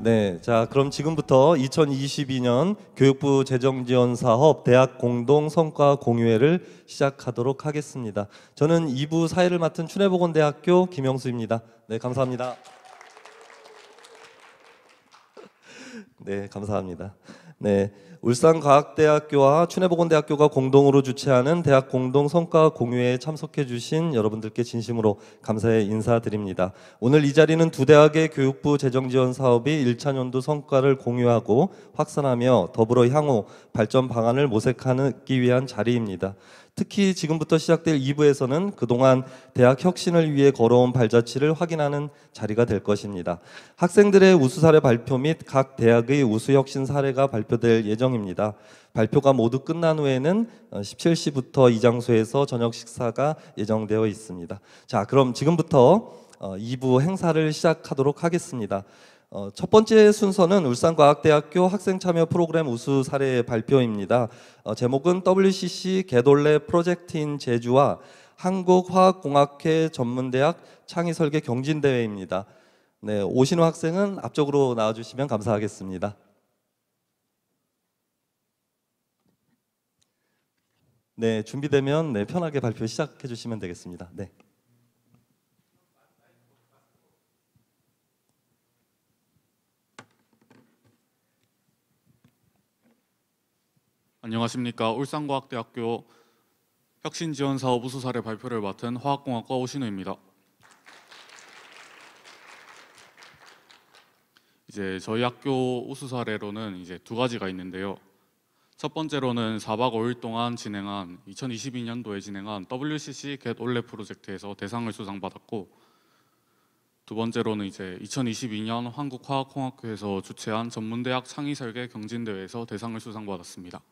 네, 자 그럼 지금부터 2022년 교육부 재정지원 사업 대학 공동 성과 공유회를 시작하도록 하겠습니다. 저는 2부 사회를 맡은 춘해보건대학교 김영수입니다. 네, 감사합니다. 네, 감사합니다. 네, 울산과학대학교와 춘해보건대학교가 공동으로 주최하는 대학 공동 성과 공유회에 참석해 주신 여러분들께 진심으로 감사의 인사드립니다. 오늘 이 자리는 두 대학의 교육부 재정 지원 사업이 1차 년도 성과를 공유하고 확산하며 더불어 향후 발전 방안을 모색하기 위한 자리입니다. 특히 지금부터 시작될 2부에서는 그동안 대학 혁신을 위해 걸어온 발자취를 확인하는 자리가 될 것입니다. 학생들의 우수 사례 발표 및 각 대학의 우수 혁신 사례가 발표될 예정입니다. 발표가 모두 끝난 후에는 17시부터 어, 이 장소에서 저녁 식사가 예정되어 있습니다. 자, 그럼 지금부터 2부 어, 행사를 시작하도록 하겠습니다. 어, 첫 번째 순서는 울산과학대학교 학생참여 프로그램 우수 사례 발표입니다. 어, 제목은 WCC 개돌레 프로젝트인 제주와 한국화학공학회 전문대학 창의설계 경진대회입니다. 네, 오신호 학생은 앞쪽으로 나와주시면 감사하겠습니다. 네, 준비되면 네, 편하게 발표 시작해 주시면 되겠습니다. 네. 안녕하십니까 울산과학대학교 혁신지원사업 우수사례 발표를 맡은 화학공학과 오신우입니다. 이제 저희 학교 우수 사례로는 이제 두 가지가 있는데요. 첫 번째로는 4박 5일 동안 진행한 2022년도에 진행한 WCC 겟 올레 프로젝트에서 대상을 수상받았고 두 번째로는 이제 2022년 한국화학공학회에서 주최한 전문대학 창의설계 경진대회에서 대상을 수상받았습니다.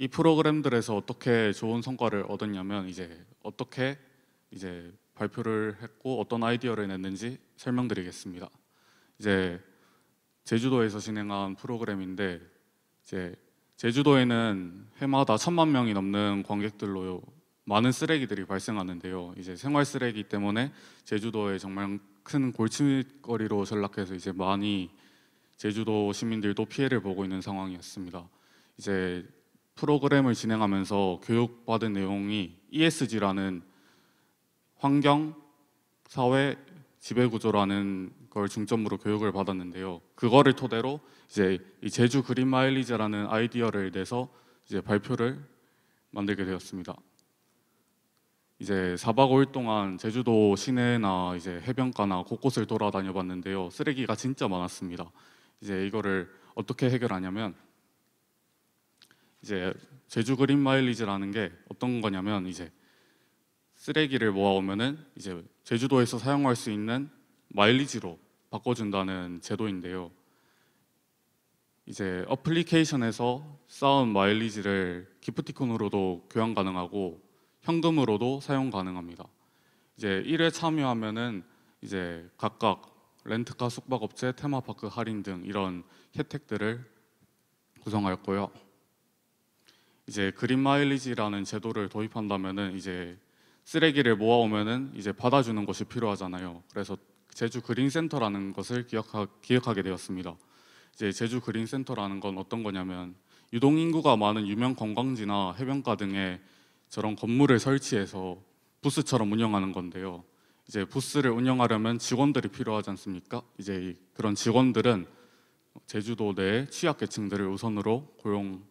이 프로그램들에서 어떻게 좋은 성과를 얻었냐면 이제 어떻게 이제 발표를 했고 어떤 아이디어를 냈는지 설명드리겠습니다. 이제 제주도에서 진행한 프로그램인데 이제 제주도에는 해마다 천만 명이 넘는 관객들로 많은 쓰레기들이 발생하는데요. 이제 생활 쓰레기 때문에 제주도에 정말 큰 골칫거리로 전락해서 이제 많이 제주도 시민들도 피해를 보고 있는 상황이었습니다. 이제 프로그램을 진행하면서 교육받은 내용이 ESG라는 환경, 사회, 지배구조라는 걸 중점으로 교육을 받았는데요. 그거를 토대로 이제 제주 그린 마일리지라는 아이디어를 내서 이제 발표를 만들게 되었습니다. 이제 4박 5일 동안 제주도 시내나 이제 해변가나 곳곳을 돌아다녀 봤는데요. 쓰레기가 진짜 많았습니다. 이제 이거를 어떻게 해결하냐면 이제 제주 그린 마일리지라는 게 어떤 거냐면 이제 쓰레기를 모아오면은 이제 제주도에서 사용할 수 있는 마일리지로 바꿔준다는 제도인데요. 이제 어플리케이션에서 쌓은 마일리지를 기프티콘으로도 교환 가능하고 현금으로도 사용 가능합니다. 이제 1회 참여하면은 이제 각각 렌트카 숙박업체, 테마파크 할인 등 이런 혜택들을 구성하였고요. 이제 그린 마일리지라는 제도를 도입한다면은 이제 쓰레기를 모아오면은 이제 받아주는 것이 필요하잖아요. 그래서 제주 그린 센터라는 것을 기억하, 기억하게 되었습니다. 이제 제주 그린 센터라는 건 어떤 거냐면 유동 인구가 많은 유명 관광지나 해변가 등에 저런 건물을 설치해서 부스처럼 운영하는 건데요. 이제 부스를 운영하려면 직원들이 필요하지 않습니까? 이제 그런 직원들은 제주도 내 취약계층들을 우선으로 고용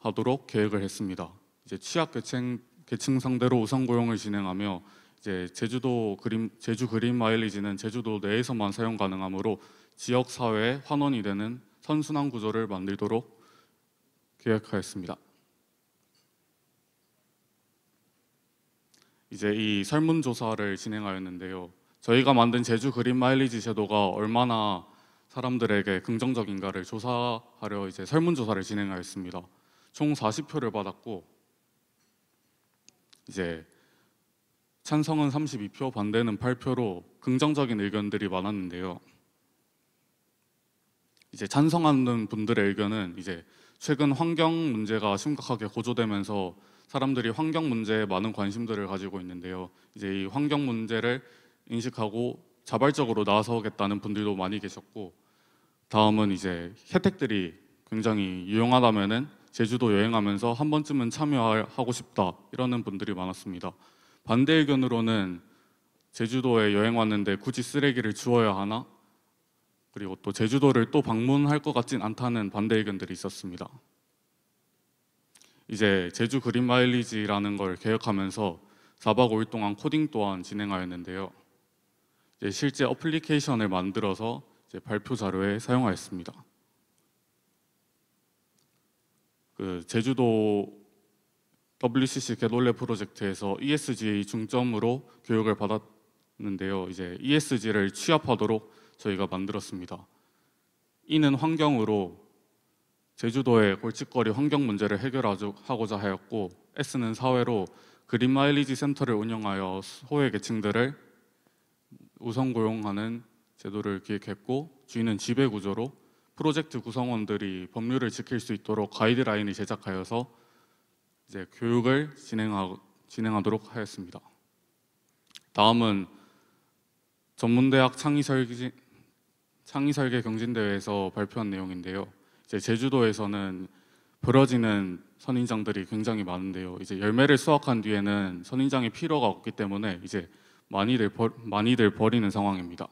하도록 계획을 했습니다. 이제 취약 계층 계층 상대로 우선 고용을 진행하며 이제 제주도 그림 제주 그린 마일리지는 제주도 내에서만 사용 가능하므로 지역 사회의 환원이 되는 선순환 구조를 만들도록 계획하였습니다. 이제 이 설문조사를 진행하였는데요. 저희가 만든 제주 그린 마일리지 제도가 얼마나 사람들에게 긍정적인가를 조사하려 이제 설문조사를 진행하였습니다. 총 40표를 받았고 이제 찬성은 32표, 반대는 8표로 긍정적인 의견들이 많았는데요. 이제 찬성하는 분들의 의견은 이제 최근 환경 문제가 심각하게 고조되면서 사람들이 환경 문제에 많은 관심들을 가지고 있는데요. 이제 이 환경 문제를 인식하고 자발적으로 나서겠다는 분들도 많이 계셨고 다음은 이제 혜택들이 굉장히 유용하다면은 제주도 여행하면서 한 번쯤은 참여하고 싶다 이러는 분들이 많았습니다. 반대 의견으로는 제주도에 여행 왔는데 굳이 쓰레기를 주워야 하나? 그리고 또 제주도를 또 방문할 것 같진 않다는 반대 의견들이 있었습니다. 이제 제주 그린 마일리지라는 걸 계획하면서 4박 5일 동안 코딩 또한 진행하였는데요. 실제 어플리케이션을 만들어서 발표 자료에 사용하였습니다. 그 제주도 WCC 개올레 프로젝트에서 ESG 중점으로 교육을 받았는데요. 이제 ESG를 취합하도록 저희가 만들었습니다. 이는 환경으로 제주도의 골칫거리 환경 문제를 해결하고자 하였고 S는 사회로 그린 마일리지 센터를 운영하여 소외 계층들을 우선 고용하는 제도를 기획했고 G는 지배 구조로 프로젝트 구성원들이 법률을 지킬 수 있도록 가이드라인을 제작하여서 이제 교육을 진행하, 진행하도록 하였습니다. 다음은 전문대학 창의설계, 창의설계 경진대회에서 발표한 내용인데요. 이제 제주도에서는 벌어지는 선인장들이 굉장히 많은데요. 이제 열매를 수확한 뒤에는 선인장의 필요가 없기 때문에 이제 많이들, 버, 많이들 버리는 상황입니다.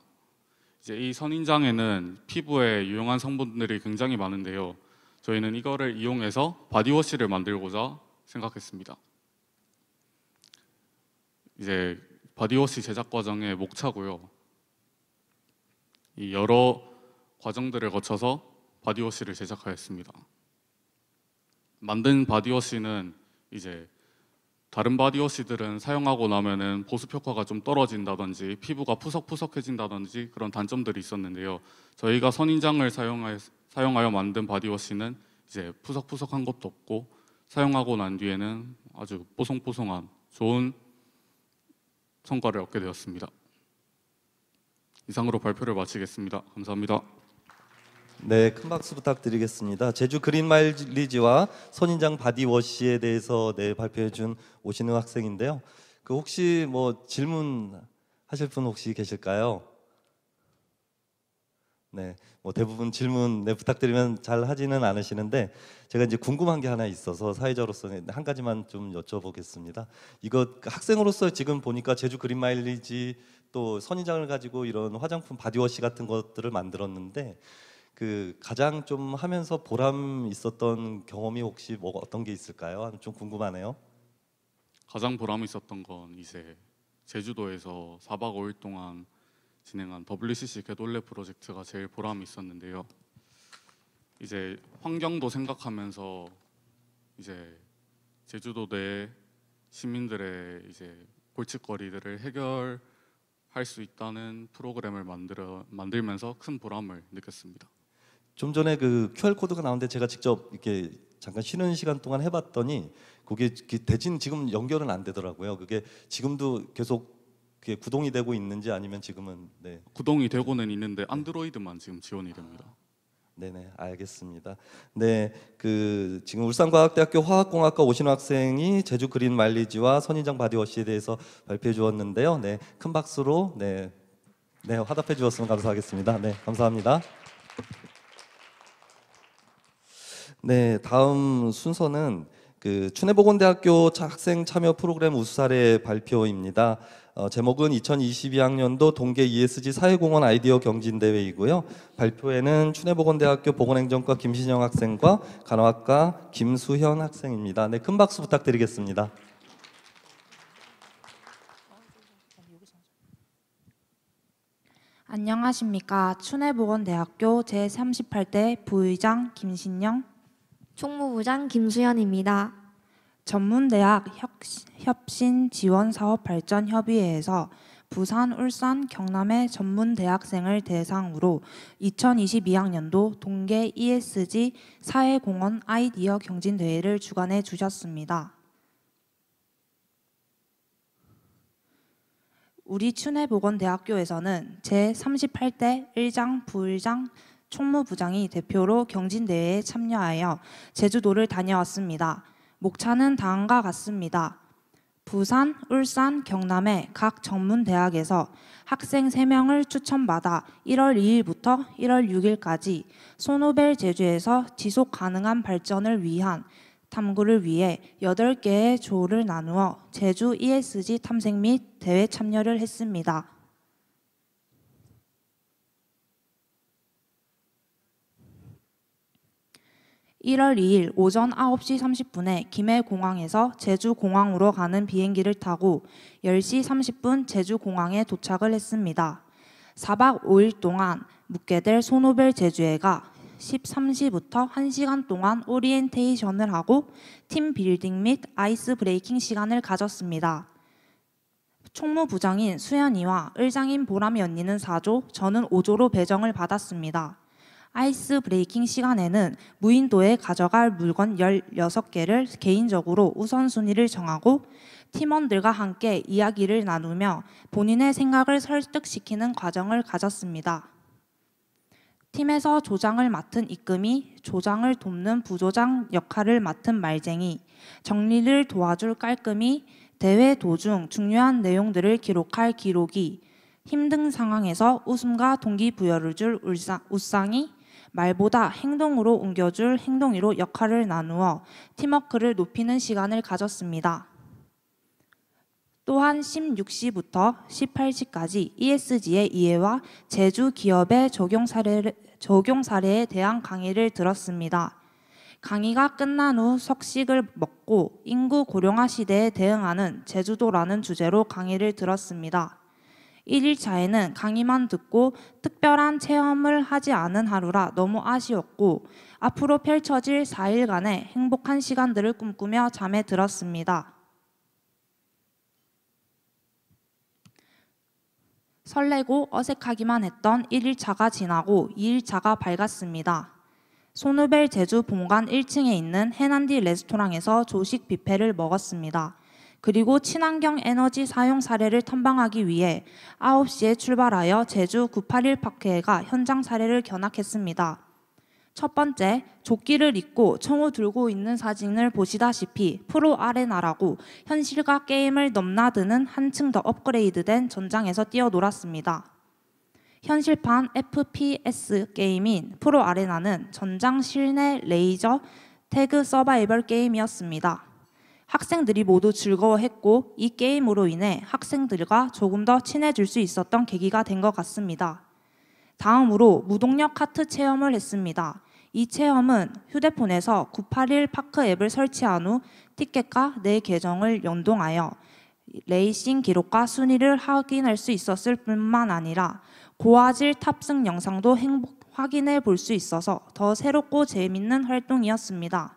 이제 이 선인장에는 피부에 유용한 성분들이 굉장히 많은데요. 저희는 이거를 이용해서 바디워시를 만들고자 생각했습니다. 이제 바디워시 제작 과정의 목차고요. 이 여러 과정들을 거쳐서 바디워시를 제작하였습니다. 만든 바디워시는 이제 다른 바디워시들은 사용하고 나면은 보습 효과가 좀 떨어진다든지 피부가 푸석푸석해진다든지 그런 단점들이 있었는데요. 저희가 선인장을 사용하, 사용하여 만든 바디워시는 이제 푸석푸석한 것도 없고 사용하고 난 뒤에는 아주 뽀송뽀송한 좋은 성과를 얻게 되었습니다. 이상으로 발표를 마치겠습니다. 감사합니다. 네, 큰 박수 부탁드리겠습니다. 제주 그린마일리지와 손인장 바디워시에 대해서 내일 네, 발표해준 오신우 학생인데요. 그 혹시 뭐 질문 하실 분 혹시 계실까요? 네, 뭐 대부분 질문 네, 부탁드리면 잘 하지는 않으시는데 제가 이제 궁금한 게 하나 있어서 사회자로서 는한 가지만 좀 여쭤보겠습니다. 이거 그 학생으로서 지금 보니까 제주 그린마일리지 또 선인장을 가지고 이런 화장품 바디워시 같은 것들을 만들었는데 그 가장 좀 하면서 보람 있었던 경험이 혹시 뭐 어떤 게 있을까요? 좀 궁금하네요. 가장 보람 있었던 건 이제 제주도에서 4박 5일 동안 진행한 WCC 개돌레 프로젝트가 제일 보람 있었는데요. 이제 환경도 생각하면서 이제 제주도 내 시민들의 이제 골칫거리들을 해결할 수 있다는 프로그램을 만들어 만들면서 큰 보람을 느꼈습니다. 좀 전에 그 QR 코드가 나오는데 제가 직접 이렇게 잠깐 쉬는 시간 동안 해봤더니 그게 대진 지금 연결은 안 되더라고요. 그게 지금도 계속 그게 구동이 되고 있는지 아니면 지금은 네. 구동이 되고는 네. 있는데 네. 안드로이드만 지금 지원이 됩니다. 아, 네네 알겠습니다. 네 그 지금 울산과학대학교 화학공학과 오신 학생이 제주 그린 마일리지와 선인장 바디워시에 대해서 발표해 주었는데요. 네 큰 박수로 네네 네, 화답해 주었으면 감사하겠습니다. 네 감사합니다. 네, 다음 순서는 그 춘해보건대학교 학생 참여 프로그램 우수 사례 발표입니다. 어, 제목은 2022학년도 동계 ESG 사회공헌 아이디어 경진대회이고요. 발표에는 춘해보건대학교 보건행정과 김신영 학생과 간호학과 김수현 학생입니다. 네, 큰 박수 부탁드리겠습니다. 안녕하십니까. 춘해보건대학교 제38대 부의장 김신영 총무부장 김수현입니다 전문대학 협신지원사업발전협의회에서 부산, 울산, 경남의 전문 대학생을 대상으로 2022학년도 동계 ESG 사회공헌 아이디어 경진대회를 주관해 주셨습니다. 우리 춘해보건대학교에서는 제38대 1장 부일장 총무부장이 대표로 경진대회에 참여하여 제주도를 다녀왔습니다. 목차는 다음과 같습니다. 부산, 울산, 경남의 각 전문대학에서 학생 3명을 추천받아 1월 2일부터 1월 6일까지 소노벨 제주에서 지속 가능한 발전을 위한 탐구를 위해 8개의 조를 나누어 제주 ESG 탐색 및 대회 참여를 했습니다. 1월 2일 오전 9시 30분에 김해공항에서 제주공항으로 가는 비행기를 타고 10시 30분 제주공항에 도착을 했습니다. 4박 5일 동안 묵게 될 소노벨 제주회가 13시부터 1시간 동안 오리엔테이션을 하고 팀 빌딩 및 아이스 브레이킹 시간을 가졌습니다. 총무부장인 수현이와 을장인 보람이 언니는 4조, 저는 5조로 배정을 받았습니다. 아이스 브레이킹 시간에는 무인도에 가져갈 물건 16개를 개인적으로 우선순위를 정하고 팀원들과 함께 이야기를 나누며 본인의 생각을 설득시키는 과정을 가졌습니다. 팀에서 조장을 맡은 입금이, 조장을 돕는 부조장 역할을 맡은 말쟁이, 정리를 도와줄 깔끔이, 대회 도중 중요한 내용들을 기록할 기록이, 힘든 상황에서 웃음과 동기부여를 줄 울상, 웃상이, 말보다 행동으로 옮겨줄 행동이로 역할을 나누어 팀워크를 높이는 시간을 가졌습니다. 또한 16시부터 18시까지 ESG의 이해와 제주 기업의 적용, 사례, 적용 사례에 대한 강의를 들었습니다. 강의가 끝난 후 석식을 먹고 인구 고령화 시대에 대응하는 제주도라는 주제로 강의를 들었습니다. 1일차에는 강의만 듣고 특별한 체험을 하지 않은 하루라 너무 아쉬웠고 앞으로 펼쳐질 4일간의 행복한 시간들을 꿈꾸며 잠에 들었습니다. 설레고 어색하기만 했던 1일차가 지나고 2일차가 밝았습니다. 소누벨 제주 본관 1층에 있는 해난디 레스토랑에서 조식 뷔페를 먹었습니다. 그리고 친환경 에너지 사용 사례를 탐방하기 위해 9시에 출발하여 제주 981 파크회가 현장 사례를 견학했습니다. 첫 번째, 조끼를 입고 총을 들고 있는 사진을 보시다시피 프로 아레나라고 현실과 게임을 넘나드는 한층 더 업그레이드된 전장에서 뛰어놀았습니다. 현실판 FPS 게임인 프로 아레나는 전장 실내 레이저 태그 서바이벌 게임이었습니다. 학생들이 모두 즐거워했고 이 게임으로 인해 학생들과 조금 더 친해질 수 있었던 계기가 된 것 같습니다. 다음으로 무동력 카트 체험을 했습니다. 이 체험은 휴대폰에서 981 파크 앱을 설치한 후 티켓과 내 계정을 연동하여 레이싱 기록과 순위를 확인할 수 있었을 뿐만 아니라 고화질 탑승 영상도 행복, 확인해 볼 수 있어서 더 새롭고 재밌는 활동이었습니다.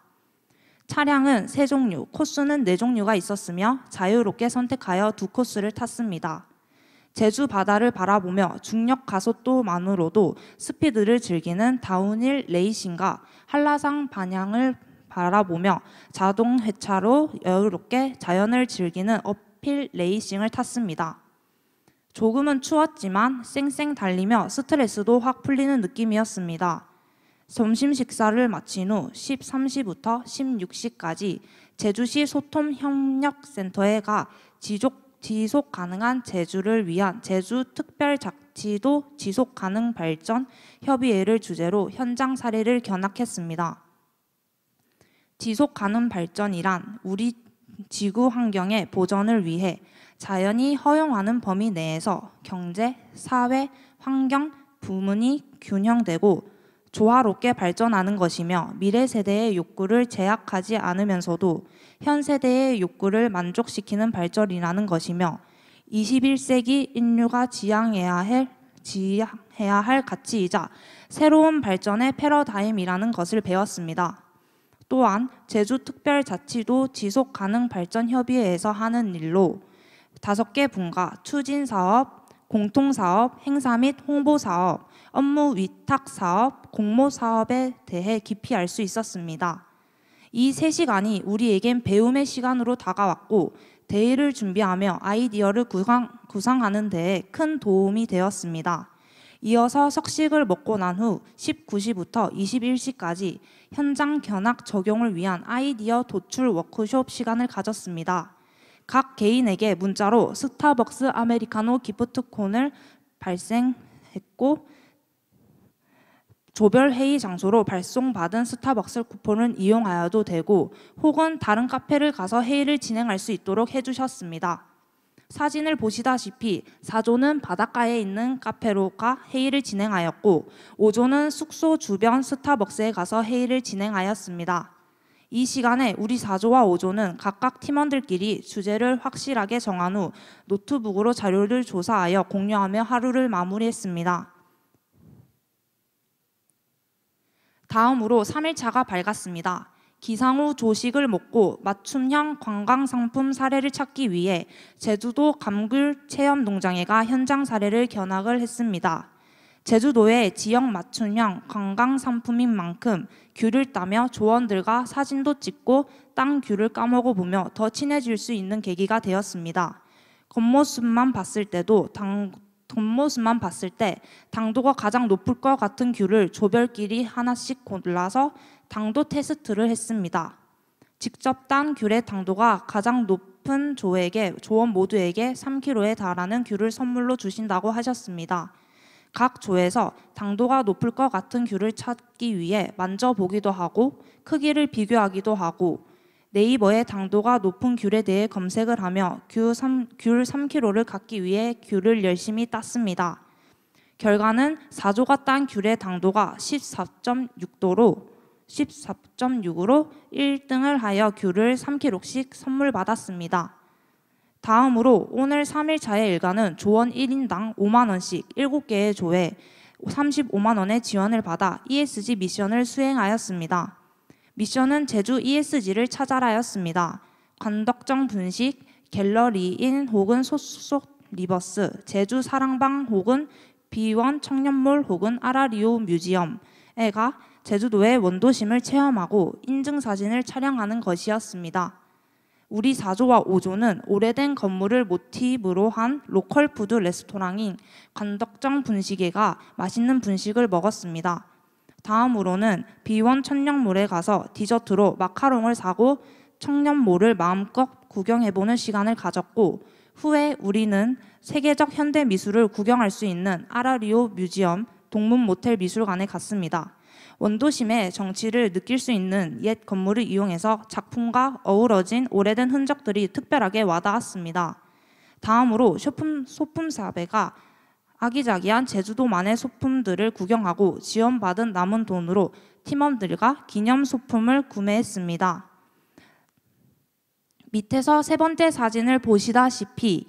차량은 세 종류, 코스는 네 종류가 있었으며 자유롭게 선택하여 두 코스를 탔습니다. 제주 바다를 바라보며 중력 가속도만으로도 스피드를 즐기는 다운힐 레이싱과 한라산 반향을 바라보며 자동 회차로 여유롭게 자연을 즐기는 어필 레이싱을 탔습니다. 조금은 추웠지만 쌩쌩 달리며 스트레스도 확 풀리는 느낌이었습니다. 점심 식사를 마친 후 13시부터 16시까지 제주시 소통협력센터에 가 지속, 지속 가능한 제주를 위한 제주 특별자치도 지속 가능 발전 협의회를 주제로 현장 사례를 견학했습니다. 지속 가능 발전이란 우리 지구 환경의 보전을 위해 자연이 허용하는 범위 내에서 경제, 사회, 환경, 부문이 균형되고 조화롭게 발전하는 것이며 미래 세대의 욕구를 제약하지 않으면서도 현 세대의 욕구를 만족시키는 발전이라는 것이며 21세기 인류가 지향해야 할 지향해야 할 가치이자 새로운 발전의 패러다임이라는 것을 배웠습니다. 또한 제주특별자치도 지속가능발전협의회에서 하는 일로 다섯 개 분과 추진사업, 공통사업, 행사 및 홍보사업, 업무 위탁 사업, 공모 사업에 대해 깊이 알 수 있었습니다. 이 세시간이 우리에겐 배움의 시간으로 다가왔고 대의를 준비하며 아이디어를 구상, 하는 데에 큰 도움이 되었습니다. 이어서 석식을 먹고 난 후 19시부터 21시까지 현장 견학 적용을 위한 아이디어 도출 워크숍 시간을 가졌습니다. 각 개인에게 문자로 스타벅스 아메리카노 기프트콘을 발생했고 조별 회의 장소로 발송받은 스타벅스 쿠폰은 이용하여도 되고 혹은 다른 카페를 가서 회의를 진행할 수 있도록 해주셨습니다. 사진을 보시다시피 4조는 바닷가에 있는 카페로 가 회의를 진행하였고 5조는 숙소 주변 스타벅스에 가서 회의를 진행하였습니다. 이 시간에 우리 4조와 5조는 각각 팀원들끼리 주제를 확실하게 정한 후 노트북으로 자료를 조사하여 공유하며 하루를 마무리했습니다. 다음으로 3일차가 밝았습니다. 기상후 조식을 먹고 맞춤형 관광 상품 사례를 찾기 위해 제주도 감귤 체험 농장회가 현장 사례를 견학을 했습니다. 제주도의 지역 맞춤형 관광 상품인 만큼 귤을 따며 조원들과 사진도 찍고 땅 귤을 까먹어 보며 더 친해질 수 있는 계기가 되었습니다. 겉모습만 봤을 때도 당, 겉모습만 봤을 때 당도가 가장 높을 것 같은 귤을 조별끼리 하나씩 골라서 당도 테스트를 했습니다. 직접 딴 귤의 당도가 가장 높은 조에게 조원 모두에게 3kg에 달하는 귤을 선물로 주신다고 하셨습니다. 각 조에서 당도가 높을 것 같은 귤을 찾기 위해 만져보기도 하고 크기를 비교하기도 하고 네이버의 당도가 높은 귤에 대해 검색을 하며 귤, 3, 귤 3kg를 갖기 위해 귤을 열심히 땄습니다. 결과는 4조가 딴 귤의 당도가 14.6도로 14.6으로 1등을 하여 귤을 3kg씩 선물 받았습니다. 다음으로 오늘 3일차의 일가는 조원 1인당 5만원씩 7개의 조에 35만원의 지원을 받아 ESG 미션을 수행하였습니다. 미션은 제주 ESG를 찾아라였습니다. 관덕정 분식, 갤러리인 혹은 소속 리버스, 제주 사랑방 혹은 비원 청년몰 혹은 아라리오 뮤지엄에가 제주도의 원도심을 체험하고 인증사진을 촬영하는 것이었습니다. 우리 4조와 5조는 오래된 건물을 모티브로 한 로컬 푸드 레스토랑인 관덕정 분식회가 맛있는 분식을 먹었습니다. 다음으로는 비원 천년몰에 가서 디저트로 마카롱을 사고 청년몰을 마음껏 구경해보는 시간을 가졌고 후에 우리는 세계적 현대 미술을 구경할 수 있는 아라리오 뮤지엄 동문 모텔 미술관에 갔습니다. 원도심의 정치를 느낄 수 있는 옛 건물을 이용해서 작품과 어우러진 오래된 흔적들이 특별하게 와닿았습니다. 다음으로 쇼품, 소품사배가 아기자기한 제주도만의 소품들을 구경하고 지원받은 남은 돈으로 팀원들과 기념 소품을 구매했습니다. 밑에서 세 번째 사진을 보시다시피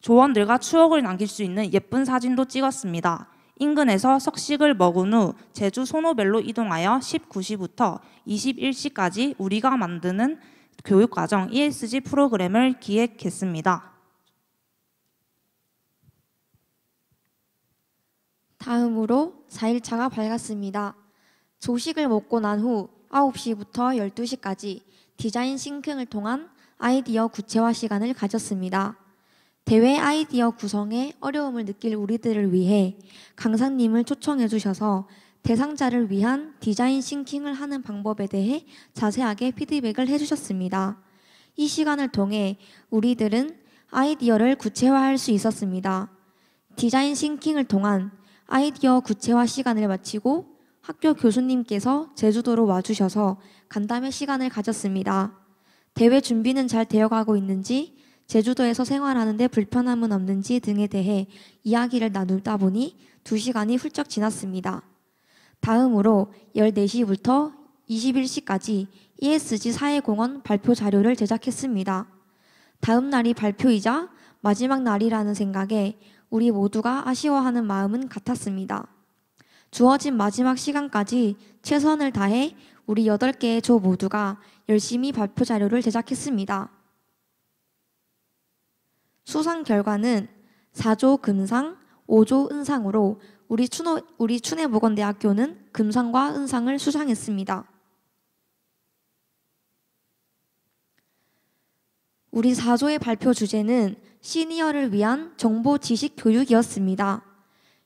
조원들과 추억을 남길 수 있는 예쁜 사진도 찍었습니다. 인근에서 석식을 먹은 후 제주 소노벨로 이동하여 19시부터 21시까지 우리가 만드는 교육과정 ESG 프로그램을 기획했습니다. 다음으로 4일차가 밝았습니다. 조식을 먹고 난 후 9시부터 12시까지 디자인 싱킹을 통한 아이디어 구체화 시간을 가졌습니다. 대회 아이디어 구성에 어려움을 느낄 우리들을 위해 강사님을 초청해 주셔서 대상자를 위한 디자인 싱킹을 하는 방법에 대해 자세하게 피드백을 해주셨습니다. 이 시간을 통해 우리들은 아이디어를 구체화할 수 있었습니다. 디자인 싱킹을 통한 아이디어 구체화 시간을 마치고 학교 교수님께서 제주도로 와주셔서 간담회 시간을 가졌습니다. 대회 준비는 잘 되어가고 있는지, 제주도에서 생활하는데 불편함은 없는지 등에 대해 이야기를 나누다 보니 2시간이 훌쩍 지났습니다. 다음으로 14시부터 21시까지 ESG 사회공헌 발표 자료를 제작했습니다. 다음 날이 발표이자 마지막 날이라는 생각에 우리 모두가 아쉬워하는 마음은 같았습니다. 주어진 마지막 시간까지 최선을 다해 우리 8개의 조 모두가 열심히 발표 자료를 제작했습니다. 수상 결과는 4조 금상, 5조 은상으로 우리, 추노, 우리 춘해보건대학교는 금상과 은상을 수상했습니다. 우리 4조의 발표 주제는 시니어를 위한 정보 지식 교육이었습니다.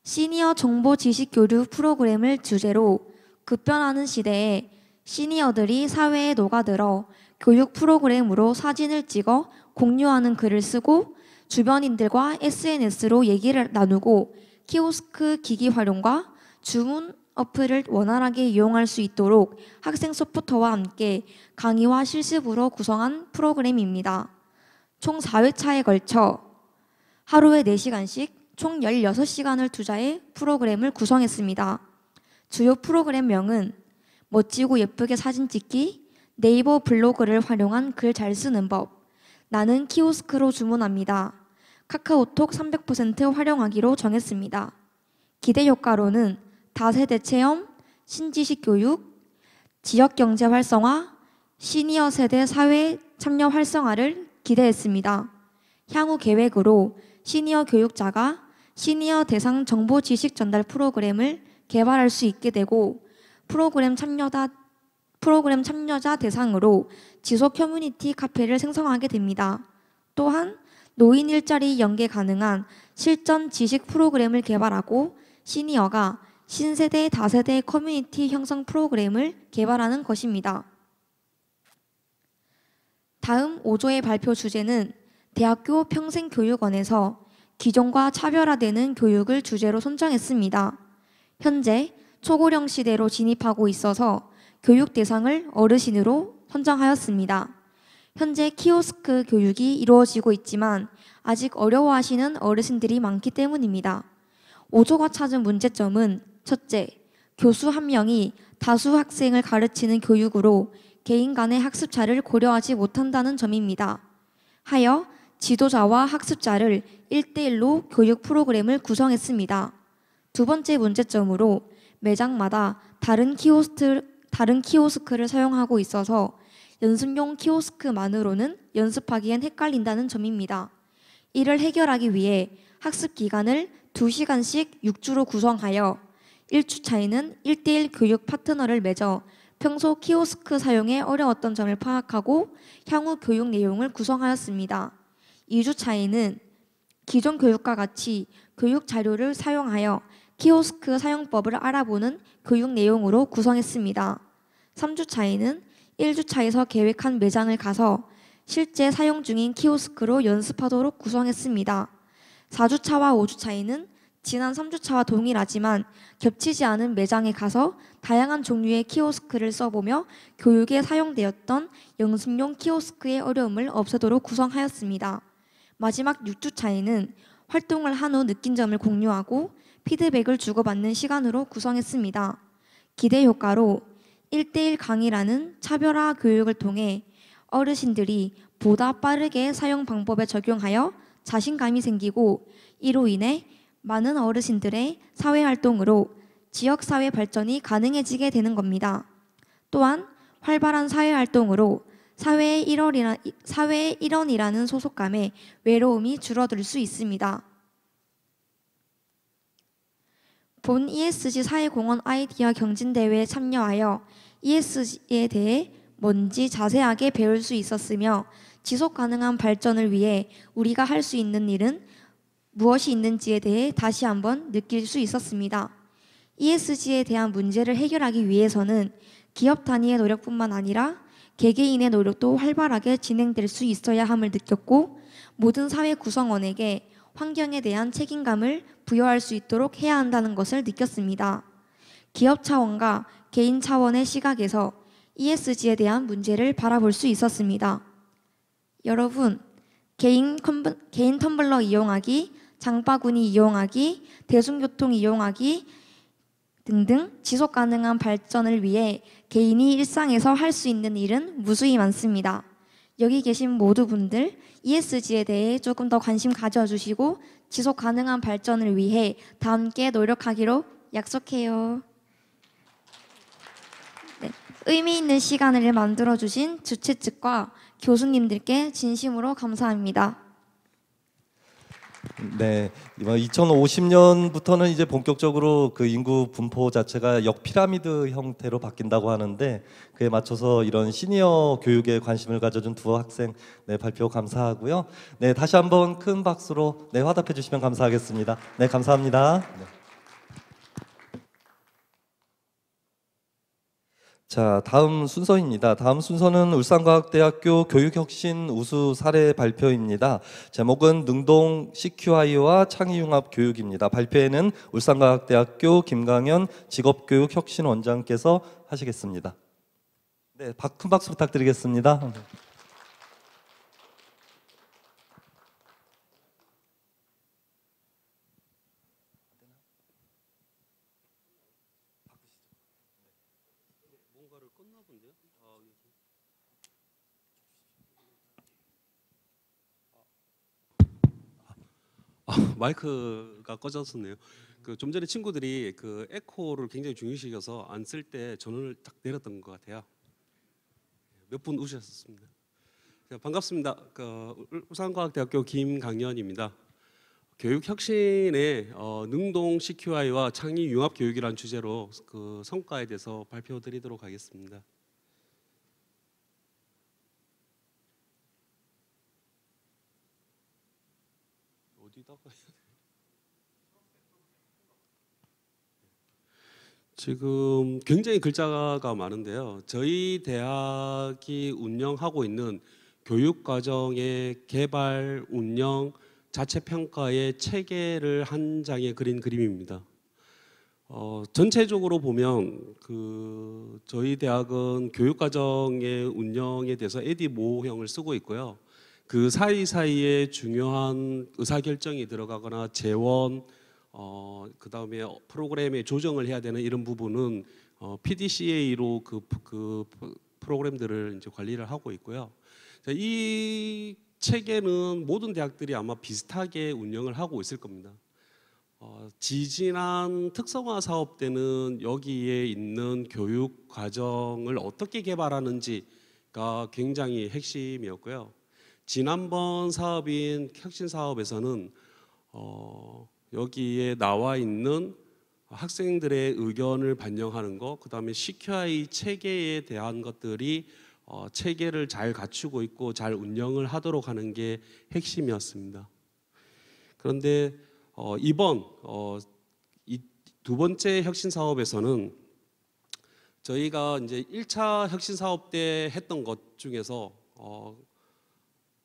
시니어 정보 지식 교류 프로그램을 주제로 급변하는 시대에 시니어들이 사회에 녹아들어 교육 프로그램으로 사진을 찍어 공유하는 글을 쓰고 주변인들과 SNS로 얘기를 나누고 키오스크 기기 활용과 주문 어플을 원활하게 이용할 수 있도록 학생 소프트와 함께 강의와 실습으로 구성한 프로그램입니다. 총 4회차에 걸쳐 하루에 4시간씩 총 16시간을 투자해 프로그램을 구성했습니다. 주요 프로그램명은 멋지고 예쁘게 사진 찍기, 네이버 블로그를 활용한 글 잘 쓰는 법, 나는 키오스크로 주문합니다. 카카오톡 300% 활용하기로 정했습니다. 기대 효과로는 다세대 체험, 신지식 교육, 지역 경제 활성화, 시니어 세대 사회 참여 활성화를 기대했습니다. 향후 계획으로 시니어 교육자가 시니어 대상 정보 지식 전달 프로그램을 개발할 수 있게 되고 프로그램 참여자 프로그램 참여자 대상으로 지속 커뮤니티 카페를 생성하게 됩니다. 또한 노인 일자리 연계 가능한 실전 지식 프로그램을 개발하고 시니어가 신세대 다세대 커뮤니티 형성 프로그램을 개발하는 것입니다. 다음 5조의 발표 주제는 대학교 평생교육원에서 기존과 차별화되는 교육을 주제로 선정했습니다. 현재 초고령 시대로 진입하고 있어서 교육 대상을 어르신으로 선정하였습니다. 현재 키오스크 교육이 이루어지고 있지만 아직 어려워하시는 어르신들이 많기 때문입니다. 5조가 찾은 문제점은 첫째, 교수 한 명이 다수 학생을 가르치는 교육으로 개인 간의 학습자를 고려하지 못한다는 점입니다. 하여 지도자와 학습자를 1대1로 교육 프로그램을 구성했습니다. 두 번째 문제점으로 매장마다 다른 키오스트, 다른 키오스크를 사용하고 있어서 연습용 키오스크만으로는 연습하기엔 헷갈린다는 점입니다. 이를 해결하기 위해 학습 기간을 2시간씩 6주로 구성하여 1주 차에는 1대1 교육 파트너를 맺어 평소 키오스크 사용에 어려웠던 점을 파악하고 향후 교육 내용을 구성하였습니다. 2주 차에는 기존 교육과 같이 교육 자료를 사용하여 키오스크 사용법을 알아보는 교육 내용으로 구성했습니다. 3주 차에는 1주 차에서 계획한 매장을 가서 실제 사용 중인 키오스크로 연습하도록 구성했습니다. 4주차와 5주차에는 지난 3주차와 동일하지만 겹치지 않은 매장에 가서 다양한 종류의 키오스크를 써보며 교육에 사용되었던 연습용 키오스크의 어려움을 없애도록 구성하였습니다. 마지막 6주차에는 활동을 한 후 느낀 점을 공유하고 피드백을 주고받는 시간으로 구성했습니다. 기대 효과로 1대1 강의라는 차별화 교육을 통해 어르신들이 보다 빠르게 사용 방법에 적용하여 자신감이 생기고 이로 인해 많은 어르신들의 사회활동으로 지역사회 발전이 가능해지게 되는 겁니다. 또한 활발한 사회활동으로 사회의, 일원이라, 사회의 일원이라는 소속감에 외로움이 줄어들 수 있습니다. 본 ESG 사회공헌 아이디어 경진대회에 참여하여 ESG에 대해 뭔지 자세하게 배울 수 있었으며 지속 가능한 발전을 위해 우리가 할 수 있는 일은 무엇이 있는지에 대해 다시 한번 느낄 수 있었습니다. ESG에 대한 문제를 해결하기 위해서는 기업 단위의 노력뿐만 아니라 개개인의 노력도 활발하게 진행될 수 있어야 함을 느꼈고 모든 사회 구성원에게 환경에 대한 책임감을 부여할 수 있도록 해야 한다는 것을 느꼈습니다. 기업 차원과 개인 차원의 시각에서 ESG에 대한 문제를 바라볼 수 있었습니다. 여러분, 개인, 컴, 개인 텀블러 이용하기 장바구니 이용하기, 대중교통 이용하기 등등 지속 가능한 발전을 위해 개인이 일상에서 할 수 있는 일은 무수히 많습니다. 여기 계신 모두 분들 ESG에 대해 조금 더 관심 가져주시고 지속 가능한 발전을 위해 다 함께 노력하기로 약속해요. 네, 의미 있는 시간을 만들어주신 주최 측과 교수님들께 진심으로 감사합니다. 네, 이번 2050년부터는 이제 본격적으로 그 인구 분포 자체가 역피라미드 형태로 바뀐다고 하는데 그에 맞춰서 이런 시니어 교육에 관심을 가져준 두 학생 네, 발표 감사하고요. 네, 다시 한번 큰 박수로 네, 화답해 주시면 감사하겠습니다. 네, 감사합니다. 네. 자, 다음 순서입니다. 다음 순서는 울산과학대학교 교육혁신 우수 사례 발표입니다. 제목은 능동 CQI와 창의융합 교육입니다. 발표에는 울산과학대학교 김강현 직업교육혁신원장께서 하시겠습니다. 네, 큰 박수 부탁드리겠습니다. 아, 마이크가 꺼졌었네요. 그좀 전에 친구들이 그 에코를 굉장히 중요시해서 안 쓸 때 전원을 딱 내렸던 것 같아요. 몇 분 오셨습니다. 반갑습니다. 그 울산과학대학교 김강연입니다. 교육혁신의 어, 능동 CQI와 창의융합교육이라는 주제로 그 성과에 대해서 발표드리도록 하겠습니다. 더. 지금 굉장히 글자가 많은데요. 저희 대학이 운영하고 있는 교육과정의 개발, 운영, 자체 평가의 체계를 한 장에 그린 그림입니다. 어, 전체적으로 보면 그 저희 대학은 교육과정의 운영에 대해서 에디 모형을 쓰고 있고요. 그 사이사이에 중요한 의사결정이 들어가거나 재원, 어, 그 다음에 프로그램의 조정을 해야 되는 이런 부분은 어, PDCA로 그, 그 프로그램들을 이제 관리를 하고 있고요. 자, 이 체계는 모든 대학들이 아마 비슷하게 운영을 하고 있을 겁니다. 어, 지지난 특성화 사업 때는 여기에 있는 교육 과정을 어떻게 개발하는지가 굉장히 핵심이었고요. 지난번 사업인 혁신 사업에서는 어, 여기에 나와 있는 학생들의 의견을 반영하는 것, 그 다음에 시큐아이 체계에 대한 것들이 어, 체계를 잘 갖추고 있고 잘 운영을 하도록 하는 게 핵심이었습니다. 그런데 어, 이번 어, 두 번째 혁신 사업에서는 저희가 이제 1차 혁신 사업 때 했던 것 중에서 어,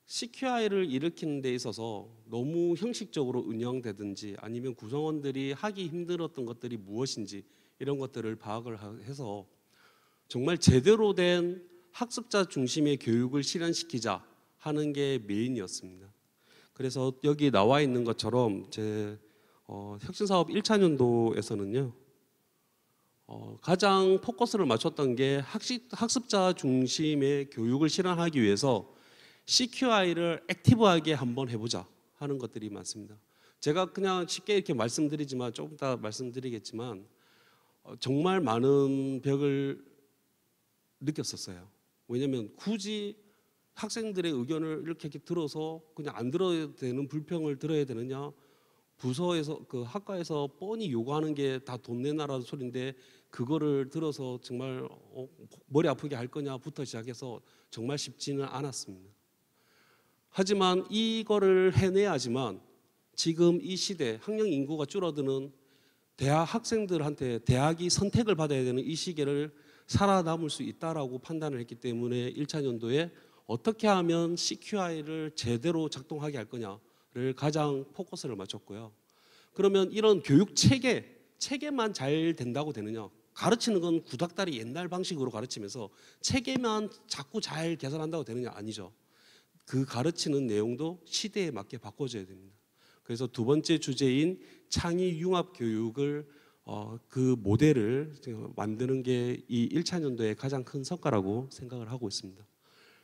CQI를 일으키는 데 있어서 너무 형식적으로 운영되든지 아니면 구성원들이 하기 힘들었던 것들이 무엇인지 이런 것들을 파악을 해서 정말 제대로 된 학습자 중심의 교육을 실현시키자 하는 게 메인이었습니다. 그래서 여기 나와 있는 것처럼 제 어, 혁신사업 1차 년도에서는요. 어, 가장 포커스를 맞췄던 게 학식, 학습자 중심의 교육을 실현하기 위해서 CQI를 액티브하게 한번 해보자 하는 것들이 많습니다. 제가 그냥 쉽게 이렇게 말씀드리지만 조금 더 말씀드리겠지만 어, 정말 많은 벽을 느꼈었어요. 왜냐하면 굳이 학생들의 의견을 이렇게, 이렇게 들어서 그냥 안 들어야 되는 불평을 들어야 되느냐 부서에서 그 학과에서 뻔히 요구하는 게 다 돈 내놔라는 소리인데 그거를 들어서 정말 어, 머리 아프게 할 거냐부터 시작해서 정말 쉽지는 않았습니다. 하지만 이거를 해내야지만 지금 이 시대 학령 인구가 줄어드는 대학 학생들한테 대학이 선택을 받아야 되는 이 시기를 살아남을 수 있다라고 판단을 했기 때문에 1차 연도에 어떻게 하면 CQI를 제대로 작동하게 할 거냐를 가장 포커스를 맞췄고요. 그러면 이런 교육 체계 체계만 잘 된다고 되느냐? 가르치는 건 구닥다리 옛날 방식으로 가르치면서 체계만 자꾸 잘개선한다고 되느냐? 아니죠. 그 가르치는 내용도 시대에 맞게 바꿔줘야 됩니다. 그래서 두 번째 주제인 창의 융합 교육을 어, 그 모델을 만드는 게 이 1차 년도의 가장 큰 성과라고 생각을 하고 있습니다.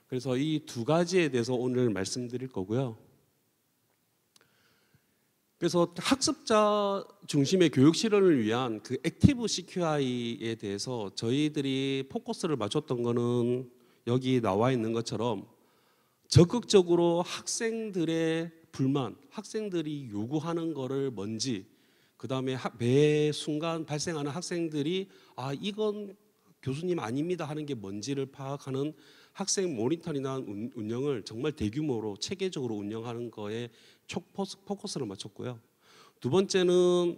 그래서 이 두 가지에 대해서 오늘 말씀드릴 거고요. 그래서 학습자 중심의 교육 실현을 위한 그 액티브 CQI에 대해서 저희들이 포커스를 맞췄던 거는 여기 나와 있는 것처럼 적극적으로 학생들의 불만, 학생들이 요구하는 거를 뭔지, 그 다음에 매 순간 발생하는 학생들이 아 이건 교수님 아닙니다 하는 게 뭔지를 파악하는 학생 모니터링이나 운영을 정말 대규모로 체계적으로 운영하는 거에 포커스를 맞췄고요. 두 번째는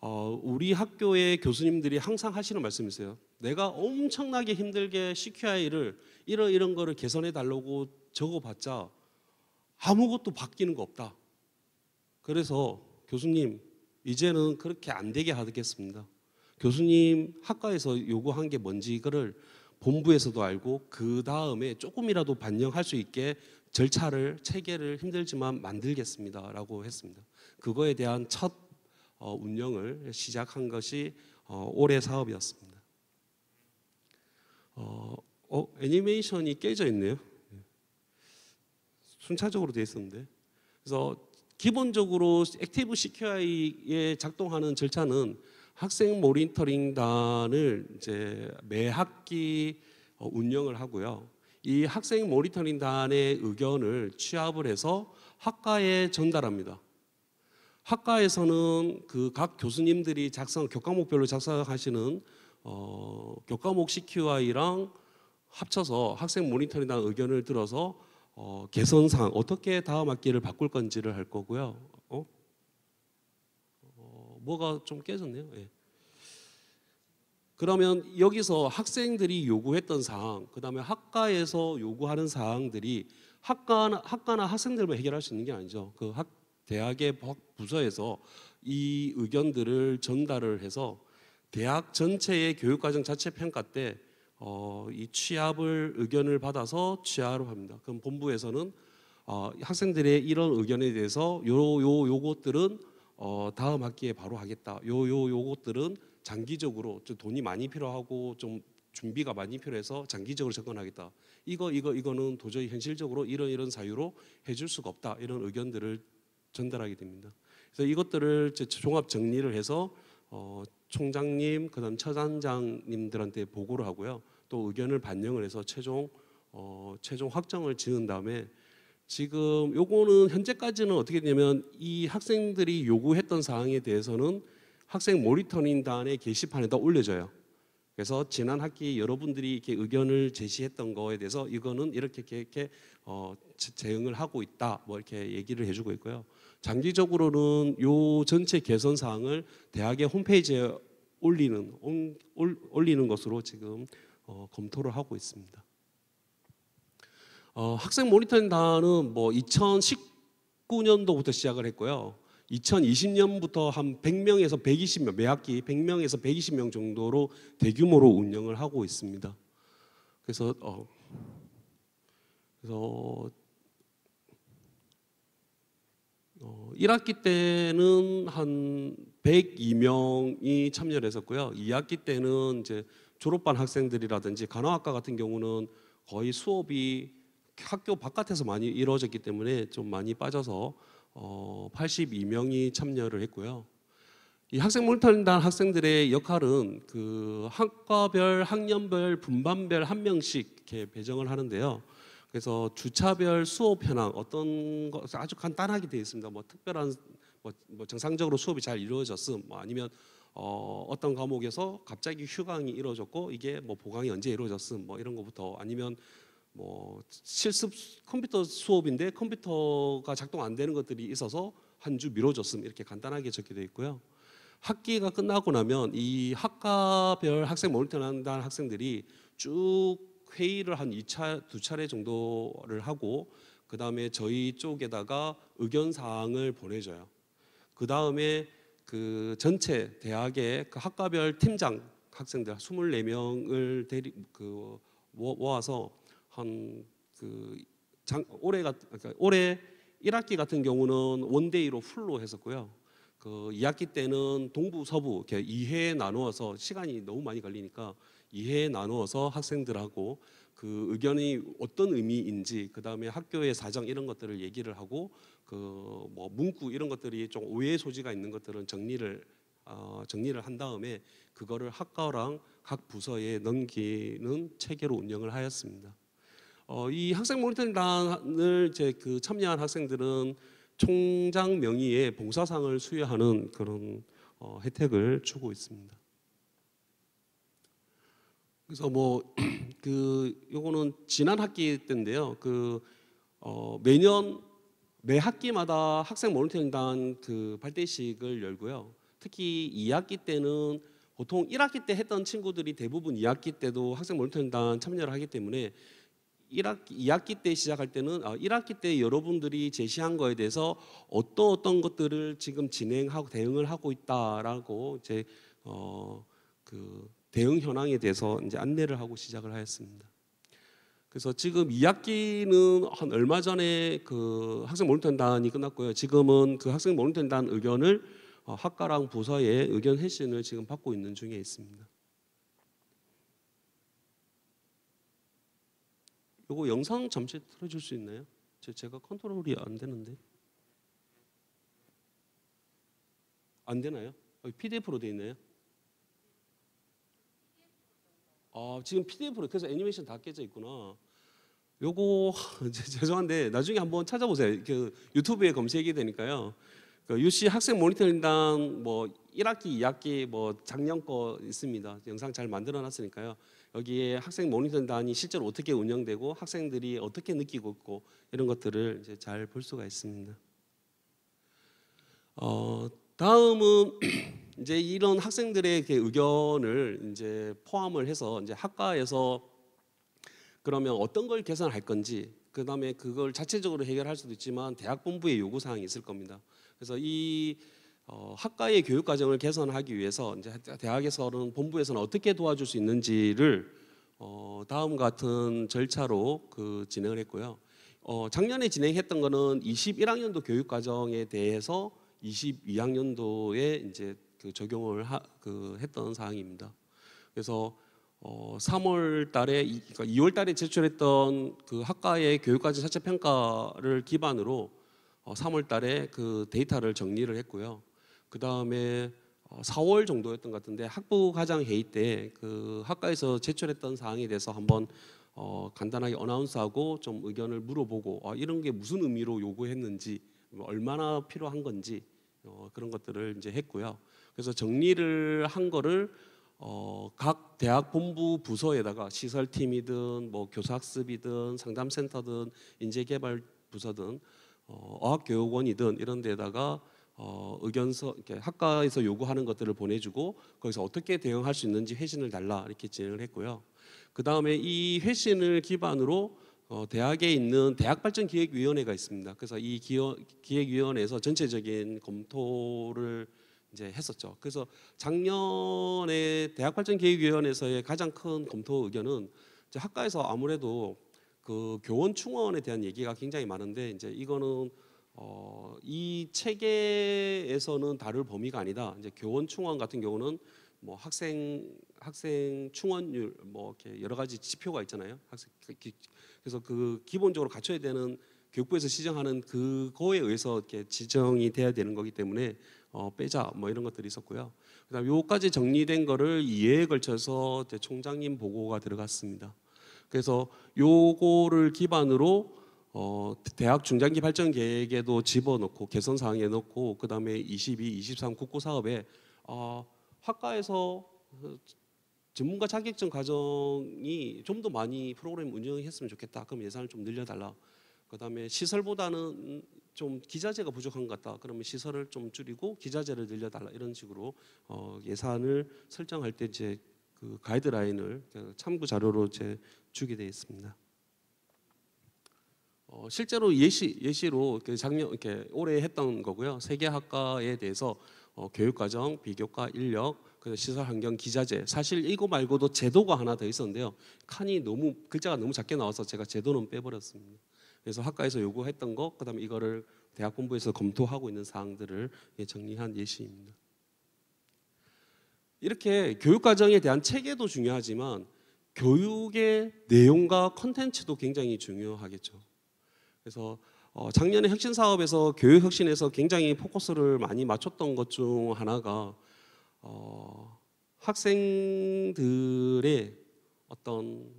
어, 우리 학교의 교수님들이 항상 하시는 말씀이세요. 내가 엄청나게 힘들게 CQI를 이런 이런 거를 개선해 달라고 적어봤자 아무것도 바뀌는 거 없다. 그래서 교수님 이제는 그렇게 안 되게 하겠습니다. 교수님 학과에서 요구한 게 뭔지 이거를 본부에서도 알고 그 다음에 조금이라도 반영할 수 있게 절차를 체계를 힘들지만 만들겠습니다라고 했습니다. 그거에 대한 첫 어, 운영을 시작한 것이 어, 올해 사업이었습니다. 어, 어, 애니메이션이 깨져 있네요. 순차적으로 되어 있었는데 그래서 기본적으로 액티브 CQI에 작동하는 절차는 학생 모니터링단을 이제 매 학기 어, 운영을 하고요. 이 학생 모니터링단의 의견을 취합을 해서 학과에 전달합니다. 학과에서는 그 각 교수님들이 작성 교과목별로 작성하시는 어, 교과목 CQI랑 합쳐서 학생 모니터링단 의견을 들어서 어, 개선 사항 어떻게 다음 학기를 바꿀 건지를 할 거고요. 어? 어 뭐가 좀 깨졌네요. 예. 그러면 여기서 학생들이 요구했던 사항, 그다음에 학과에서 요구하는 사항들이 학과 학과나 학생들만 해결할 수 있는 게 아니죠. 그 학, 대학의 부서에서 이 의견들을 전달을 해서 대학 전체의 교육과정 자체 평가 때 어, 이 취합을 의견을 받아서 취하로 합니다. 그럼 본부에서는 어, 학생들의 이런 의견에 대해서 요 요 요것들은 어, 다음 학기에 바로 하겠다. 요 요 요것들은 장기적으로 좀 돈이 많이 필요하고 좀 준비가 많이 필요해서 장기적으로 접근하겠다. 이거 이거 이거는 도저히 현실적으로 이런 이런 사유로 해줄 수가 없다. 이런 의견들을 전달하게 됩니다. 그래서 이것들을 종합 정리를 해서 어, 총장님, 그다음 처단장님들한테 보고를 하고요. 또 의견을 반영을 해서 최종 어, 최종 확정을 지은 다음에 지금 요거는 현재까지는 어떻게 되냐면 이 학생들이 요구했던 사항에 대해서는 학생 모니터링단의 게시판에다 올려줘요. 그래서 지난 학기 여러분들이 이렇게 의견을 제시했던 거에 대해서 이거는 이렇게 이렇게, 이렇게 어, 대응을 하고 있다. 뭐 이렇게 얘기를 해주고 있고요. 장기적으로는 요 전체 개선 사항을 대학의 홈페이지에 올리는 올리는 것으로 지금 어, 검토를 하고 있습니다. 어, 학생 모니터링단은 뭐 2019년도부터 시작을 했고요. 2020년부터 한 100명에서 120명, 매 학기 100명에서 120명 정도로 대규모로 운영을 하고 있습니다. 그래서 어, 그래서 어, 1학기 때는 한 102명이 참여를 했었고요. 2학기 때는 이제 졸업반 학생들이라든지 간호학과 같은 경우는 거의 수업이 학교 바깥에서 많이 이루어졌기 때문에 좀 많이 빠져서 어, 82명이 참여를 했고요. 이 학생 모니터링단 학생들의 역할은 그 학과별, 학년별, 분반별 한 명씩 이렇게 배정을 하는데요. 그래서 주차별 수업 현황 어떤 것 아주 간단하게 되어 있습니다. 뭐 특별한 뭐, 뭐 정상적으로 수업이 잘 이루어졌음, 뭐 아니면 어, 어떤 과목에서 갑자기 휴강이 이루어졌고 이게 뭐 보강이 언제 이루어졌음, 뭐 이런 것부터 아니면 뭐 실습 컴퓨터 수업인데 컴퓨터가 작동 안 되는 것들이 있어서 한 주 미뤄졌음 이렇게 간단하게 적게 되어 있고요. 학기가 끝나고 나면 이 학과별 학생 모니터링 한다는 학생들이 쭉 회의를 한 2차 두 차례 정도를 하고 그 다음에 저희 쪽에다가 의견 사항을 보내줘요. 그 다음에 그 전체 대학의 그 학과별 팀장 학생들 24명을 데리 그 모아서 한그 올해 같 그러니까 올해 1학기 같은 경우는 원데이로 풀로 했었고요. 그 2학기 때는 동부 서부 이렇게 2회 나누어서 시간이 너무 많이 걸리니까 이해 나누어서 학생들하고 그 의견이 어떤 의미인지 그 다음에 학교의 사정 이런 것들을 얘기를 하고 그 뭐 문구 이런 것들이 좀 오해의 소지가 있는 것들은 정리를 어, 정리를 한 다음에 그거를 학과랑 각 부서에 넘기는 체계로 운영을 하였습니다. 어, 이 학생 모니터링단을 제그 참여한 학생들은 총장 명의의 봉사상을 수여하는 그런 어, 혜택을 주고 있습니다. 그래서 뭐 그 요거는 지난 학기 때인데요. 그 어, 매년 매 학기마다 학생 모니터링단 그 발대식을 열고요. 특히 2학기 때는 보통 1학기 때 했던 친구들이 대부분 2학기 때도 학생 모니터링단 참여를 하기 때문에 1학기, 2학기 때 시작할 때는 아, 1학기 때 여러분들이 제시한 거에 대해서 어떤 어떤 것들을 지금 진행하고 대응을 하고 있다라고 이제 어, 그 대응 현황에 대해서 이제 안내를 하고 시작을 하였습니다. 그래서 지금 2학기는 한 얼마 전에 그 학생 모니터단이 끝났고요. 지금은 그 학생 모니터단 의견을 어, 학과랑 부서의 의견 회신을 지금 받고 있는 중에 있습니다. 요거 영상 잠시 틀어줄 수 있나요? 제가 컨트롤이 안 되는데 안 되나요? PDF로 돼 있나요? 아, 지금 PDF로 그래서 애니메이션 다 깨져 있구나. 요거 죄송한데 나중에 한번 찾아보세요. 그 유튜브에 검색이 되니까요. 그 UC 학생 모니터링단 뭐 1학기, 2학기 뭐 작년 거 있습니다. 영상 잘 만들어 놨으니까요. 여기에 학생 모니터링단이 실제로 어떻게 운영되고 학생들이 어떻게 느끼고 있고 이런 것들을 이제 잘 볼 수가 있습니다. 어, 다음은 이제 이런 학생들의 의견을 이제 포함을 해서 이제 학과에서 그러면 어떤 걸 개선할 건지 그 다음에 그걸 자체적으로 해결할 수도 있지만 대학 본부의 요구 사항이 있을 겁니다. 그래서 이 어, 학과의 교육 과정을 개선하기 위해서 이제 대학에서는 본부에서는 어떻게 도와줄 수 있는지를 어, 다음 같은 절차로 그 진행을 했고요. 어, 작년에 진행했던 거는 21학년도 교육 과정에 대해서 22학년도에 이제 그 적용을 하, 그 했던 사항입니다. 그래서 어, 3월 달에 그러니까 2월 달에 제출했던 그 학과의 교육과정 자체 평가를 기반으로 어, 3월 달에 그 데이터를 정리를 했고요. 그 다음에 어, 4월 정도였던 것 같은데 학부 과장 회의 때 그 학과에서 제출했던 사항에 대해서 한번 어, 간단하게 어나운스하고 좀 의견을 물어보고 어, 이런 게 무슨 의미로 요구했는지 뭐 얼마나 필요한 건지 어, 그런 것들을 이제 했고요. 그래서 정리를 한 거를 어, 각 대학 본부 부서에다가 시설팀이든 뭐 교사학습이든 상담센터든 인재개발 부서든 어, 어학교육원이든 이런 데다가 어, 의견서 이렇게 학과에서 요구하는 것들을 보내주고 거기서 어떻게 대응할 수 있는지 회신을 달라 이렇게 진행을 했고요. 그 다음에 이 회신을 기반으로 어, 대학에 있는 대학발전기획위원회가 있습니다. 그래서 이 기어, 기획위원회에서 전체적인 검토를 이제 했었죠. 그래서 작년에 대학발전계획위원회에서의 가장 큰 검토 의견은 이제 학과에서 아무래도 그 교원 충원에 대한 얘기가 굉장히 많은데 이제 이거는 어, 이 체계에서는 다룰 범위가 아니다. 이제 교원 충원 같은 경우는 뭐 학생 학생 충원율 뭐 이렇게 여러 가지 지표가 있잖아요. 학생 그래서 그 기본적으로 갖춰야 되는 교육부에서 시정하는 그거에 의해서 이렇게 지정이 돼야 되는 거기 때문에 어, 빼자 뭐 이런 것들이 있었고요. 그다음 요까지 정리된 거를 2회에 걸쳐서 제 총장님 보고가 들어갔습니다. 그래서 요거를 기반으로 어, 대학 중장기 발전 계획에도 집어넣고 개선 사항에 넣고 그다음에 22, 23 국고 사업에 어, 학과에서 전문가 자격증 과정이 좀 더 많이 프로그램 운영했으면 좋겠다. 그럼 예산을 좀 늘려달라. 그다음에 시설보다는 좀 기자재가 부족한 것 같다. 그러면 시설을 좀 줄이고 기자재를 늘려달라 이런 식으로 어, 예산을 설정할 때 이제 그 가이드라인을 그 참고 자료로 제 주게 되어 있습니다. 어, 실제로 예시 예시로 작년 이렇게 올해 했던 거고요. 세계 학과에 대해서 어, 교육과정, 비교과 인력, 그 시설 환경 기자재 사실 이거 말고도 제도가 하나 더 있었는데요. 칸이 너무 글자가 너무 작게 나와서 제가 제도는 빼버렸습니다. 그래서 학과에서 요구했던 것, 그다음에 이거를 대학 본부에서 검토하고 있는 사항들을 예, 정리한 예시입니다. 이렇게 교육 과정에 대한 체계도 중요하지만 교육의 내용과 컨텐츠도 굉장히 중요하겠죠. 그래서 어, 작년에 혁신 사업에서 교육 혁신에서 굉장히 포커스를 많이 맞췄던 것 중 하나가 어, 학생들의 어떤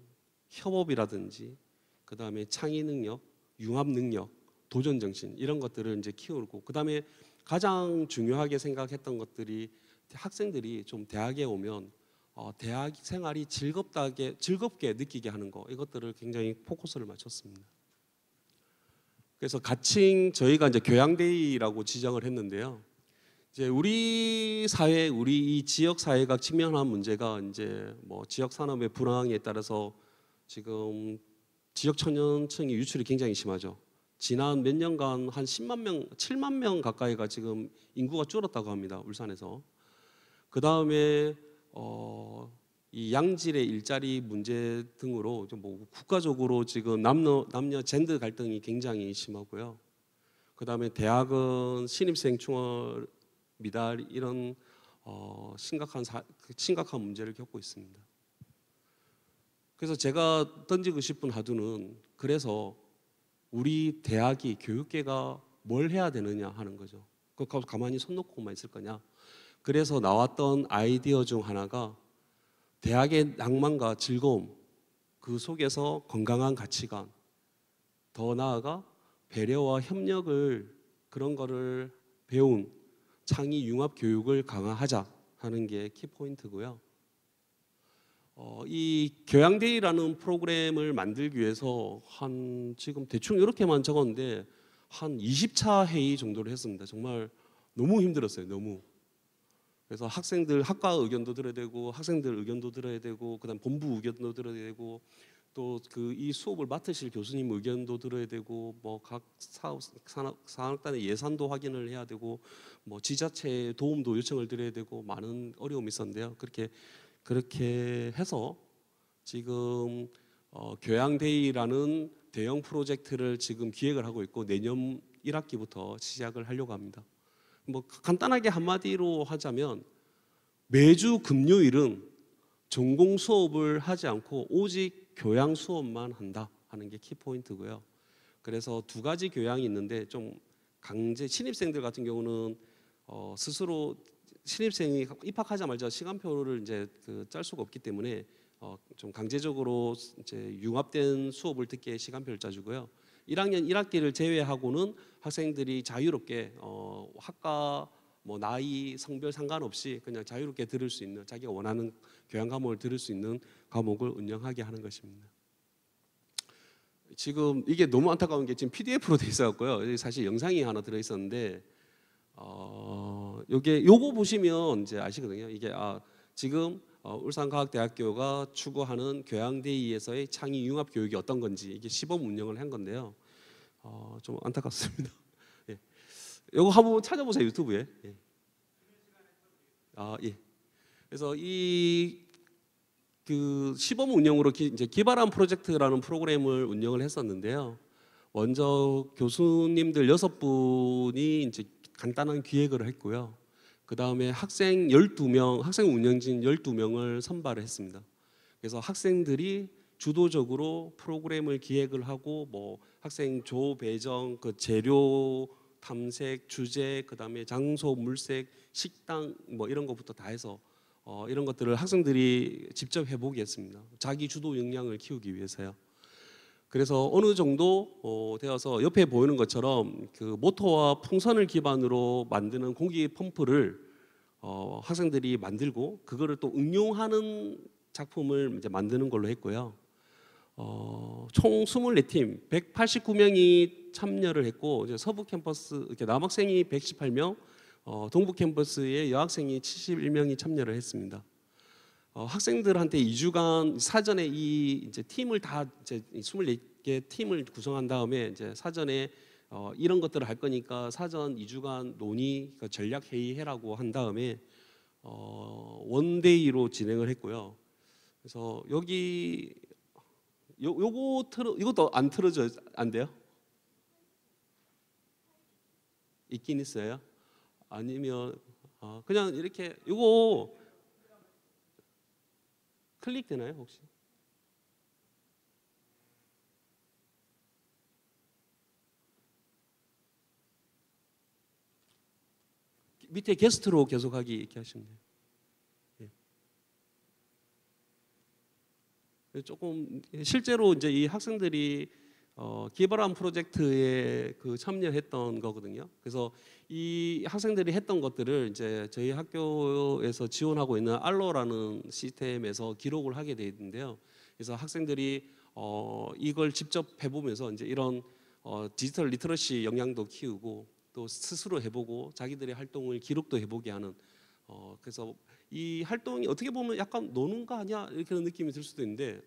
협업이라든지 그 다음에 창의 능력 융합 능력, 도전 정신 이런 것들을 이제 키우고 그다음에 가장 중요하게 생각했던 것들이 학생들이 좀 대학에 오면 어, 대학 생활이 즐겁다게 즐겁게 느끼게 하는 거 이것들을 굉장히 포커스를 맞췄습니다. 그래서 가칭 저희가 이제 교양데이라고 지정을 했는데요. 이제 우리 사회, 우리 이 지역 사회가 직면한 문제가 이제 뭐 지역 산업의 불황에 따라서 지금 지역 청년층의 유출이 굉장히 심하죠. 지난 몇 년간 한 10만 명, 7만 명 가까이가 지금 인구가 줄었다고 합니다. 울산에서. 그 다음에 어, 이 양질의 일자리 문제 등으로 뭐 국가적으로 지금 남녀 남녀 젠더 갈등이 굉장히 심하고요. 그 다음에 대학은 신입생 충월 미달 이런 어, 심각한 사, 심각한 문제를 겪고 있습니다. 그래서 제가 던지고 싶은 하두는 그래서 우리 대학이 교육계가 뭘 해야 되느냐 하는 거죠. 그 가만히 손 놓고만 있을 거냐. 그래서 나왔던 아이디어 중 하나가 대학의 낭만과 즐거움 그 속에서 건강한 가치관 더 나아가 배려와 협력을 그런 거를 배운 창의 융합 교육을 강화하자 하는 게 키포인트고요. 어, 이 교양데이라는 프로그램을 만들기 위해서 한 지금 대충 이렇게만 적었는데 한 20차 회의 정도를 했습니다. 정말 너무 힘들었어요. 너무. 그래서 학생들 학과 의견도 들어야 되고 학생들 의견도 들어야 되고 그다음 본부 의견도 들어야 되고 또 그 이 수업을 맡으실 교수님 의견도 들어야 되고 뭐 각 사업 산업단의 예산도 확인을 해야 되고 뭐 지자체의 도움도 요청을 드려야 되고 많은 어려움이 있었는데요. 그렇게 그렇게 해서 지금 어, 교양데이라는 대형 프로젝트를 지금 기획을 하고 있고 내년 1학기부터 시작을 하려고 합니다. 뭐 간단하게 한마디로 하자면 매주 금요일은 전공 수업을 하지 않고 오직 교양 수업만 한다 하는 게 키포인트고요. 그래서 두 가지 교양이 있는데 좀 강제 신입생들 같은 경우는 어, 스스로 신입생이 입학하자마자 시간표를 이제 그짤 수가 없기 때문에 어, 좀 강제적으로 이제 융합된 수업을 듣게 시간표를 짜주고요. 1학년 1학기를 제외하고는 학생들이 자유롭게 어, 학과 뭐 나이 성별 상관없이 그냥 자유롭게 들을 수 있는 자기가 원하는 교양 과목을 들을 수 있는 과목을 운영하게 하는 것입니다. 지금 이게 너무 안타까운 게 지금 PDF로 돼 있어갖고요. 사실 영상이 하나 들어 있었는데 어, 요게 요거 보시면 이제 아시거든요. 이게 아, 지금 어, 울산과학대학교가 추구하는 교양대의에서의 창의 융합 교육이 어떤 건지 이게 시범 운영을 한 건데요. 어, 좀 안타깝습니다. 예. 요거 한번 찾아보세요 유튜브에. 예. 아 예. 그래서 이 그 시범 운영으로 기, 이제 기발한 프로젝트라는 프로그램을 운영을 했었는데요. 먼저 교수님들 여섯 분이 이제 간단한 기획을 했고요. 그 다음에 학생 12명, 학생 운영진 12명을 선발을 했습니다. 그래서 학생들이 주도적으로 프로그램을 기획을 하고 뭐 학생 조 배정, 그 재료 탐색, 주제, 그 다음에 장소, 물색, 식당 뭐 이런 것부터 다 해서 어, 이런 것들을 학생들이 직접 해보게 했습니다. 자기 주도 역량을 키우기 위해서요. 그래서 어느 정도 어, 되어서 옆에 보이는 것처럼 그 모터와 풍선을 기반으로 만드는 공기 펌프를 어, 학생들이 만들고 그거를 또 응용하는 작품을 이제 만드는 걸로 했고요. 어, 총 24팀 189명이 참여를 했고 이제 서부 캠퍼스 이렇게 남학생이 118명, 어, 동부 캠퍼스의 여학생이 71명이 참여를 했습니다. 어, 학생들한테 2주간 사전에 이 이제 팀을 다 이제 24개 팀을 구성한 다음에 이제 사전에 어, 이런 것들을 할 거니까 사전 2주간 논의 그러니까 전략 회의해라고 한 다음에 어, 원데이로 진행을 했고요. 그래서 여기 요 요거 틀어 이것도 안 틀어져 안 돼요? 있긴 있어요. 아니면 어, 그냥 이렇게 이거 클릭되나요, 혹시? 밑에 게스트로 계속하기 이렇게 하시면 돼요. 예. 조금 실제로 이제 이 학생들이 어, 기발한 프로젝트에 그 참여했던 거거든요. 그래서 이 학생들이 했던 것들을 이제 저희 학교에서 지원하고 있는 알로라는 시스템에서 기록을 하게 돼 있는데요. 그래서 학생들이 어, 이걸 직접 해보면서 이제 이런 어, 디지털 리터러시 역량도 키우고 또 스스로 해보고 자기들의 활동을 기록도 해보게 하는 어, 그래서 이 활동이 어떻게 보면 약간 노는 거 아니야 이렇게 느낌이 들 수도 있는데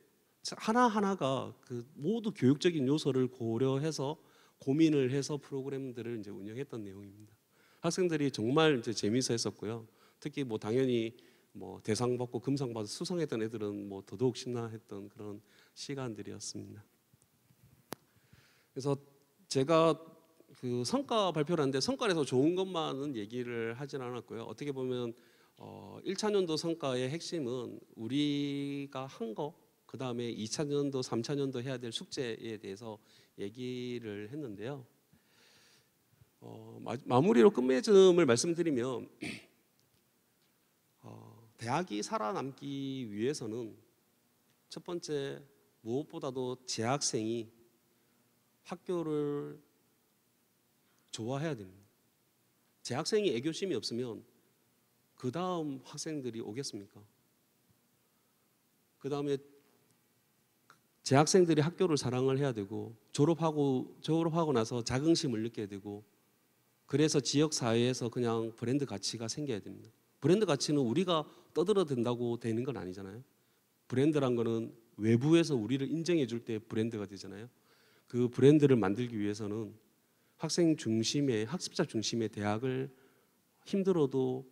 하나하나가 그 모두 교육적인 요소를 고려해서 고민을 해서 프로그램들을 이제 운영했던 내용입니다. 학생들이 정말 이제 재미있어 했었고요. 특히 뭐 당연히 뭐 대상 받고 금상 받아 수상했던 애들은 뭐 더더욱 신나했던 그런 시간들이었습니다. 그래서 제가 그 성과 발표를 하는데 성과에서 좋은 것만은 얘기를 하진 않았고요. 어떻게 보면 어 1차년도 성과의 핵심은 우리가 한 거, 그 다음에 2차년도, 3차년도 해야 될 숙제에 대해서 얘기를 했는데요. 어, 마, 무리로 끝맺음을 말씀드리면 어, 대학이 살아남기 위해서는 첫 번째 무엇보다도 재학생이 학교를 좋아해야 됩니다. 재학생이 애교심이 없으면 그 다음 학생들이 오겠습니까? 그 다음에 제 학생들이 학교를 사랑을 해야 되고 졸업하고 졸업하고 나서 자긍심을 느껴야 되고 그래서 지역 사회에서 그냥 브랜드 가치가 생겨야 됩니다. 브랜드 가치는 우리가 떠들어 든다고 되는 건 아니잖아요. 브랜드란 거는 외부에서 우리를 인정해 줄 때 브랜드가 되잖아요. 그 브랜드를 만들기 위해서는 학생 중심의 학습자 중심의 대학을 힘들어도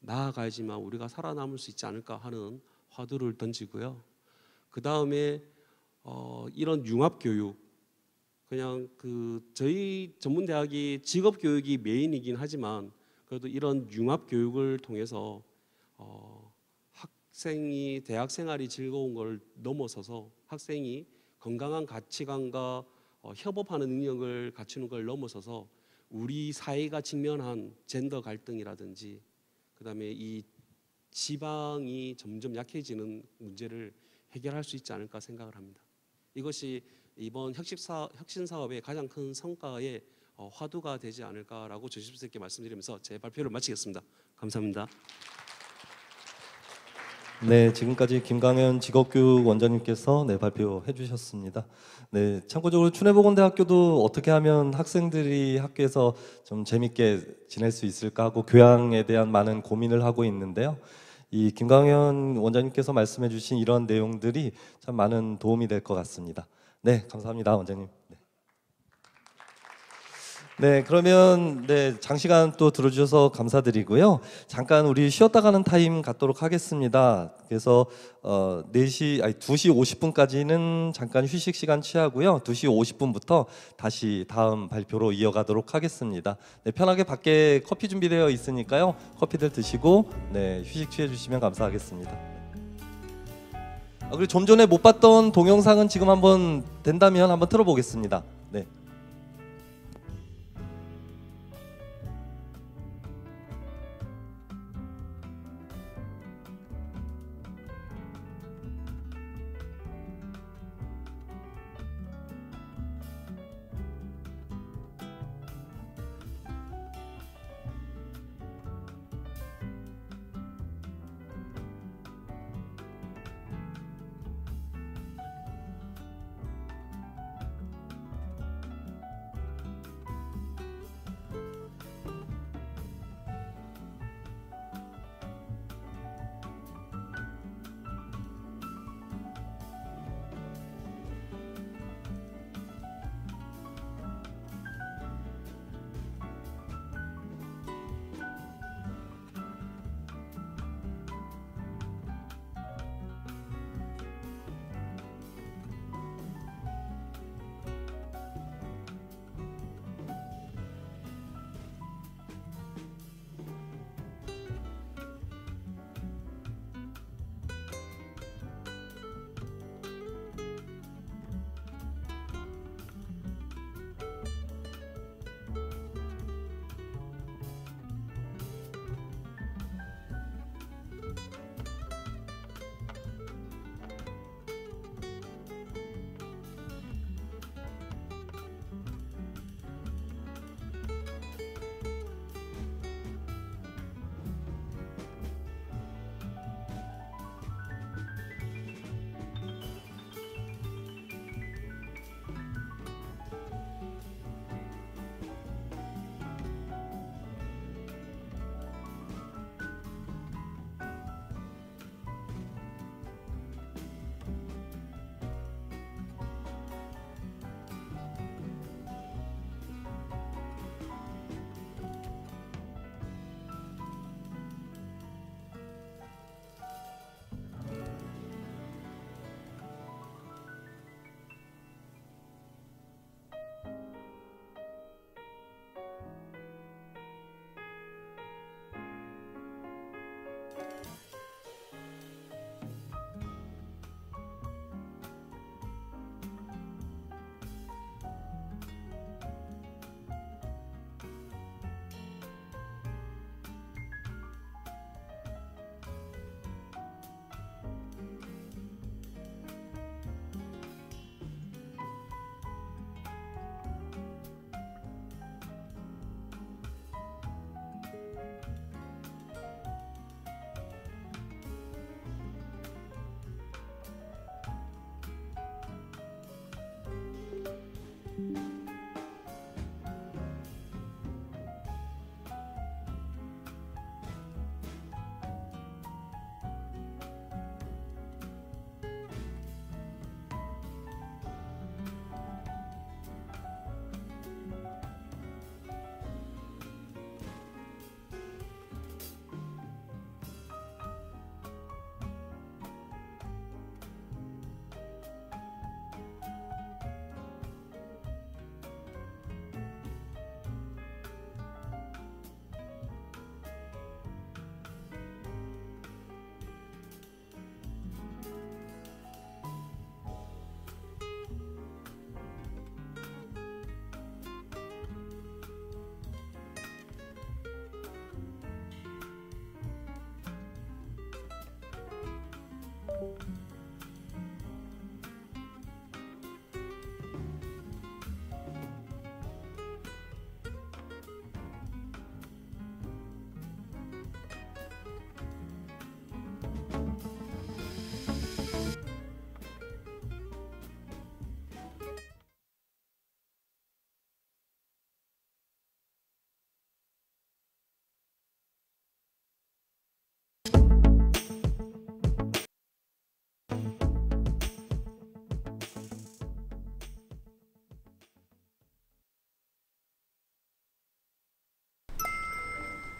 나아가야지만 우리가 살아남을 수 있지 않을까 하는 화두를 던지고요. 그 다음에 어, 이런 융합 교육 그냥 그 저희 전문 대학이 직업 교육이 메인이긴 하지만 그래도 이런 융합 교육을 통해서 어, 학생이 대학 생활이 즐거운 걸 넘어서서 학생이 건강한 가치관과 어, 협업하는 능력을 갖추는 걸 넘어서서 우리 사회가 직면한 젠더 갈등이라든지 그다음에 이 지방이 점점 약해지는 문제를 해결할 수 있지 않을까 생각을 합니다. 이것이 이번 혁신사, 혁신 사업의 가장 큰 성과의 어, 화두가 되지 않을까라고 조심스럽게 말씀드리면서 제 발표를 마치겠습니다. 감사합니다. 네, 지금까지 김강현 직업교육 원장님께서 네, 발표해 주셨습니다. 네, 참고적으로 춘해보건대학교도 어떻게 하면 학생들이 학교에서 좀 재밌게 지낼 수 있을까 하고 교양에 대한 많은 고민을 하고 있는데요. 이 김광현 원장님께서 말씀해 주신 이런 내용들이 참 많은 도움이 될 것 같습니다. 네, 감사합니다, 원장님. 네, 그러면 네, 장시간 또 들어주셔서 감사드리고요. 잠깐 우리 쉬었다 가는 타임 갖도록 하겠습니다. 그래서 어, 4시, 아니 2시 50분까지는 잠깐 휴식 시간 취하고요. 2시 50분부터 다시 다음 발표로 이어가도록 하겠습니다. 네, 편하게 밖에 커피 준비되어 있으니까요. 커피들 드시고 네, 휴식 취해 주시면 감사하겠습니다. 아, 그리고 좀 전에 못 봤던 동영상은 지금 한번 된다면 한번 틀어보겠습니다. 네.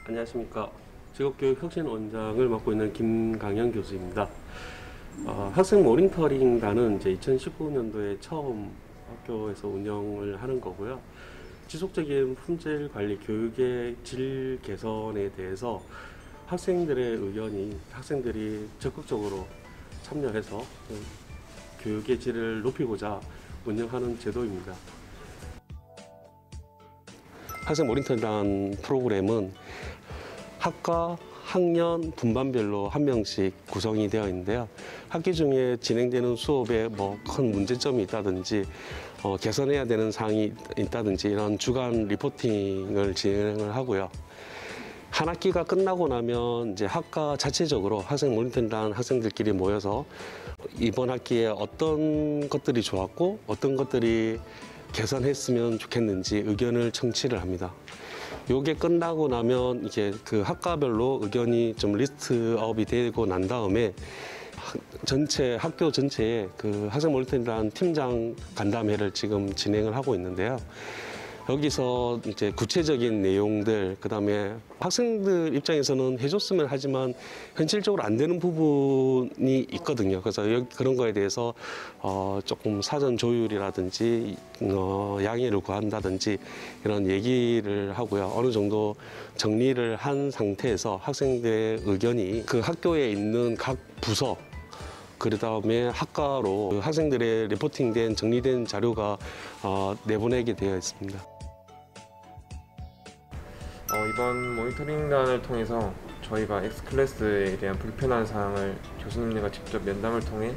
안녕하십니까. 직업교육 혁신원장을 맡고 있는 김강현 교수입니다. 어, 학생 모니터링단은 이제 2019년도에 처음 학교에서 운영을 하는 거고요. 지속적인 품질 관리 교육의 질 개선에 대해서 학생들의 의견이 학생들이 적극적으로 참여해서 교육의 질을 높이고자 운영하는 제도입니다. 학생 모니터링단 프로그램은 학과, 학년 분반별로 한 명씩 구성이 되어 있는데요. 학기 중에 진행되는 수업에 뭐 큰 문제점이 있다든지 어, 개선해야 되는 사항이 있다든지 이런 주간 리포팅을 진행을 하고요. 한 학기가 끝나고 나면 이제 학과 자체적으로 학생 모니터링단 학생들끼리 모여서 이번 학기에 어떤 것들이 좋았고 어떤 것들이 개선했으면 좋겠는지 의견을 청취를 합니다. 요게 끝나고 나면 이제 그 학과별로 의견이 좀 리스트업이 되고 난 다음에 전체 학교 전체에 그 학생 몰텐이라는 팀장 간담회를 지금 진행을 하고 있는데요. 여기서 이제 구체적인 내용들 그다음에 학생들 입장에서는 해줬으면 하지만 현실적으로 안 되는 부분이 있거든요. 그래서 그런 거에 대해서 어, 조금 사전 조율이라든지 어, 양해를 구한다든지 이런 얘기를 하고요. 어느 정도 정리를 한 상태에서 학생들의 의견이 그 학교에 있는 각 부서 그다음에 학과로 그 학생들의 리포팅된 정리된 자료가 어, 내보내게 되어 있습니다. 어, 이번 모니터링단을 통해서 저희가 X클래스에 대한 불편한 사항을 교수님들과 직접 면담을 통해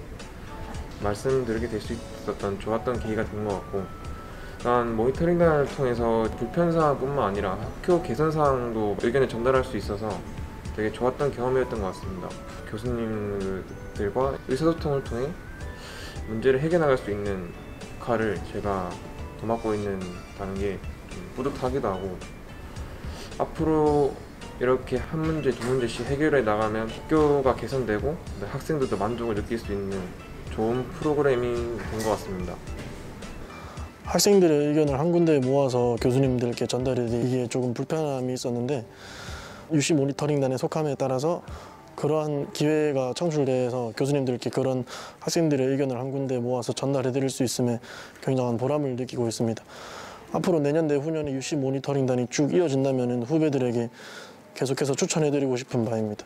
말씀드리게 될 수 있었던 좋았던 계기가 된 것 같고 난 모니터링단을 통해서 불편사항뿐만 아니라 학교 개선사항도 의견을 전달할 수 있어서 되게 좋았던 경험이었던 것 같습니다. 교수님들과 의사소통을 통해 문제를 해결나갈 해수 있는 역할을 제가 도맡고 있는 다는 게 뿌듯하기도 하고 앞으로 이렇게 한 문제 두 문제씩 해결해 나가면 학교가 개선되고 네, 학생들도 만족을 느낄 수 있는 좋은 프로그램이 된 것 같습니다. 학생들의 의견을 한 군데 모아서 교수님들께 전달해드리기 에 조금 불편함이 있었는데 유시 모니터링단의 속함에 따라서 그러한 기회가 창출돼서 교수님들께 그런 학생들의 의견을 한 군데 모아서 전달해드릴 수 있음에 굉장한 보람을 느끼고 있습니다. 앞으로 내년 내후년에 유씨 모니터링단이 쭉 이어진다면 후배들에게 계속해서 추천해드리고 싶은 바입니다.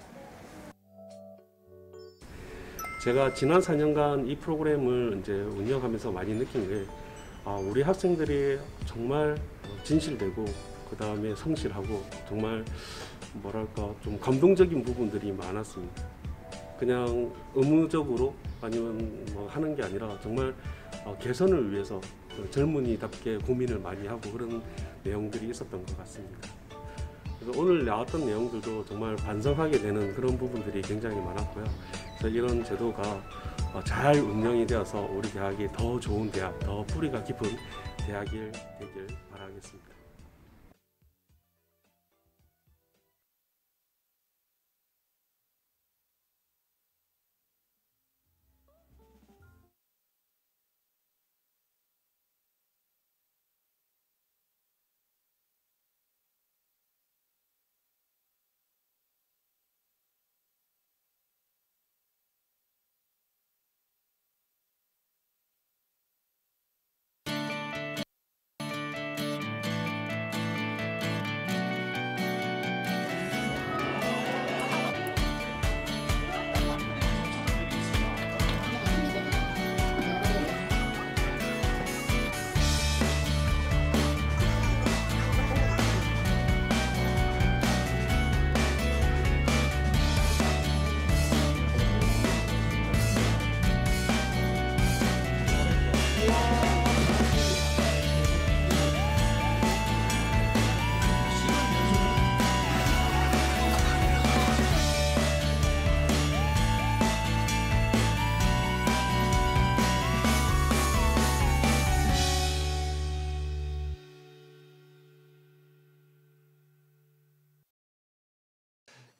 제가 지난 4년간 이 프로그램을 이제 운영하면서 많이 느낀 게 아, 우리 학생들이 정말 진실되고 그 다음에 성실하고 정말 뭐랄까 좀 감동적인 부분들이 많았습니다. 그냥 의무적으로 아니면 뭐 하는 게 아니라 정말 어, 개선을 위해서 젊은이답게 고민을 많이 하고 그런 내용들이 있었던 것 같습니다. 그래서 오늘 나왔던 내용들도 정말 반성하게 되는 그런 부분들이 굉장히 많았고요. 그래서 이런 제도가 어, 잘 운영이 되어서 우리 대학이 더 좋은 대학, 더 뿌리가 깊은 대학이 되길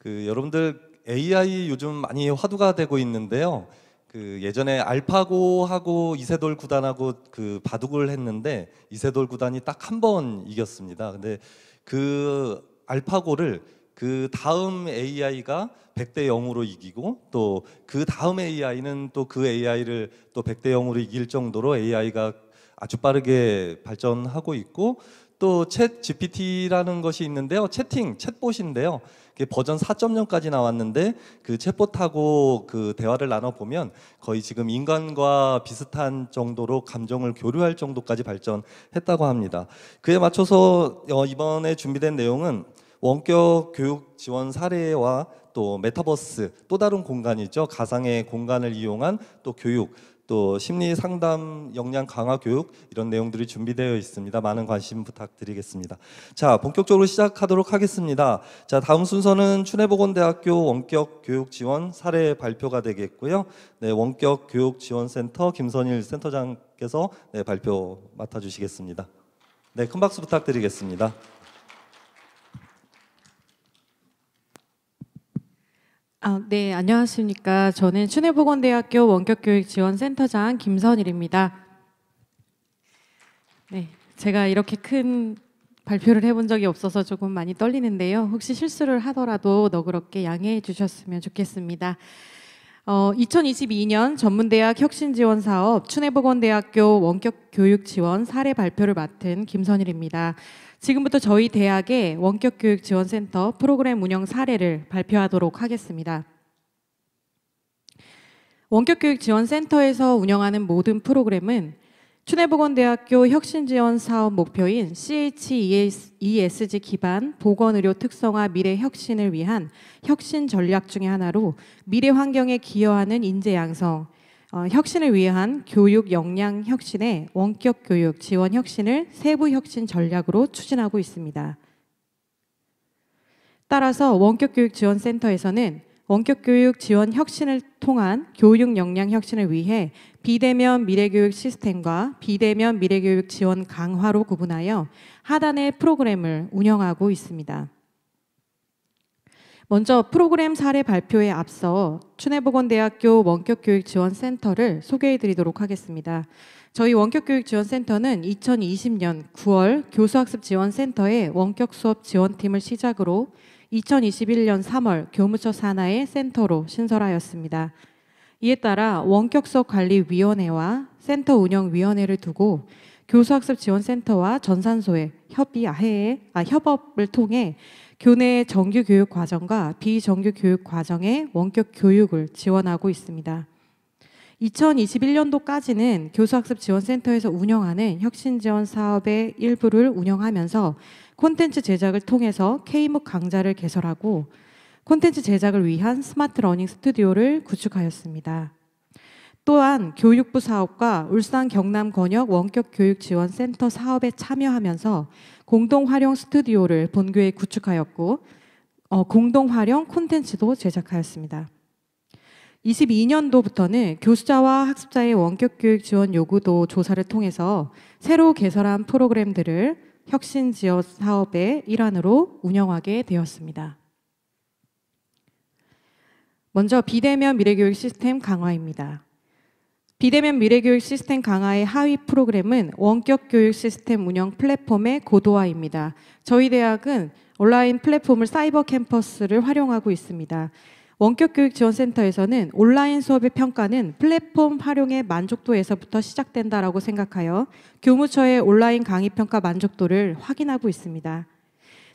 그 여러분들 AI 요즘 많이 화두가 되고 있는데요. 그 예전에 알파고하고 이세돌 구단하고 그 바둑을 했는데 이세돌 구단이 딱 한 번 이겼습니다. 근데 그 알파고를 그 다음 AI가 100대 0으로 이기고 또 그 다음 AI는 또 그 AI를 또 100대 그 0으로 이길 정도로 AI가 아주 빠르게 발전하고 있고 또 챗 GPT라는 것이 있는데요. 채팅, 챗봇인데요. 버전 4.0까지 나왔는데 그 챗봇하고 그 대화를 나눠 보면 거의 지금 인간과 비슷한 정도로 감정을 교류할 정도까지 발전했다고 합니다. 그에 맞춰서 어, 이번에 준비된 내용은 원격 교육 지원 사례와 또 메타버스 또 다른 공간이죠. 가상의 공간을 이용한 또 교육 또 심리 상담 역량 강화 교육 이런 내용들이 준비되어 있습니다. 많은 관심 부탁드리겠습니다. 자, 본격적으로 시작하도록 하겠습니다. 자, 다음 순서는 춘해보건대학교 원격 교육 지원 사례 발표가 되겠고요. 네, 원격 교육 지원센터 김선일 센터장께서 네, 발표 맡아 주시겠습니다. 네, 큰 박수 부탁드리겠습니다. 아, 네, 안녕하십니까. 저는 춘해보건대학교 원격교육지원센터장 김선일입니다. 네, 제가 이렇게 큰 발표를 해본 적이 없어서 조금 많이 떨리는데요. 혹시 실수를 하더라도 너그럽게 양해해 주셨으면 좋겠습니다. 어, 2022년 전문대학 혁신지원 사업 춘해보건대학교 원격교육지원 사례 발표를 맡은 김선일입니다. 지금부터 저희 대학의 원격 교육 지원센터 프로그램 운영 사례를 발표하도록 하겠습니다. 원격 교육 지원센터에서 운영하는 모든 프로그램은 춘해보건대학교 혁신지원 사업 목표인 CHESG 기반 보건의료 특성화 미래 혁신을 위한 혁신 전략 중의 하나로 미래 환경에 기여하는 인재 양성, 어, 혁신을 위한 교육 역량 혁신의 원격 교육 지원 혁신을 세부 혁신 전략으로 추진하고 있습니다. 따라서 원격 교육 지원 센터에서는 원격 교육 지원 혁신을 통한 교육 역량 혁신을 위해 비대면 미래교육 시스템과 비대면 미래교육 지원 강화로 구분하여 하단의 프로그램을 운영하고 있습니다. 먼저 프로그램 사례 발표에 앞서 춘해보건대학교 원격교육지원센터를 소개해 드리도록 하겠습니다. 저희 원격교육지원센터는 2020년 9월 교수학습지원센터의 원격수업 지원팀을 시작으로 2021년 3월 교무처 산하의 센터로 신설하였습니다. 이에 따라 원격수업관리위원회와 센터 운영위원회를 두고 교수학습지원센터와 전산소의 협의 아해 아, 협업을 통해 교내 정규 교육 과정과 비정규 교육 과정의 원격 교육을 지원하고 있습니다. 2021년도까지는 교수학습 지원센터에서 운영하는 혁신 지원 사업의 일부를 운영하면서 콘텐츠 제작을 통해서 K묵 강좌를 개설하고 콘텐츠 제작을 위한 스마트 러닝 스튜디오를 구축하였습니다. 또한 교육부 사업과 울산 경남 권역 원격 교육 지원 센터 사업에 참여하면서 공동 활용 스튜디오를 본교에 구축하였고 어, 공동 활용 콘텐츠도 제작하였습니다. 22년도부터는 교수자와 학습자의 원격 교육 지원 요구도 조사를 통해서 새로 개설한 프로그램들을 혁신 지원 사업의 일환으로 운영하게 되었습니다. 먼저 비대면 미래교육 시스템 강화입니다. 비대면 미래교육 시스템 강화의 하위 프로그램은 원격 교육 시스템 운영 플랫폼의 고도화입니다. 저희 대학은 온라인 플랫폼을 사이버 캠퍼스를 활용하고 있습니다. 원격 교육 지원센터에서는 온라인 수업의 평가는 플랫폼 활용의 만족도에서부터 시작된다라고 생각하여 교무처의 온라인 강의 평가 만족도를 확인하고 있습니다.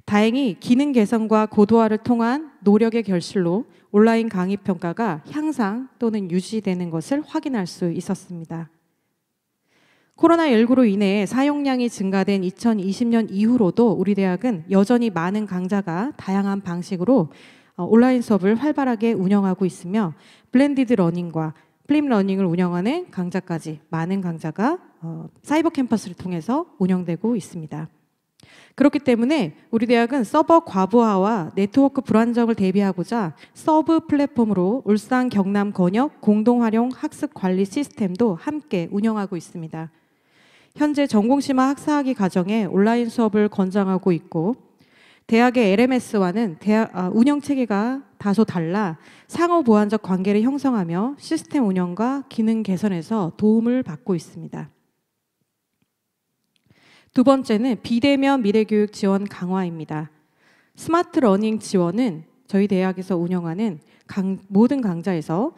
다행히 기능 개선과 고도화를 통한 노력의 결실로 온라인 강의 평가가 향상 또는 유지되는 것을 확인할 수 있었습니다. 코로나19로 인해 사용량이 증가된 2020년 이후로도 우리 대학은 여전히 많은 강자가 다양한 방식으로 어, 온라인 수업을 활발하게 운영하고 있으며 블렌디드 러닝과 플립 러닝을 운영하는 강좌까지 많은 강좌가 어, 사이버 캠퍼스를 통해서 운영되고 있습니다. 그렇기 때문에 우리 대학은 서버 과부하와 네트워크 불안정을 대비하고자 서브 플랫폼으로 울산 경남 권역 공동활용 학습 관리 시스템도 함께 운영하고 있습니다. 현재 전공심화 학사학위 과정에 온라인 수업을 권장하고 있고 대학의 LMS와는 대학, 아, 운영 체계가 다소 달라 상호 보완적 관계를 형성하며 시스템 운영과 기능 개선에서 도움을 받고 있습니다. 두 번째는 비대면 미래교육 지원 강화입니다. 스마트 러닝 지원은 저희 대학에서 운영하는 강, 모든 강좌에서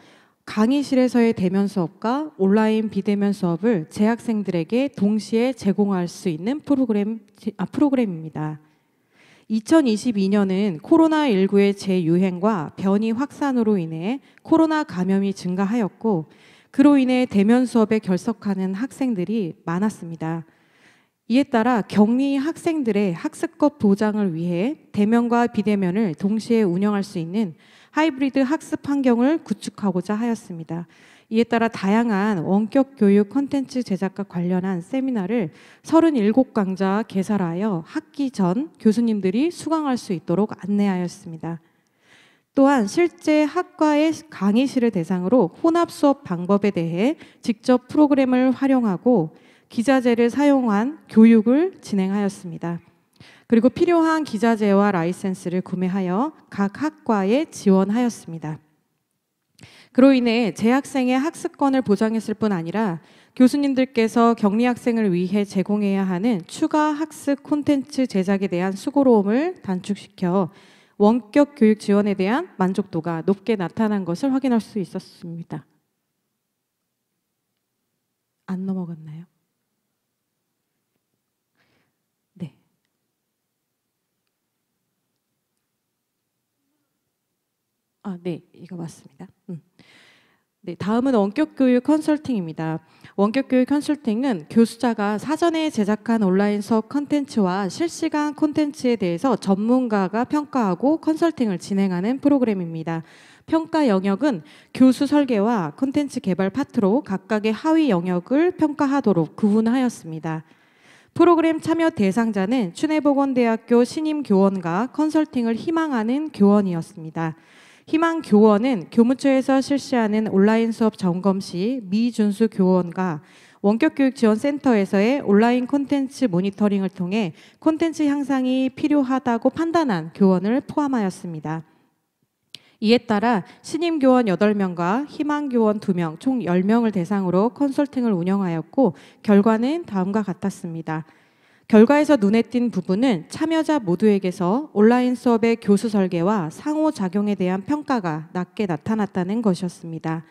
강의실에서의 대면 수업과 온라인 비대면 수업을 재학생들에게 동시에 제공할 수 있는 프로그램, 아, 프로그램입니다. 2022년은 코로나19의 재유행과 변이 확산으로 인해 코로나 감염이 증가하였고, 그로 인해 대면 수업에 결석하는 학생들이 많았습니다. 이에 따라 격리 학생들의 학습법 보장을 위해 대면과 비대면을 동시에 운영할 수 있는 하이브리드 학습 환경을 구축하고자 하였습니다. 이에 따라 다양한 원격 교육 콘텐츠 제작과 관련한 세미나를 37강좌 개설하여 학기 전 교수님들이 수강할 수 있도록 안내하였습니다. 또한 실제 학과의 강의실을 대상으로 혼합 수업 방법에 대해 직접 프로그램을 활용하고 기자재를 사용한 교육을 진행하였습니다. 그리고 필요한 기자재와 라이센스를 구매하여 각 학과에 지원하였습니다. 그로 인해 재학생의 학습권을 보장했을 뿐 아니라 교수님들께서 격리 학생을 위해 제공해야 하는 추가 학습 콘텐츠 제작에 대한 수고로움을 단축시켜 원격 교육 지원에 대한 만족도가 높게 나타난 것을 확인할 수 있었습니다. 안 넘어갔나요? 아, 네, 이거 맞습니다. 음. 네, 다음은 원격 교육 컨설팅입니다. 원격 교육 컨설팅은 교수자가 사전에 제작한 온라인 수업 컨텐츠와 실시간 콘텐츠에 대해서 전문가가 평가하고 컨설팅을 진행하는 프로그램입니다. 평가 영역은 교수 설계와 콘텐츠 개발 파트로 각각의 하위 영역을 평가하도록 구분하였습니다. 프로그램 참여 대상자는 춘해보건대학교 신임 교원과 컨설팅을 희망하는 교원이었습니다. 희망 교원은 교무처에서 실시하는 온라인 수업 점검 시 미준수 교원과 원격 교육 지원 센터에서의 온라인 콘텐츠 모니터링을 통해 콘텐츠 향상이 필요하다고 판단한 교원을 포함하였습니다. 이에 따라 신임 교원 8명과 희망 교원 2명 총 10명을 대상으로 컨설팅을 운영하였고 결과는 다음과 같았습니다. 결과에서 눈에 띈 부분은 참여자 모두에게서 온라인 수업의 교수 설계와 상호작용에 대한 평가가 낮게 나타났다는 것이었습니다.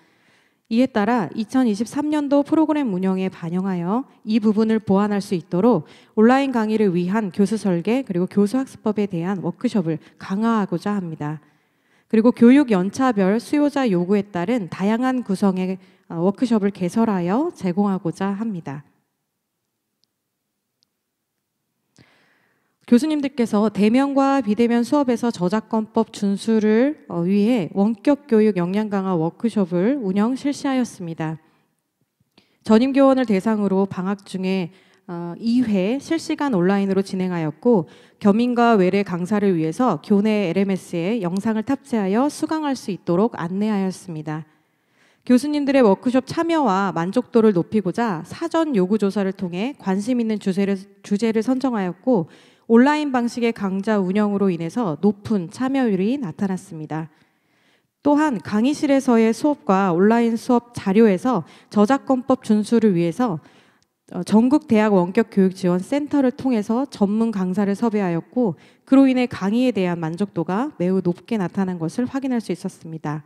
이에 따라 2023년도 프로그램 운영에 반영하여 이 부분을 보완할 수 있도록 온라인 강의를 위한 교수 설계 그리고 교수 학습법에 대한 워크숍을 강화하고자 합니다. 그리고 교육 연차별 수요자 요구에 따른 다양한 구성의 어, 워크숍을 개설하여 제공하고자 합니다. 교수님들께서 대면과 비대면 수업에서 저작권법 준수를 어, 위해 원격 교육 역량 강화 워크숍을 운영 실시하였습니다. 전임 교원을 대상으로 방학 중에 2회 어, 실시간 온라인으로 진행하였고 겸임과 외래 강사를 위해서 교내 LMS에 영상을 탑재하여 수강할 수 있도록 안내하였습니다. 교수님들의 워크숍 참여와 만족도를 높이고자 사전 요구 조사를 통해 관심 있는 주제를, 주제를 선정하였고 온라인 방식의 강좌 운영으로 인해서 높은 참여율이 나타났습니다. 또한 강의실에서의 수업과 온라인 수업 자료에서 저작권법 준수를 위해서 어, 전국 대학 원격 교육 지원 센터를 통해서 전문 강사를 섭외하였고 그로 인해 강의에 대한 만족도가 매우 높게 나타난 것을 확인할 수 있었습니다.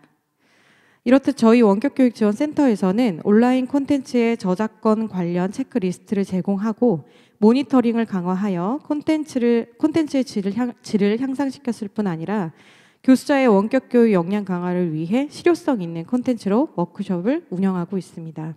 이렇듯 저희 원격 교육 지원 센터에서는 온라인 콘텐츠의 저작권 관련 체크리스트를 제공하고 모니터링을 강화하여 콘텐츠를 콘텐츠의 질을, 향, 질을 향상시켰을 뿐 아니라 교수자의 원격 교육 역량 강화를 위해 실효성 있는 콘텐츠로 워크숍을 운영하고 있습니다.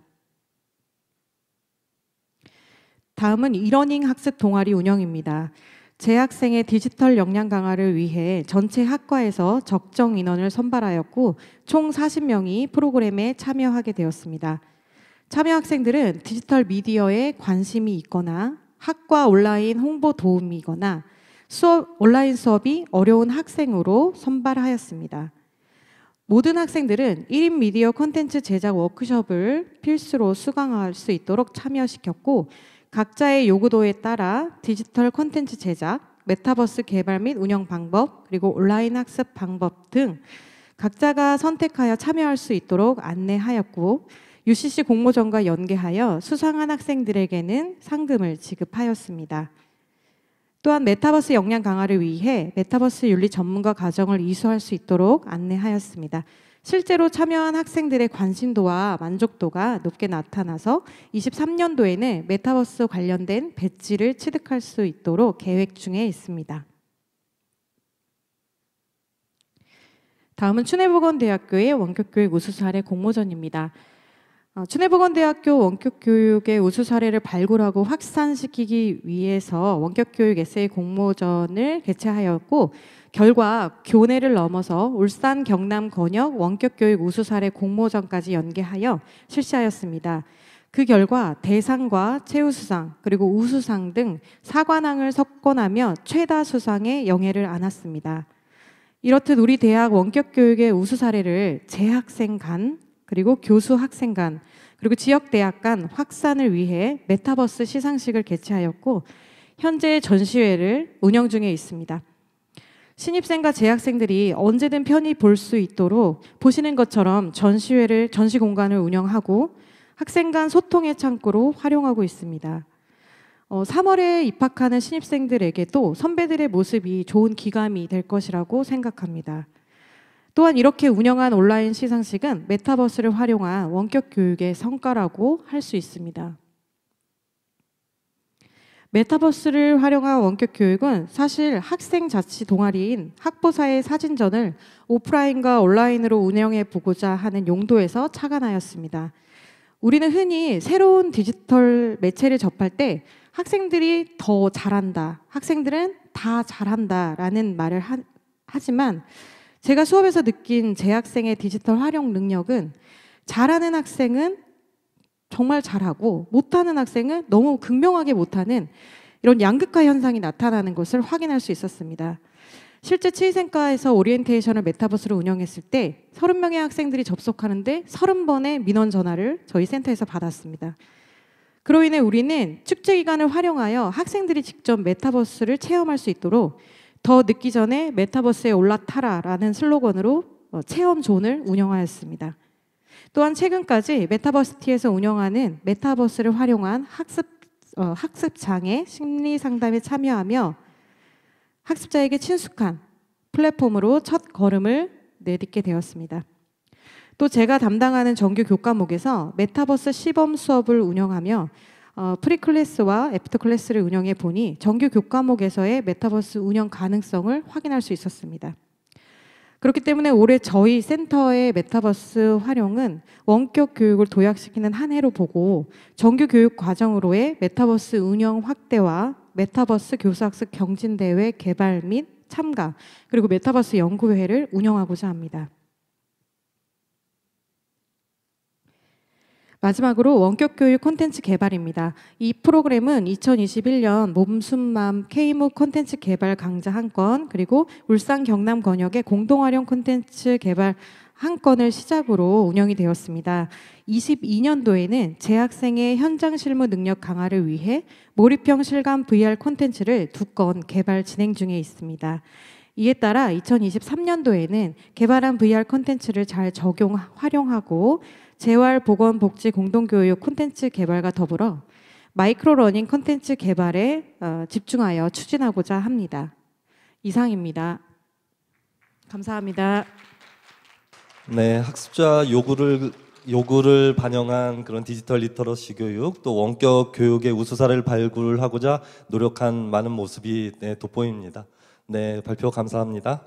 다음은 이러닝 학습 동아리 운영입니다. 재학생의 디지털 역량 강화를 위해 전체 학과에서 적정 인원을 선발하였고 총 40명이 프로그램에 참여하게 되었습니다. 참여 학생들은 디지털 미디어에 관심이 있거나 학과 온라인 홍보 도우미거나 수업, 온라인 수업이 어려운 학생으로 선발하였습니다. 모든 학생들은 1인 미디어 콘텐츠 제작 워크숍을 필수로 수강할 수 있도록 참여시켰고 각자의 요구도에 따라 디지털 콘텐츠 제작, 메타버스 개발 및 운영 방법, 그리고 온라인 학습 방법 등 각자가 선택하여 참여할 수 있도록 안내하였고 UCC 공모전과 연계하여 수상한 학생들에게는 상금을 지급하였습니다. 또한 메타버스 역량 강화를 위해 메타버스 윤리 전문가 과정을 이수할 수 있도록 안내하였습니다. 실제로 참여한 학생들의 관심도와 만족도가 높게 나타나서 23년도에는 메타버스 관련된 배지를 취득할 수 있도록 계획 중에 있습니다. 다음은 춘해보건대학교의 원격교육 우수사례 공모전입니다. 어, 춘해보건대학교 원격 교육의 우수 사례를 발굴하고 확산시키기 위해서 원격 교육 에세이 공모전을 개최하였고 결과 교내를 넘어서 울산 경남 권역 원격 교육 우수 사례 공모전까지 연계하여 실시하였습니다. 그 결과 대상과 최우수상 그리고 우수상 등 사관왕을 석권하며 최다 수상의 영예를 안았습니다. 이렇듯 우리 대학 원격 교육의 우수 사례를 재학생 간 그리고 교수 학생 간 그리고 지역 대학 간 확산을 위해 메타버스 시상식을 개최하였고 현재 전시회를 운영 중에 있습니다. 신입생과 재학생들이 언제든 편히 볼 수 있도록 보시는 것처럼 전시회를 전시 공간을 운영하고 학생 간 소통의 창구로 활용하고 있습니다. 어, 3월에 입학하는 신입생들에게도 선배들의 모습이 좋은 기감이 될 것이라고 생각합니다. 또한 이렇게 운영한 온라인 시상식은 메타버스를 활용한 원격 교육의 성과라고 할 수 있습니다. 메타버스를 활용한 원격 교육은 사실 학생 자치 동아리인 학보사의 사진전을 오프라인과 온라인으로 운영해 보고자 하는 용도에서 착안하였습니다. 우리는 흔히 새로운 디지털 매체를 접할 때 학생들이 더 잘한다, 학생들은 다 잘한다 라는 말을 하, 지만 제가 수업에서 느낀 재 학생의 디지털 활용 능력은 잘하는 학생은 정말 잘하고 못하는 학생은 너무 극명하게 못하는 이런 양극화 현상이 나타나는 것을 확인할 수 있었습니다. 실제 치위생과에서 오리엔테이션을 메타버스로 운영했을 때 30명의 학생들이 접속하는데 30번의 민원 전화를 저희 센터에서 받았습니다. 그로 인해 우리는 축제 기간을 활용하여 학생들이 직접 메타버스를 체험할 수 있도록 더 늦기 전에 메타버스에 올라타라라는 슬로건으로 어, 체험 존을 운영하였습니다. 또한 최근까지 메타버스티에서 운영하는 메타버스를 활용한 학습 어, 학습 장애 심리 상담에 참여하며 학습자에게 친숙한 플랫폼으로 첫 걸음을 내딛게 되었습니다. 또 제가 담당하는 정규 교과목에서 메타버스 시범 수업을 운영하며 어, 프리클래스와 애프터클래스를 운영해 보니 정규 교과목에서의 메타버스 운영 가능성을 확인할 수 있었습니다. 그렇기 때문에 올해 저희 센터의 메타버스 활용은 원격 교육을 도약시키는 한 해로 보고 정규 교육 과정으로의 메타버스 운영 확대와 메타버스 교수학습 경진대회 개발 및 참가 그리고 메타버스 연구회를 운영하고자 합니다. 마지막으로 원격 교육 콘텐츠 개발입니다. 이 프로그램은 2021년 몸숨맘 K무 콘텐츠 개발 강좌 한 건 그리고 울산 경남 권역의 공동 활용 콘텐츠 개발 한 건을 시작으로 운영이 되었습니다. 22년도에는 재학생의 현장 실무 능력 강화를 위해 몰입형 실감 VR 콘텐츠를 두 건 개발 진행 중에 있습니다. 이에 따라 2023년도에는 개발한 VR 콘텐츠를 잘 적용 활용하고 재활보건복지공동교육 콘텐츠 개발과 더불어 마이크로 러닝 콘텐츠 개발에 어, 집중하여 추진하고자 합니다. 이상입니다. 감사합니다. 네, 학습자 요구를 요구를 반영한 그런 디지털 리터러시 교육 또 원격 교육의 우수 사를 발굴하고자 노력한 많은 모습이 네, 돋보입니다. 네, 발표 감사합니다.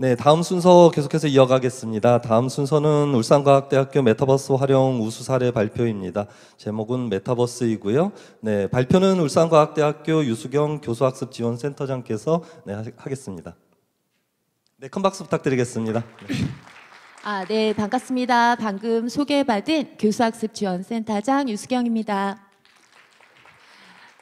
네, 다음 순서 계속해서 이어가겠습니다. 다음 순서는 울산과학대학교 메타버스 활용 우수 사례 발표입니다. 제목은 메타버스이고요. 네, 발표는 울산과학대학교 유수경 교수학습지원센터장께서 네, 하, 겠습니다 네, 큰 박수 부탁드리겠습니다. 아, 네, 반갑습니다. 방금 소개받은 교수학습지원센터장 유수경입니다.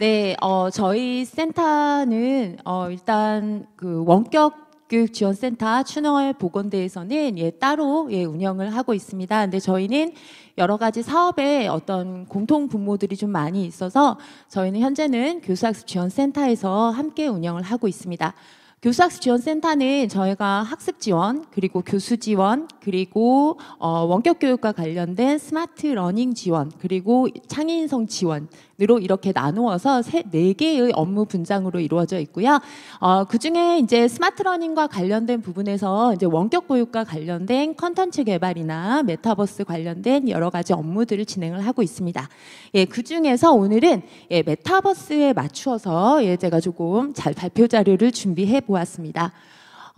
네, 어, 저희 센터는 어, 일단 그 원격 교육지원센터 추노월 보건대에서는 예, 따로 예, 운영을 하고 있습니다. 근데 저희는 여러 가지 사업에 어떤 공통 분모들이 좀 많이 있어서 저희는 현재는 교수학습지원센터에서 함께 운영을 하고 있습니다. 교수학습지원센터는 저희가 학습지원 그리고 교수지원 그리고 어, 원격교육과 관련된 스마트 러닝 지원 그리고 창의인성 지원 으로 이렇게 나누어서 세, 네 개의 업무 분장으로 이루어져 있고요. 어, 그 중에 이제 스마트 러닝과 관련된 부분에서 이제 원격 교육과 관련된 컨텐츠 개발이나 메타버스 관련된 여러 가지 업무들을 진행을 하고 있습니다. 예, 그 중에서 오늘은 예, 메타버스에 맞추어서 예, 제가 조금 잘 발표 자료를 준비해 보았습니다.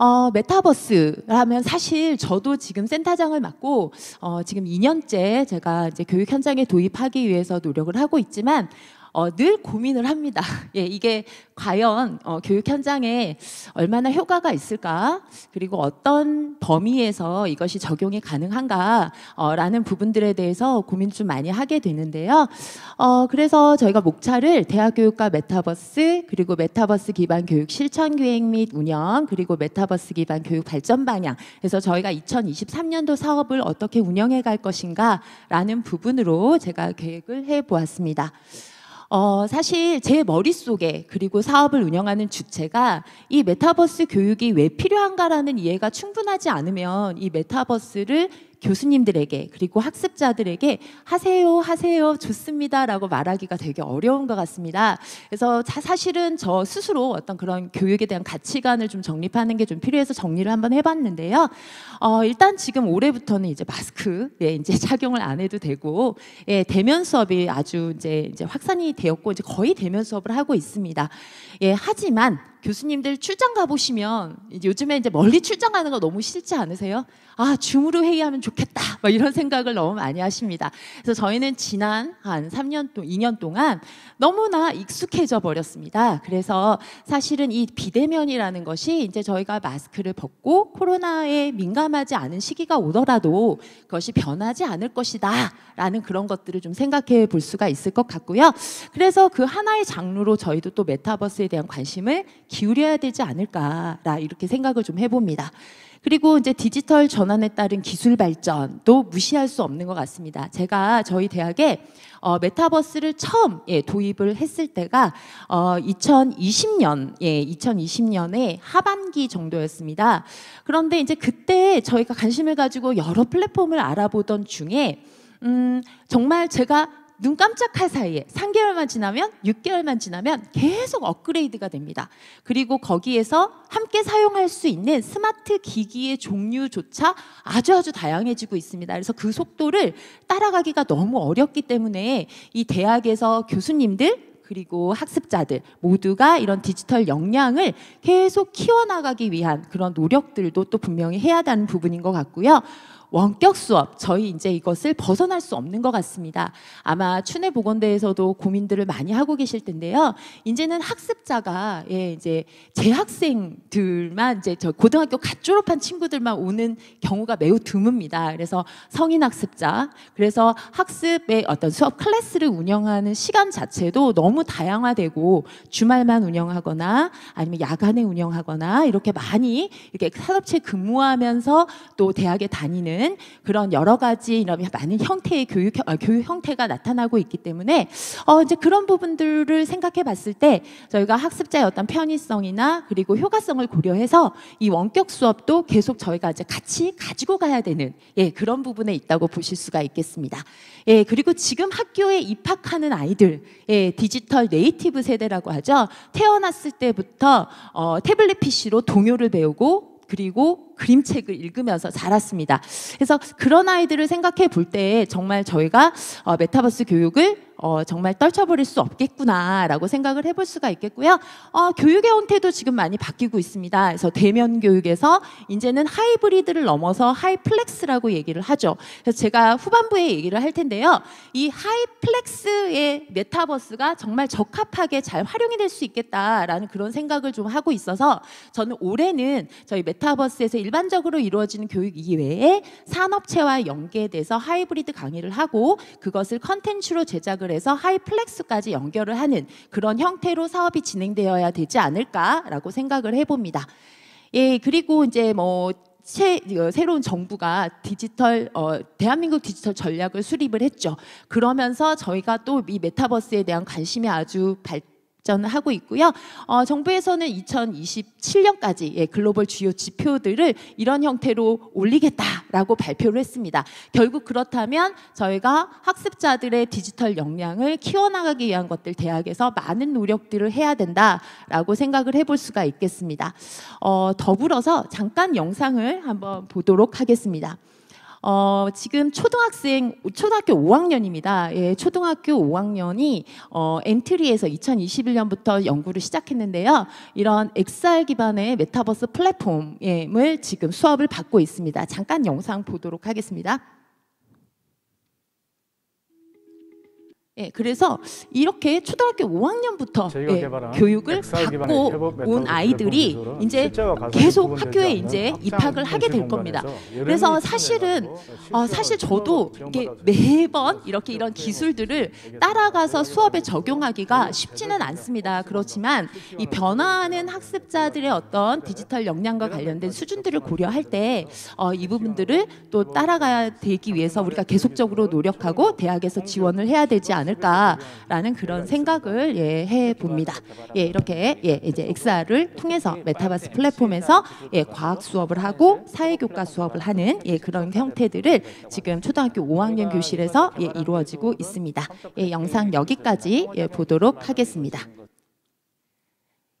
어, 메타버스라면 사실 저도 지금 센터장을 맡고 어, 지금 2년째 제가 이제 교육 현장에 도입하기 위해서 노력을 하고 있지만 어, 늘 고민을 합니다. 예, 이게 과연 어, 교육 현장에 얼마나 효과가 있을까? 그리고 어떤 범위에서 이것이 적용이 가능한가라는 어, 부분들에 대해서 고민 좀 많이 하게 되는데요. 어, 그래서 저희가 목차를 대학교육과 메타버스 그리고 메타버스 기반 교육 실천 기획 및 운영 그리고 메타버스 기반 교육 발전 방향 그래서 저희가 2023년도 사업을 어떻게 운영해 갈 것인가라는 부분으로 제가 계획을 해 보았습니다. 어, 사실 제 머릿속에 그리고 사업을 운영하는 주체가 이 메타버스 교육이 왜 필요한가라는 이해가 충분하지 않으면 이 메타버스를 교수님들에게 그리고 학습자들에게 하세요, 하세요, 좋습니다라고 말하기가 되게 어려운 것 같습니다. 그래서 자, 사실은 저 스스로 어떤 그런 교육에 대한 가치관을 좀 정립하는 게 좀 필요해서 정리를 한번 해봤는데요. 어, 일단 지금 올해부터는 이제 마스크 예, 이제 착용을 안 해도 되고 예, 대면 수업이 아주 이제, 이제 확산이 되었고 이제 거의 대면 수업을 하고 있습니다. 예, 하지만 교수님들 출장 가보시면 요즘에 이제 멀리 출장 가는 거 너무 싫지 않으세요? 아, 줌으로 회의하면 좋겠다. 막 이런 생각을 너무 많이 하십니다. 그래서 저희는 지난 한 3년 동 2년 동안 너무나 익숙해져 버렸습니다. 그래서 사실은 이 비대면이라는 것이 이제 저희가 마스크를 벗고 코로나에 민감하지 않은 시기가 오더라도 그것이 변하지 않을 것이다라는 그런 것들을 좀 생각해 볼 수가 있을 것 같고요. 그래서 그 하나의 장르로 저희도 또 메타버스에 대한 관심을 기울여야 되지 않을까라 이렇게 생각을 좀 해봅니다. 그리고 이제 디지털 전환에 따른 기술 발전도 무시할 수 없는 것 같습니다. 제가 저희 대학에 어, 메타버스를 처음 예, 도입을 했을 때가 어, 2020년, 예, 2020년의 하반기 정도였습니다. 그런데 이제 그때 저희가 관심을 가지고 여러 플랫폼을 알아보던 중에 음, 정말 제가 눈 깜짝할 사이에 3개월만 지나면 6개월만 지나면 계속 업그레이드가 됩니다. 그리고 거기에서 함께 사용할 수 있는 스마트 기기의 종류조차 아주 아주 다양해지고 있습니다. 그래서 그 속도를 따라가기가 너무 어렵기 때문에 이 대학에서 교수님들 그리고 학습자들 모두가 이런 디지털 역량을 계속 키워나가기 위한 그런 노력들도 또 분명히 해야 하는 부분인 것 같고요. 원격 수업 저희 이제 이것을 벗어날 수 없는 것 같습니다. 아마 춘해 보건대에서도 고민들을 많이 하고 계실 텐데요. 이제는 학습자가 예, 이제 재학생들만 이제 저 고등학교 갓 졸업한 친구들만 오는 경우가 매우 드뭅니다. 그래서 성인 학습자 그래서 학습의 어떤 수업 클래스를 운영하는 시간 자체도 너무 다양화되고 주말만 운영하거나 아니면 야간에 운영하거나 이렇게 많이 이렇게 산업체 근무하면서 또 대학에 다니는 되는 그런 여러 가지 이런 많은 형태의 교육, 어, 교육 형태가 나타나고 있기 때문에 어, 이제 그런 부분들을 생각해 봤을 때 저희가 학습자의 어떤 편의성이나 그리고 효과성을 고려해서 이 원격 수업도 계속 저희가 이제 같이 가지고 가야 되는 예, 그런 부분에 있다고 보실 수가 있겠습니다. 예, 그리고 지금 학교에 입학하는 아이들, 예, 디지털 네이티브 세대라고 하죠. 태어났을 때부터 어, 태블릿 PC로 동요를 배우고 그리고 그림책을 읽으면서 자랐습니다. 그래서 그런 아이들을 생각해 볼 때 정말 저희가 어, 메타버스 교육을 어, 정말 떨쳐버릴 수 없겠구나라고 생각을 해볼 수가 있겠고요. 어, 교육의 형태도 지금 많이 바뀌고 있습니다. 그래서 대면 교육에서 이제는 하이브리드를 넘어서 하이플렉스라고 얘기를 하죠. 그래서 제가 후반부에 얘기를 할 텐데요. 이 하이플렉스의 메타버스가 정말 적합하게 잘 활용이 될 수 있겠다라는 그런 생각을 좀 하고 있어서 저는 올해는 저희 메타버스에서 일반적으로 이루어지는 교육 이외에 산업체와 연계돼서 하이브리드 강의를 하고 그것을 컨텐츠로 제작을 연결해서 하이플렉스까지 연결을 하는 그런 형태로 사업이 진행되어야 되지 않을까라고 생각을 해봅니다. 예, 그리고 이제 뭐 새, 새로운 정부가 디지털 어, 대한민국 디지털 전략을 수립을 했죠. 그러면서 저희가 또 이 메타버스에 대한 관심이 아주 발, 전 하고 있고요. 어, 정부에서는 2027년까지 예, 글로벌 주요 지표들을 이런 형태로 올리겠다라고 발표를 했습니다. 결국 그렇다면 저희가 학습자들의 디지털 역량을 키워나가기 위한 것들 대학에서 많은 노력들을 해야 된다라고 생각을 해볼 수가 있겠습니다. 어, 더불어서 잠깐 영상을 한번 보도록 하겠습니다. 어, 지금 초등학생, 초등학교 5학년입니다. 예, 초등학교 5학년이 어, 엔트리에서 2021년부터 연구를 시작했는데요. 이런 XR 기반의 메타버스 플랫폼을 예, 지금 수업을 받고 있습니다. 잠깐 영상 보도록 하겠습니다. 예, 그래서 이렇게 초등학교 5학년부터 예, 교육을 받고 온, 아이들이 이제 계속 학교에 이제 입학을 하게 될 겁니다. 그래서 사실은 어, 사실 저도 이게 매번 이렇게 이런 기술들을 따라가서 수업에 적용하기가 쉽지는 않습니다. 그렇지만 이 변화하는 학습자들의 어떤 디지털 역량과 관련된 수준들을 고려할 때이 어, 부분들을 또 따라가야 되기 위해서 우리가 계속적으로 노력하고 대학에서 지원을 해야 되지 않을까. 않을까라는 그런 생각을 예, 해 봅니다. 예, 이렇게 예, 이제 XR을 통해서 메타버스 플랫폼에서 예, 과학 수업을 하고 사회 교과 수업을 하는 예, 그런 형태들을 지금 초등학교 5학년 교실에서 예, 이루어지고 있습니다. 예, 영상 여기까지 예, 보도록 하겠습니다.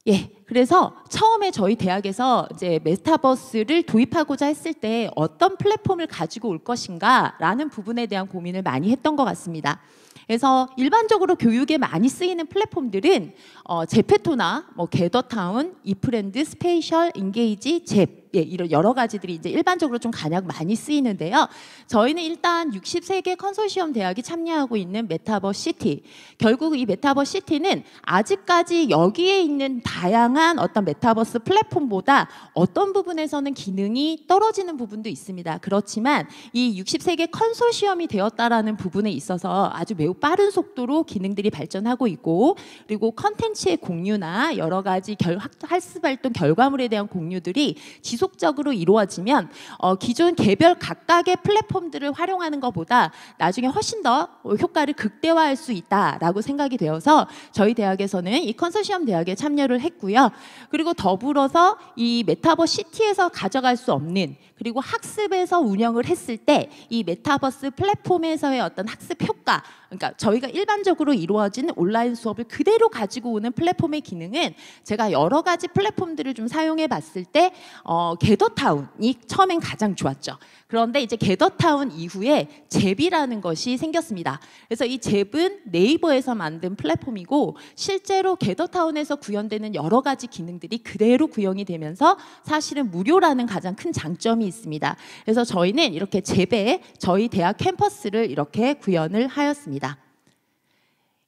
예, 그래서 처음에 저희 대학에서 이제 메타버스를 도입하고자 했을 때 어떤 플랫폼을 가지고 올 것인가라는 부분에 대한 고민을 많이 했던 것 같습니다. 그래서 일반적으로 교육에 많이 쓰이는 플랫폼들은 어, 제페토나 뭐 게더타운, 이프랜드, 스페이셜, 인게이지, 잽 예, 이런 여러 가지들이 이제 일반적으로 좀 간약 많이 쓰이는데요. 저희는 일단 63개 컨소시엄 대학이 참여하고 있는 메타버 시티. 결국 이메타버 시티는 아직까지 여기에 있는 다양한 어떤 메타버스 플랫폼보다 어떤 부분에서는 기능이 떨어지는 부분도 있습니다. 그렇지만 이 63개 컨소시엄이 되었다라는 부분에 있어서 아주 매우 빠른 속도로 기능들이 발전하고 있고 그리고 컨텐츠의 공유나 여러 가지 결, 학습 활동 결과물에 대한 공유들이 지속 지속적으로 이루어지면 어, 기존 개별 각각의 플랫폼들을 활용하는 것보다 나중에 훨씬 더 효과를 극대화할 수 있다라고 생각이 되어서 저희 대학에서는 이 컨소시엄 대학에 참여를 했고요. 그리고 더불어서 이메타버 시티에서 가져갈 수 없는 그리고 학습에서 운영을 했을 때 이 메타버스 플랫폼에서의 어떤 학습 효과 그러니까 저희가 일반적으로 이루어진 온라인 수업을 그대로 가지고 오는 플랫폼의 기능은 제가 여러 가지 플랫폼들을 좀 사용해 봤을 때 어, 게더타운이 처음엔 가장 좋았죠. 그런데 이제 게더타운 이후에 잽이라는 것이 생겼습니다. 그래서 이 잽은 네이버에서 만든 플랫폼이고 실제로 게더타운에서 구현되는 여러 가지 기능들이 그대로 구현이 되면서 사실은 무료라는 가장 큰 장점이 있습니다. 그래서 저희는 이렇게 재배 저희 대학 캠퍼스를 이렇게 구현을 하였습니다.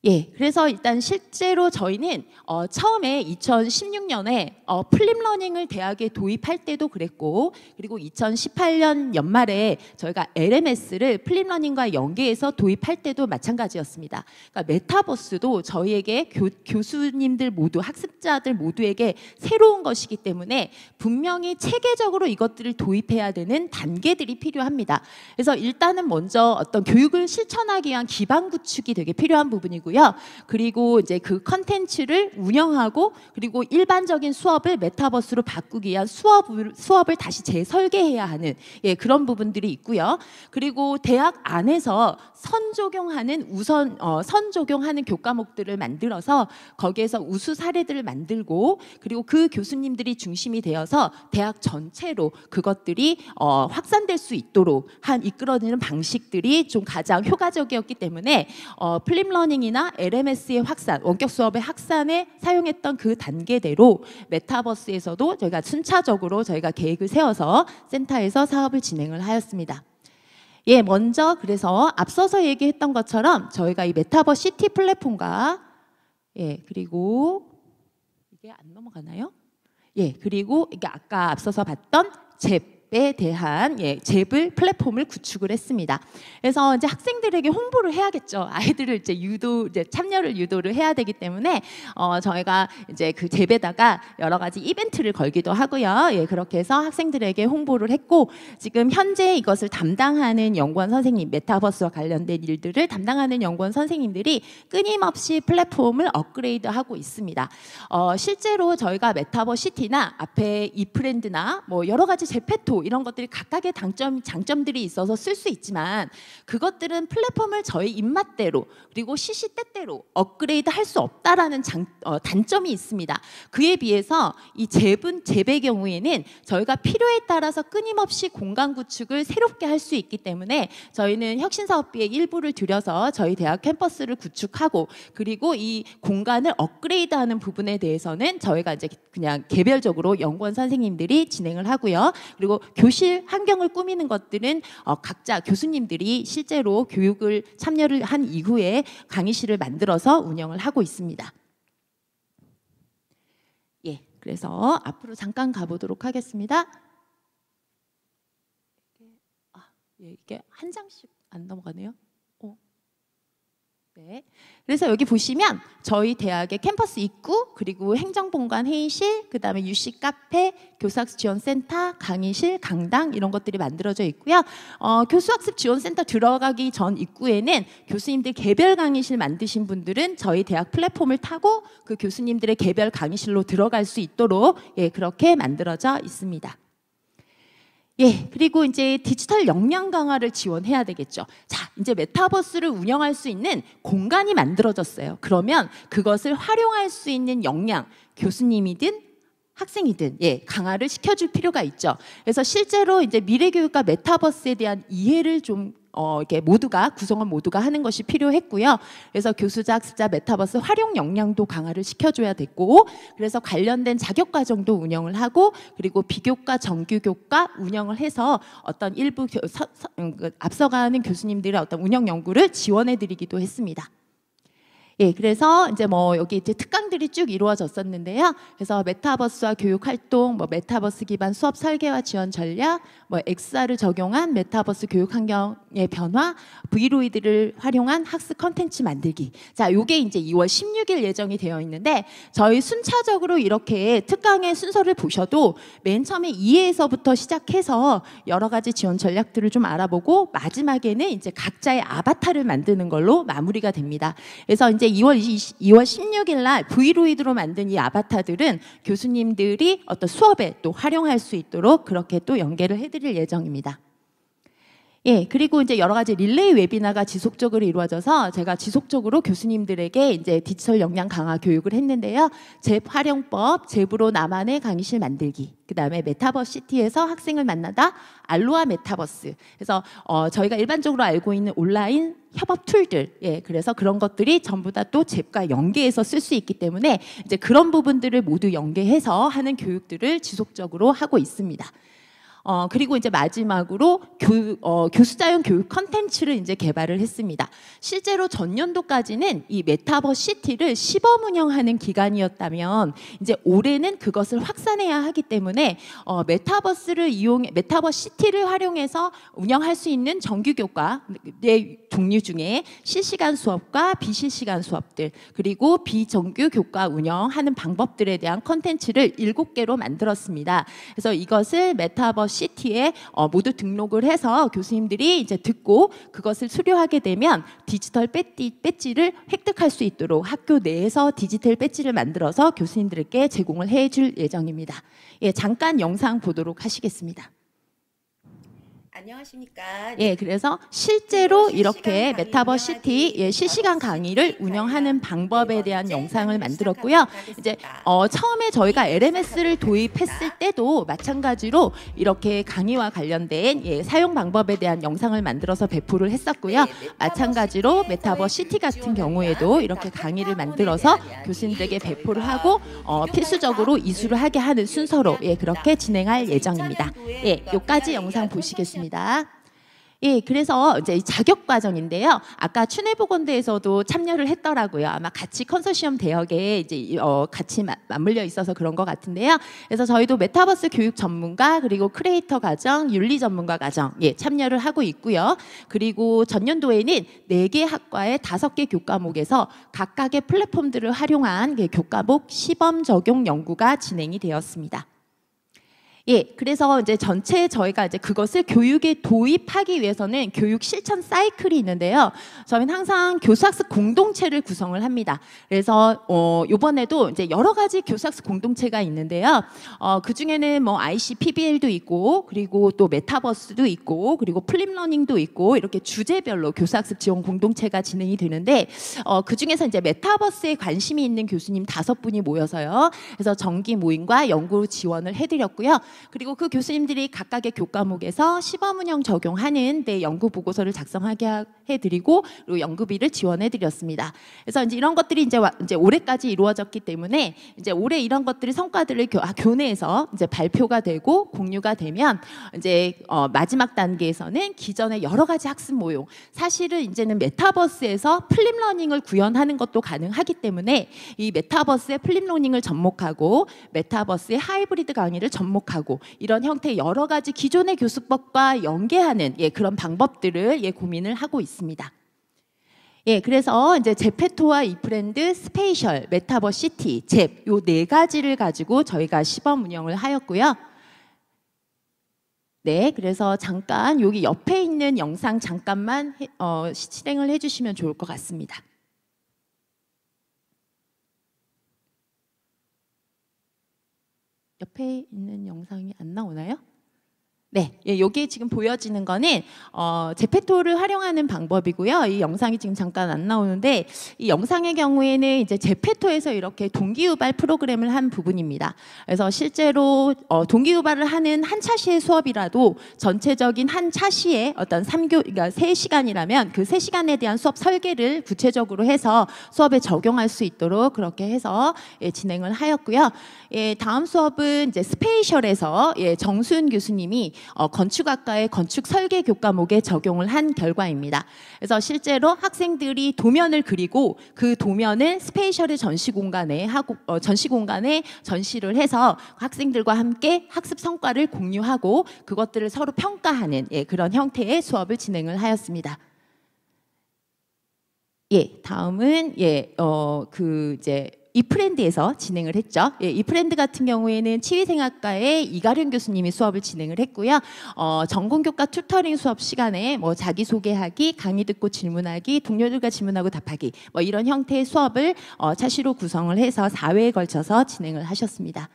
예, 그래서 일단 실제로 저희는 어, 처음에 2016년에 어, 플립러닝을 대학에 도입할 때도 그랬고 그리고 2018년 연말에 저희가 LMS를 플립러닝과 연계해서 도입할 때도 마찬가지였습니다. 그러니까 메타버스도 저희에게 교, 수님들 모두 학습자들 모두에게 새로운 것이기 때문에 분명히 체계적으로 이것들을 도입해야 되는 단계들이 필요합니다. 그래서 일단은 먼저 어떤 교육을 실천하기 위한 기반 구축이 되게 필요한 부분이고요. 있고요. 그리고 이제 그 컨텐츠를 운영하고 그리고 일반적인 수업을 메타버스로 바꾸기 위한 수업을, 수업을 다시 재설계해야 하는 예, 그런 부분들이 있고요. 그리고 대학 안에서 선적용하는 우선 어, 선적용하는 교과목들을 만들어서 거기에서 우수 사례들을 만들고 그리고 그 교수님들이 중심이 되어서 대학 전체로 그것들이 어, 확산될 수 있도록 한 이끌어내는 방식들이 좀 가장 효과적이었기 때문에 어, 플립러닝이나 l m s 의 확산, 원격 수업의 확산에 사용했던 그 단계대로 메타버스에서도 저희가 순차적으로 저희가 계획을 세워서 센터에서 사업을 진행을 하였습니다. 예, 먼저 그래서 앞서서 얘기했던 것처럼 저희가 이 메타버스 시티 플랫폼과 예, 그리고 이게 안 넘어가나요? 예, 그리고 이게 아까 앞서서 봤던 잽에 대한 예, 잽을 플랫폼을 구축을 했습니다. 그래서 이제 학생들에게 홍보를 해야겠죠. 아이들을 이제 유도 이제 참여를 유도를 해야 되기 때문에 어, 저희가 이제 그 잽에다가 여러 가지 이벤트를 걸기도 하고요. 예, 그렇게 해서 학생들에게 홍보를 했고 지금 현재 이것을 담당하는 연구원 선생님 메타버스와 관련된 일들을 담당하는 연구원 선생님들이 끊임없이 플랫폼을 업그레이드하고 있습니다. 어, 실제로 저희가 메타버시티나 앞에 이프렌드나 뭐 여러 가지 제페토 이런 것들이 각각의 당점 장점들이 있어서 쓸 수 있지만 그것들은 플랫폼을 저희 입맛대로 그리고 시시때때로 업그레이드 할 수 없다라는 장, 어, 단점이 있습니다. 그에 비해서 이 재분 재배 경우에는 저희가 필요에 따라서 끊임없이 공간 구축을 새롭게 할 수 있기 때문에 저희는 혁신 사업비의 일부를 들여서 저희 대학 캠퍼스를 구축하고 그리고 이 공간을 업그레이드하는 부분에 대해서는 저희가 이제 그냥 개별적으로 연구원 선생님들이 진행을 하고요. 그리고 교실 환경을 꾸미는 것들은 어, 각자 교수님들이 실제로 교육을 참여를 한 이후에 강의실을 만들어서 운영을 하고 있습니다. 예, 그래서 앞으로 잠깐 가보도록 하겠습니다. 이게 아, 예, 한 장씩 안 넘어가네요. 네. 그래서 여기 보시면 저희 대학의 캠퍼스 입구 그리고 행정본관 회의실 그다음에 유시 카페 교수학습 지원센터 강의실 강당 이런 것들이 만들어져 있고요. 어, 교수학습 지원센터 들어가기 전 입구에는 교수님들 개별 강의실 만드신 분들은 저희 대학 플랫폼을 타고 그 교수님들의 개별 강의실로 들어갈 수 있도록 예 그렇게 만들어져 있습니다. 예, 그리고 이제 디지털 역량 강화를 지원해야 되겠죠. 자, 이제 메타버스를 운영할 수 있는 공간이 만들어졌어요. 그러면 그것을 활용할 수 있는 역량, 교수님이든 학생이든 예, 강화를 시켜줄 필요가 있죠. 그래서 실제로 이제 미래교육과 메타버스에 대한 이해를 좀 어, 이렇게 모두가 구성원 모두가 하는 것이 필요했고요. 그래서 교수자, 학습자, 메타버스 활용 역량도 강화를 시켜줘야 됐고, 그래서 관련된 자격 과정도 운영을 하고, 그리고 비교과, 정규교과 운영을 해서 어떤 일부 교, 서, 서, 음, 그 앞서가는 교수님들의 어떤 운영 연구를 지원해드리기도 했습니다. 예, 그래서 이제 뭐 여기 이제 특강들이 쭉 이루어졌었는데요. 그래서 메타버스와 교육 활동, 뭐 메타버스 기반 수업 설계와 지원 전략, 뭐 XR을 적용한 메타버스 교육 환경의 변화, 브이로이드를 활용한 학습 컨텐츠 만들기. 자, 요게 이제 2월 16일 예정이 되어 있는데 저희 순차적으로 이렇게 특강의 순서를 보셔도 맨 처음에 이해에서부터 시작해서 여러 가지 지원 전략들을 좀 알아보고 마지막에는 이제 각자의 아바타를 만드는 걸로 마무리가 됩니다. 그래서 이제 2월 20, 2월 16일 날 브이로이드로 만든 이 아바타들은 교수님들이 어떤 수업에 또 활용할 수 있도록 그렇게 또 연계를 해드리 실릴 예정입니다. 예, 그리고 이제 여러 가지 릴레이 웨비나가 지속적으로 이루어져서 제가 지속적으로 교수님들에게 이제 디지털 역량 강화 교육을 했는데요. 재활용법, 제브로 나만의 강의실 만들기, 그 다음에 메타버스 시티에서 학생을 만나다 알로아 메타버스. 그래서 어, 저희가 일반적으로 알고 있는 온라인 협업 툴들, 예, 그래서 그런 것들이 전부 다또 잽과 연계해서 쓸 수 있기 때문에 이제 그런 부분들을 모두 연계해서 하는 교육들을 지속적으로 하고 있습니다. 어, 그리고 이제 마지막으로 교, 어, 교수자용 교육 컨텐츠를 이제 개발을 했습니다. 실제로 전년도까지는 이 메타버스 시티를 시범 운영하는 기간이었다면 이제 올해는 그것을 확산해야 하기 때문에 어, 메타버스를 이용해 메타버스 시티를 활용해서 운영할 수 있는 정규 교과의 종류 중에 실시간 수업과 비실시간 수업들 그리고 비정규 교과 운영하는 방법들에 대한 컨텐츠를 일곱 개로 만들었습니다. 그래서 이것을 메타버스 시티에 어, 모두 등록을 해서 교수님들이 이제 듣고 그것을 수료하게 되면 디지털 배지, 배지를 획득할 수 있도록 학교 내에서 디지털 배지를 만들어서 교수님들께 제공을 해 줄 예정입니다. 예, 잠깐 영상 보도록 하시겠습니다. 안녕하십니까? 예, 네. 그래서 실제로 이렇게 메타버시티 예, 실시간 강의를 운영하는 방법에 대한 영상을 만들었고요. 이제 어, 처음에 저희가 네, LMS를 도입했을 때도 마찬가지로 이렇게 강의와 관련된 예, 사용 방법에 대한 영상을 만들어서 배포를 했었고요. 네, 마찬가지로 메타버시티 같은 경우에도 이렇게 강의를 만들어서 교수님들에게 배포를 하고 어, 필수적으로 이수를 하게 하는 순서로 예, 그렇게 진행할 예정입니다. 예, 요까지 영상 보시겠습니다. 있습니다. 예, 그래서 이제 자격 과정인데요. 아까 추내보건대에서도 참여를 했더라고요. 아마 같이 컨소시엄 대역에 이제 어, 같이 마, 맞물려 있어서 그런 것 같은데요. 그래서 저희도 메타버스 교육 전문가 그리고 크리에이터 과정, 윤리 전문가 과정 예, 참여를 하고 있고요. 그리고 전년도에는 네 개 학과의 다섯 개 교과목에서 각각의 플랫폼들을 활용한 그 교과목 시범 적용 연구가 진행이 되었습니다. 예, 그래서 이제 전체 저희가 이제 그것을 교육에 도입하기 위해서는 교육 실천 사이클이 있는데요. 저희는 항상 교수학습 공동체를 구성을 합니다. 그래서 어 요번에도 이제 여러 가지 교수학습 공동체가 있는데요. 어그 중에는 뭐 IC PBL도 있고 그리고 또 메타버스도 있고 그리고 플립러닝도 있고 이렇게 주제별로 교수학습 지원 공동체가 진행이 되는데 어그 중에서 이제 메타버스에 관심이 있는 교수님 다섯 분이 모여서요. 그래서 정기 모임과 연구 지원을 해드렸고요. 그리고 그 교수님들이 각각의 교과목에서 시범 운영 적용하는 내 연구 보고서를 작성하게 해드리고 그리고 연구비를 지원해드렸습니다. 그래서 이제 이런 것들이 이제, 와, 이제 올해까지 이루어졌기 때문에 이제 올해 이런 것들이 성과들을 교, 아, 교내에서 이제 발표가 되고 공유가 되면 이제 어, 마지막 단계에서는 기존의 여러 가지 학습 모용 사실은 이제는 메타버스에서 플립러닝을 구현하는 것도 가능하기 때문에 이 메타버스의 플립러닝을 접목하고 메타버스의 하이브리드 강의를 접목하고 하고 이런 형태 의 여러 가지 기존의 교수법과 연계하는 예, 그런 방법들을 예, 고민을 하고 있습니다. 예, 그래서 이제 제페토와 이프렌드, 스페이셜, 메타버스 시티, 잽, 요 네 가지를 가지고 저희가 시범 운영을 하였고요. 네, 그래서 잠깐 여기 옆에 있는 영상 잠깐만 어, 실행을 해주시면 좋을 것 같습니다. 옆에 있는 영상이 안 나오나요? 네, 여기 예, 지금 보여지는 거는 어, 제페토를 활용하는 방법이고요. 이 영상이 지금 잠깐 안 나오는데 이 영상의 경우에는 이제 제페토에서 이렇게 동기유발 프로그램을 한 부분입니다. 그래서 실제로 어, 동기유발을 하는 한 차시의 수업이라도 전체적인 한 차시의 어떤 삼교 그러니까 세 시간이라면 그 세 시간에 대한 수업 설계를 구체적으로 해서 수업에 적용할 수 있도록 그렇게 해서 예, 진행을 하였고요. 예, 다음 수업은 이제 스페이셜에서 예, 정수은 교수님이 어, 건축학과의 건축 설계 교과목에 적용을 한 결과입니다. 그래서 실제로 학생들이 도면을 그리고 그 도면을 스페이셜의 전시 공간에 하고 어, 전시 공간에 전시를 해서 학생들과 함께 학습 성과를 공유하고 그것들을 서로 평가하는 예, 그런 형태의 수업을 진행을 하였습니다. 예, 다음은 예, 어, 그 이제 이프랜드에서 진행을 했죠. 예, 이프랜드 같은 경우에는 치위생학과의 이가령 교수님이 수업을 진행을 했고요. 어, 전공교과 튜터링 수업 시간에 뭐 자기소개하기, 강의 듣고 질문하기, 동료들과 질문하고 답하기 뭐 이런 형태의 수업을 어, 차시로 구성을 해서 4회에 걸쳐서 진행을 하셨습니다.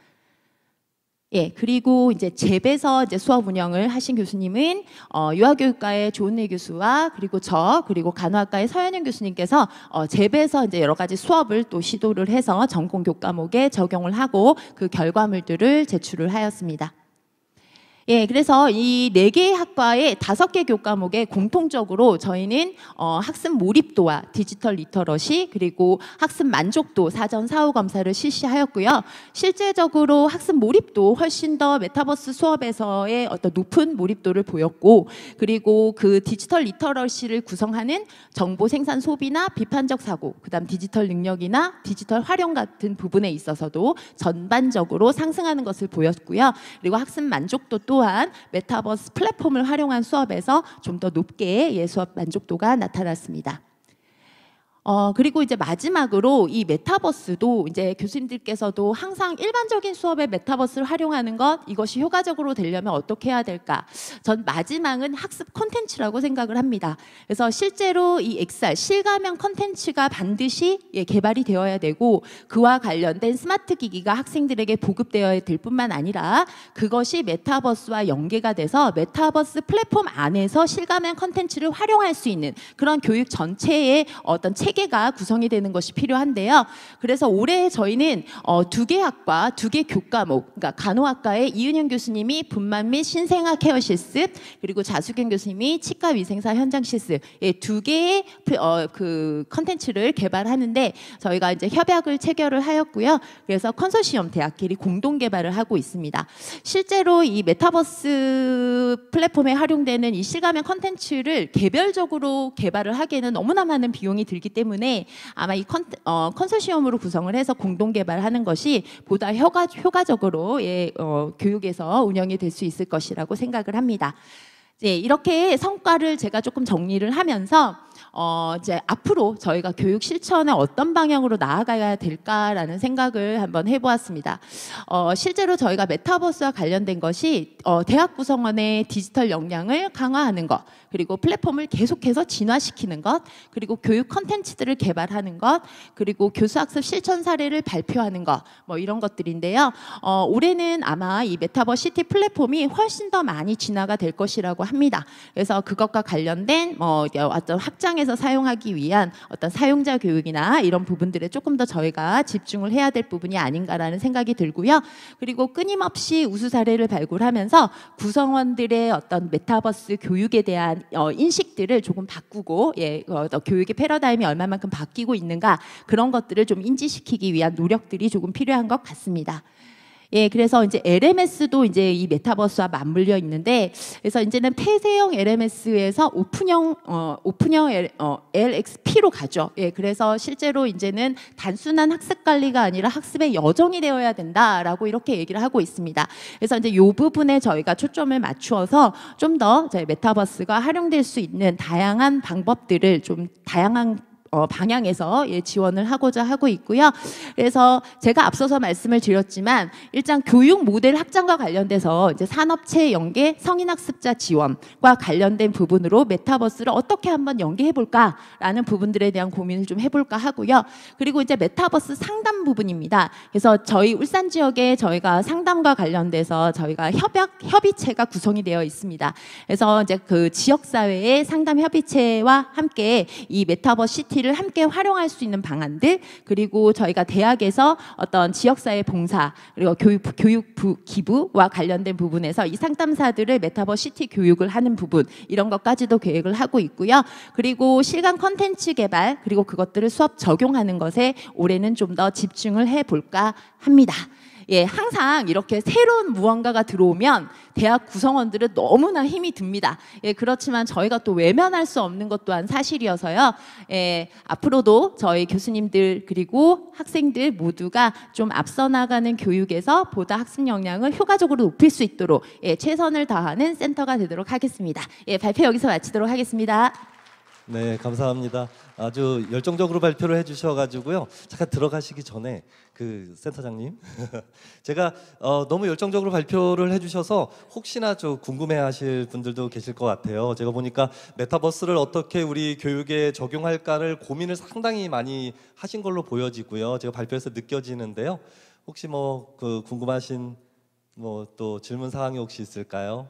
예, 그리고 이제 잽에서 이제 수업 운영을 하신 교수님은 어, 유아교육과의 조은혜 교수와 그리고 저 그리고 간호학과의 서현영 교수님께서 어, 잽에서 이제 여러 가지 수업을 또 시도를 해서 전공 교과목에 적용을 하고 그 결과물들을 제출을 하였습니다. 예, 그래서 이 네 개의 학과의 다섯 개 교과목에 공통적으로 저희는 어, 학습 몰입도와 디지털 리터러시 그리고 학습 만족도 사전 사후 검사를 실시하였고요. 실제적으로 학습 몰입도 훨씬 더 메타버스 수업에서의 어떤 높은 몰입도를 보였고 그리고 그 디지털 리터러시를 구성하는 정보 생산 소비나 비판적 사고, 그다음 디지털 능력이나 디지털 활용 같은 부분에 있어서도 전반적으로 상승하는 것을 보였고요. 그리고 학습 만족도 또 또한 메타버스 플랫폼을 활용한 수업에서 좀 더 높게 예 수업 만족도가 나타났습니다. 어, 그리고 이제 마지막으로 이 메타버스도 이제 교수님들께서도 항상 일반적인 수업에 메타버스를 활용하는 것 이것이 효과적으로 되려면 어떻게 해야 될까? 전 마지막은 학습 콘텐츠라고 생각을 합니다. 그래서 실제로 이 XR 실감형 콘텐츠가 반드시 예, 개발이 되어야 되고 그와 관련된 스마트 기기가 학생들에게 보급되어야 될 뿐만 아니라 그것이 메타버스와 연계가 돼서 메타버스 플랫폼 안에서 실감형 콘텐츠를 활용할 수 있는 그런 교육 전체의 어떤 체 체계가 구성이 되는 것이 필요한데요. 그래서 올해 저희는 어, 두개 학과, 두 개 교과목, 그러니까 간호학과의 이은영 교수님이 분만 및 신생아 케어 실습, 그리고 자수경 교수님이 치과 위생사 현장 실습, 예, 두 개의 어, 그 컨텐츠를 개발하는데 저희가 이제 협약을 체결을 하였고요. 그래서 컨소시엄 대학끼리 공동 개발을 하고 있습니다. 실제로 이 메타버스 플랫폼에 활용되는 이 실감형 컨텐츠를 개별적으로 개발을 하기에는 너무나 많은 비용이 들기 때문에 때문에 아마 이 컨, 어, 컨소시엄으로 구성을 해서 공동 개발하는 것이 보다 효과, 효과적으로 예, 어, 교육에서 운영이 될 수 있을 것이라고 생각을 합니다. 이제 이렇게 성과를 제가 조금 정리를 하면서 어, 이제 앞으로 저희가 교육 실천에 어떤 방향으로 나아가야 될까라는 생각을 한번 해보았습니다. 어, 실제로 저희가 메타버스와 관련된 것이 어, 대학 구성원의 디지털 역량을 강화하는 것, 그리고 플랫폼을 계속해서 진화시키는 것, 그리고 교육 컨텐츠들을 개발하는 것, 그리고 교수학습 실천 사례를 발표하는 것, 뭐 이런 것들인데요. 어, 올해는 아마 이 메타버스 시티 플랫폼이 훨씬 더 많이 진화가 될 것이라고 합니다. 그래서 그것과 관련된 뭐 어떤 학장에서 현장에서 사용하기 위한 어떤 사용자 교육이나 이런 부분들에 조금 더 저희가 집중을 해야 될 부분이 아닌가라는 생각이 들고요. 그리고 끊임없이 우수 사례를 발굴하면서 구성원들의 어떤 메타버스 교육에 대한 어, 인식들을 조금 바꾸고 예, 어, 교육의 패러다임이 얼마만큼 바뀌고 있는가 그런 것들을 좀 인지시키기 위한 노력들이 조금 필요한 것 같습니다. 예, 그래서 이제 LMS도 이제 이 메타버스와 맞물려 있는데, 그래서 이제는 폐쇄형 LMS에서 오픈형 어, 오픈형 L, 어, LXP로 가죠. 예, 그래서 실제로 이제는 단순한 학습 관리가 아니라 학습의 여정이 되어야 된다라고 이렇게 얘기를 하고 있습니다. 그래서 이제 요 부분에 저희가 초점을 맞추어서 좀 더 저희 메타버스가 활용될 수 있는 다양한 방법들을 좀 다양한 어, 방향에서 예, 지원을 하고자 하고 있고요. 그래서 제가 앞서서 말씀을 드렸지만 일단 교육 모델 확장과 관련돼서 이제 산업체 연계, 성인학습자 지원과 관련된 부분으로 메타버스를 어떻게 한번 연계해 볼까라는 부분들에 대한 고민을 좀 해볼까 하고요. 그리고 이제 메타버스 상담 부분입니다. 그래서 저희 울산 지역에 저희가 상담과 관련돼서 저희가 협약 협의체가 구성이 되어 있습니다. 그래서 이제 그 지역 사회의 상담 협의체와 함께 이 메타버스 시티 ICT를 함께 활용할 수 있는 방안들 그리고 저희가 대학에서 어떤 지역사회 봉사 그리고 교육 교육 부, 기부와 관련된 부분에서 이 상담사들을 메타버스 시티 교육을 하는 부분 이런 것까지도 계획을 하고 있고요. 그리고 실감 컨텐츠 개발 그리고 그것들을 수업 적용하는 것에 올해는 좀 더 집중을 해볼까 합니다. 예, 항상 이렇게 새로운 무언가가 들어오면 대학 구성원들은 너무나 힘이 듭니다. 예, 그렇지만 저희가 또 외면할 수 없는 것 또한 사실이어서요. 예, 앞으로도 저희 교수님들 그리고 학생들 모두가 좀 앞서 나가는 교육에서 보다 학습 역량을 효과적으로 높일 수 있도록 예, 최선을 다하는 센터가 되도록 하겠습니다. 예, 발표 여기서 마치도록 하겠습니다. 네, 감사합니다. 아주 열정적으로 발표를 해주셔가지고요. 잠깐 들어가시기 전에 그 센터장님, 제가 어, 너무 열정적으로 발표를 해주셔서 혹시나 좀 궁금해하실 분들도 계실 것 같아요. 제가 보니까 메타버스를 어떻게 우리 교육에 적용할까를 고민을 상당히 많이 하신 걸로 보여지고요. 제가 발표에서 느껴지는데요. 혹시 뭐 그 궁금하신 뭐 또 질문 사항이 혹시 있을까요?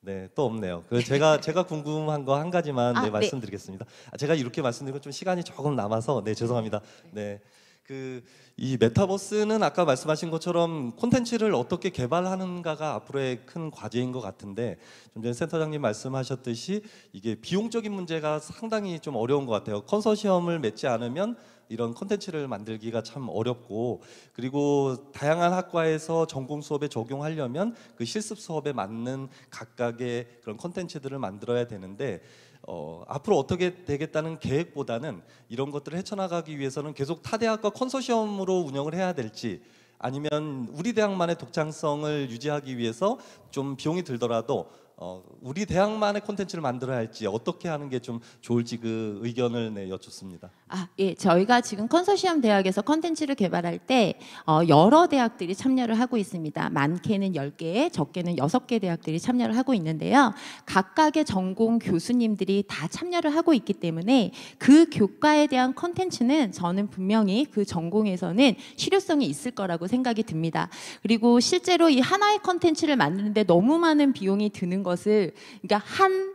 네, 또 없네요. 그 제가 제가 궁금한 거 한 가지만 아, 네, 네, 말씀드리겠습니다. 아, 제가 이렇게 말씀드리고 좀 시간이 조금 남아서 네, 죄송합니다. 네. 네 그이 메타버스는 아까 말씀하신 것처럼 콘텐츠를 어떻게 개발하는가가 앞으로의 큰 과제인 것 같은데 좀 전에 센터장님 말씀하셨듯이 이게 비용적인 문제가 상당히 좀 어려운 것 같아요. 컨소시엄을 맺지 않으면 이런 콘텐츠를 만들기가 참 어렵고 그리고 다양한 학과에서 전공 수업에 적용하려면 그 실습 수업에 맞는 각각의 그런 콘텐츠들을 만들어야 되는데 어, 앞으로 어떻게 되겠다는 계획보다는 이런 것들을 헤쳐나가기 위해서는 계속 타 대학과 컨소시엄으로 운영을 해야 될지 아니면 우리 대학만의 독창성을 유지하기 위해서 좀 비용이 들더라도 어, 우리 대학만의 콘텐츠를 만들어야 할지 어떻게 하는 게 좀 좋을지 그 의견을 네, 여쭙습니다. 아, 예, 저희가 지금 컨소시엄 대학에서 컨텐츠를 개발할 때 어, 여러 대학들이 참여를 하고 있습니다. 많게는 10개, 적게는 6개 대학들이 참여를 하고 있는데요. 각각의 전공 교수님들이 다 참여를 하고 있기 때문에 그 교과에 대한 컨텐츠는 저는 분명히 그 전공에서는 실효성이 있을 거라고 생각이 듭니다. 그리고 실제로 이 하나의 컨텐츠를 만드는데 너무 많은 비용이 드는 것을 그러니까 한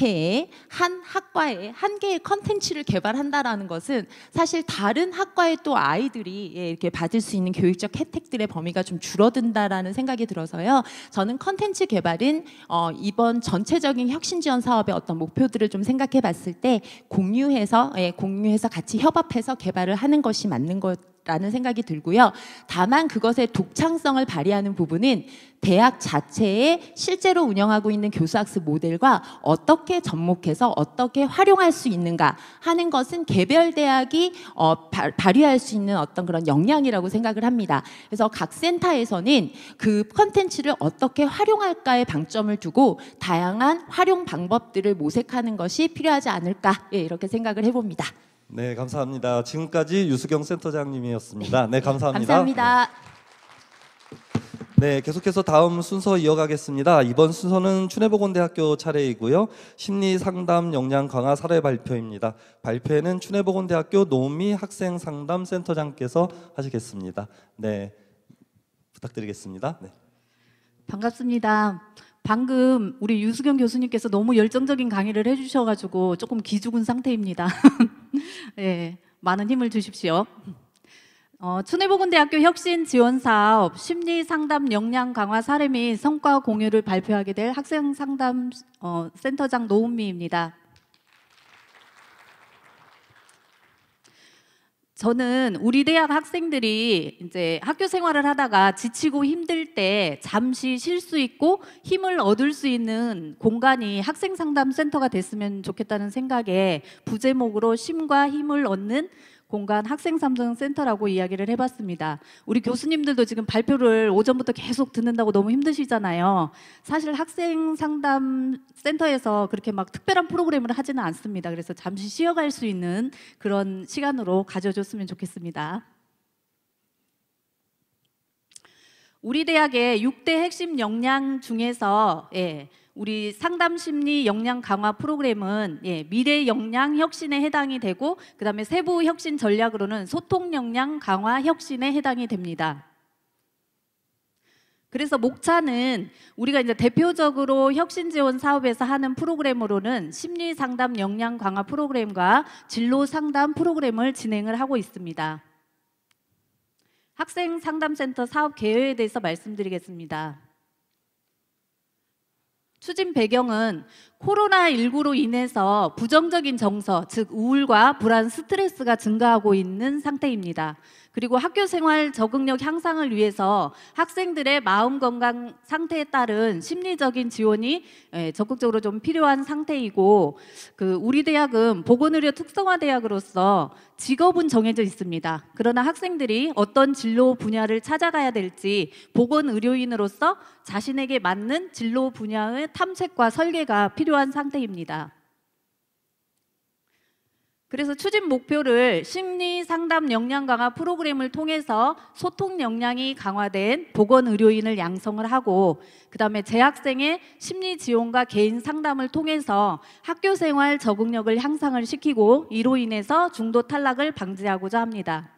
해에 한 학과에 한 개의 컨텐츠를 개발한다라는 것은 사실 다른 학과의 또 아이들이 예, 이렇게 받을 수 있는 교육적 혜택들의 범위가 좀 줄어든다라는 생각이 들어서요. 저는 컨텐츠 개발은 어, 이번 전체적인 혁신 지원 사업의 어떤 목표들을 좀 생각해 봤을 때 공유해서 예, 공유해서 같이 협업해서 개발을 하는 것이 맞는 것 라는 생각이 들고요. 다만 그것의 독창성을 발휘하는 부분은 대학 자체에 실제로 운영하고 있는 교수학습 모델과 어떻게 접목해서 어떻게 활용할 수 있는가 하는 것은 개별 대학이 어, 발, 휘할수 있는 어떤 그런 역량이라고 생각을 합니다. 그래서 각 센터에서는 그 컨텐츠를 어떻게 활용할까에 방점을 두고 다양한 활용 방법들을 모색하는 것이 필요하지 않을까 예, 이렇게 생각을 해봅니다. 네, 감사합니다. 지금까지 유수경 센터장님이었습니다. 네, 네, 감사합니다. 감사합니다. 네, 계속해서 다음 순서 이어가겠습니다. 이번 순서는 춘해보건대학교 차례이고요. 심리상담 역량 강화 사례 발표입니다. 발표에는 춘해보건대학교 노미 학생상담센터장께서 하시겠습니다. 네, 부탁드리겠습니다. 네. 반갑습니다. 방금 우리 유수경 교수님께서 너무 열정적인 강의를 해주셔가지고 조금 기죽은 상태입니다. 예, 많은 힘을 주십시오. 어, 춘해보건대학교 혁신 지원 사업 심리 상담 역량 강화 사례 및 성과 공유를 발표하게 될 학생 상담 어, 센터장 노은미입니다. 저는 우리 대학 학생들이 이제 학교 생활을 하다가 지치고 힘들 때 잠시 쉴 수 있고 힘을 얻을 수 있는 공간이 학생 상담 센터가 됐으면 좋겠다는 생각에 부제목으로 쉼과 힘을 얻는 공간 학생 삼성 센터라고 이야기를 해봤습니다. 우리 교수님들도 지금 발표를 오전부터 계속 듣는다고 너무 힘드시잖아요. 사실 학생 상담 센터에서 그렇게 막 특별한 프로그램을 하지는 않습니다. 그래서 잠시 쉬어갈 수 있는 그런 시간으로 가져줬으면 좋겠습니다. 우리 대학의 6대 핵심 역량 중에서 예, 우리 상담 심리 역량 강화 프로그램은 예, 미래 역량 혁신에 해당이 되고 그다음에 세부 혁신 전략으로는 소통 역량 강화 혁신에 해당이 됩니다. 그래서 목차는 우리가 이제 대표적으로 혁신 지원 사업에서 하는 프로그램으로는 심리 상담 역량 강화 프로그램과 진로 상담 프로그램을 진행을 하고 있습니다. 학생 상담센터 사업 개요에 대해서 말씀드리겠습니다. 추진 배경은 코로나19로 인해서 부정적인 정서, 즉 우울과 불안, 스트레스가 증가하고 있는 상태입니다. 그리고 학교 생활 적응력 향상을 위해서 학생들의 마음 건강 상태에 따른 심리적인 지원이 예, 적극적으로 좀 필요한 상태이고 그 우리 대학은 보건의료 특성화 대학으로서 직업은 정해져 있습니다. 그러나 학생들이 어떤 진로 분야를 찾아가야 될지 보건 의료인으로서 자신에게 맞는 진로 분야의 탐색과 설계가 필요한 상태입니다. 그래서 추진 목표를 심리 상담 역량 강화 프로그램을 통해서 소통 역량이 강화된 보건 의료인을 양성을 하고 그다음에 재학생의 심리 지원과 개인 상담을 통해서 학교 생활 적응력을 향상을 시키고 이로 인해서 중도 탈락을 방지하고자 합니다.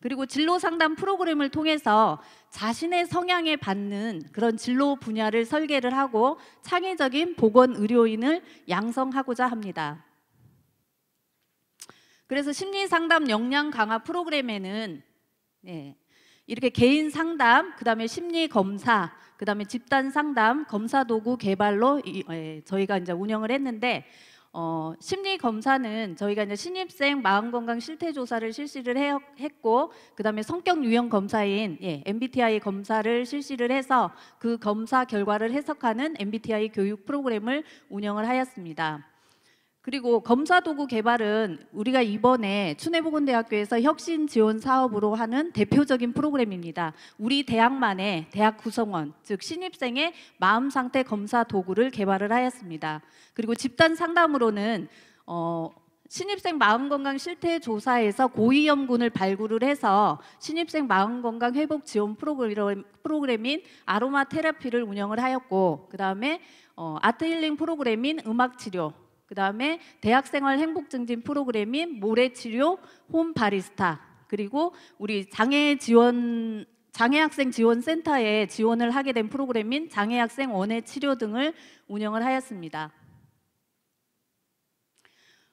그리고 진로 상담 프로그램을 통해서 자신의 성향에 받는 그런 진로 분야를 설계를 하고 창의적인 보건 의료인을 양성하고자 합니다. 그래서 심리상담 역량 강화 프로그램에는 네, 이렇게 개인 상담, 그 다음에 심리 검사, 그 다음에 집단 상담, 검사 도구 개발로 이, 에, 예, 저희가 이제 운영을 했는데 어, 심리 검사는 저희가 이제 신입생 마음 건강 실태 조사를 실시를 해, 했고 그다음에 성격 유형 검사인 예, MBTI 검사를 실시를 해서 그 검사 결과를 해석하는 MBTI 교육 프로그램을 운영을 하였습니다. 그리고 검사 도구 개발은 우리가 이번에 춘해보건대학교에서 혁신 지원 사업으로 하는 대표적인 프로그램입니다. 우리 대학만의 대학 구성원, 즉 신입생의 마음 상태 검사 도구를 개발을 하였습니다. 그리고 집단 상담으로는 어, 신입생 마음건강 실태 조사에서 고위험군을 발굴을 해서 신입생 마음건강 회복 지원 프로그램, 프로그램인 아로마 테라피를 운영을 하였고 그 다음에 어, 아트 힐링 프로그램인 음악 치료 그다음에 대학생활 행복 증진 프로그램인 모래 치료, 홈 바리스타 그리고 우리 장애 지원 장애 학생 지원 센터에 지원을 하게 된 프로그램인 장애 학생 원해 치료 등을 운영을 하였습니다.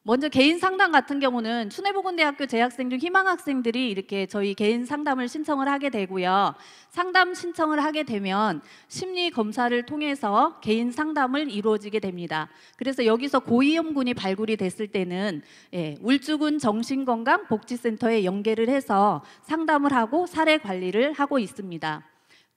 먼저 개인 상담 같은 경우는 순회보건대학교 재학생 중 희망 학생들이 이렇게 저희 개인 상담을 신청을 하게 되고요. 상담 신청을 하게 되면 심리 검사를 통해서 개인 상담을 이루어지게 됩니다. 그래서 여기서 고위험군이 발굴이 됐을 때는 예, 울주군 정신건강복지센터에 연계를 해서 상담을 하고 사례 관리를 하고 있습니다.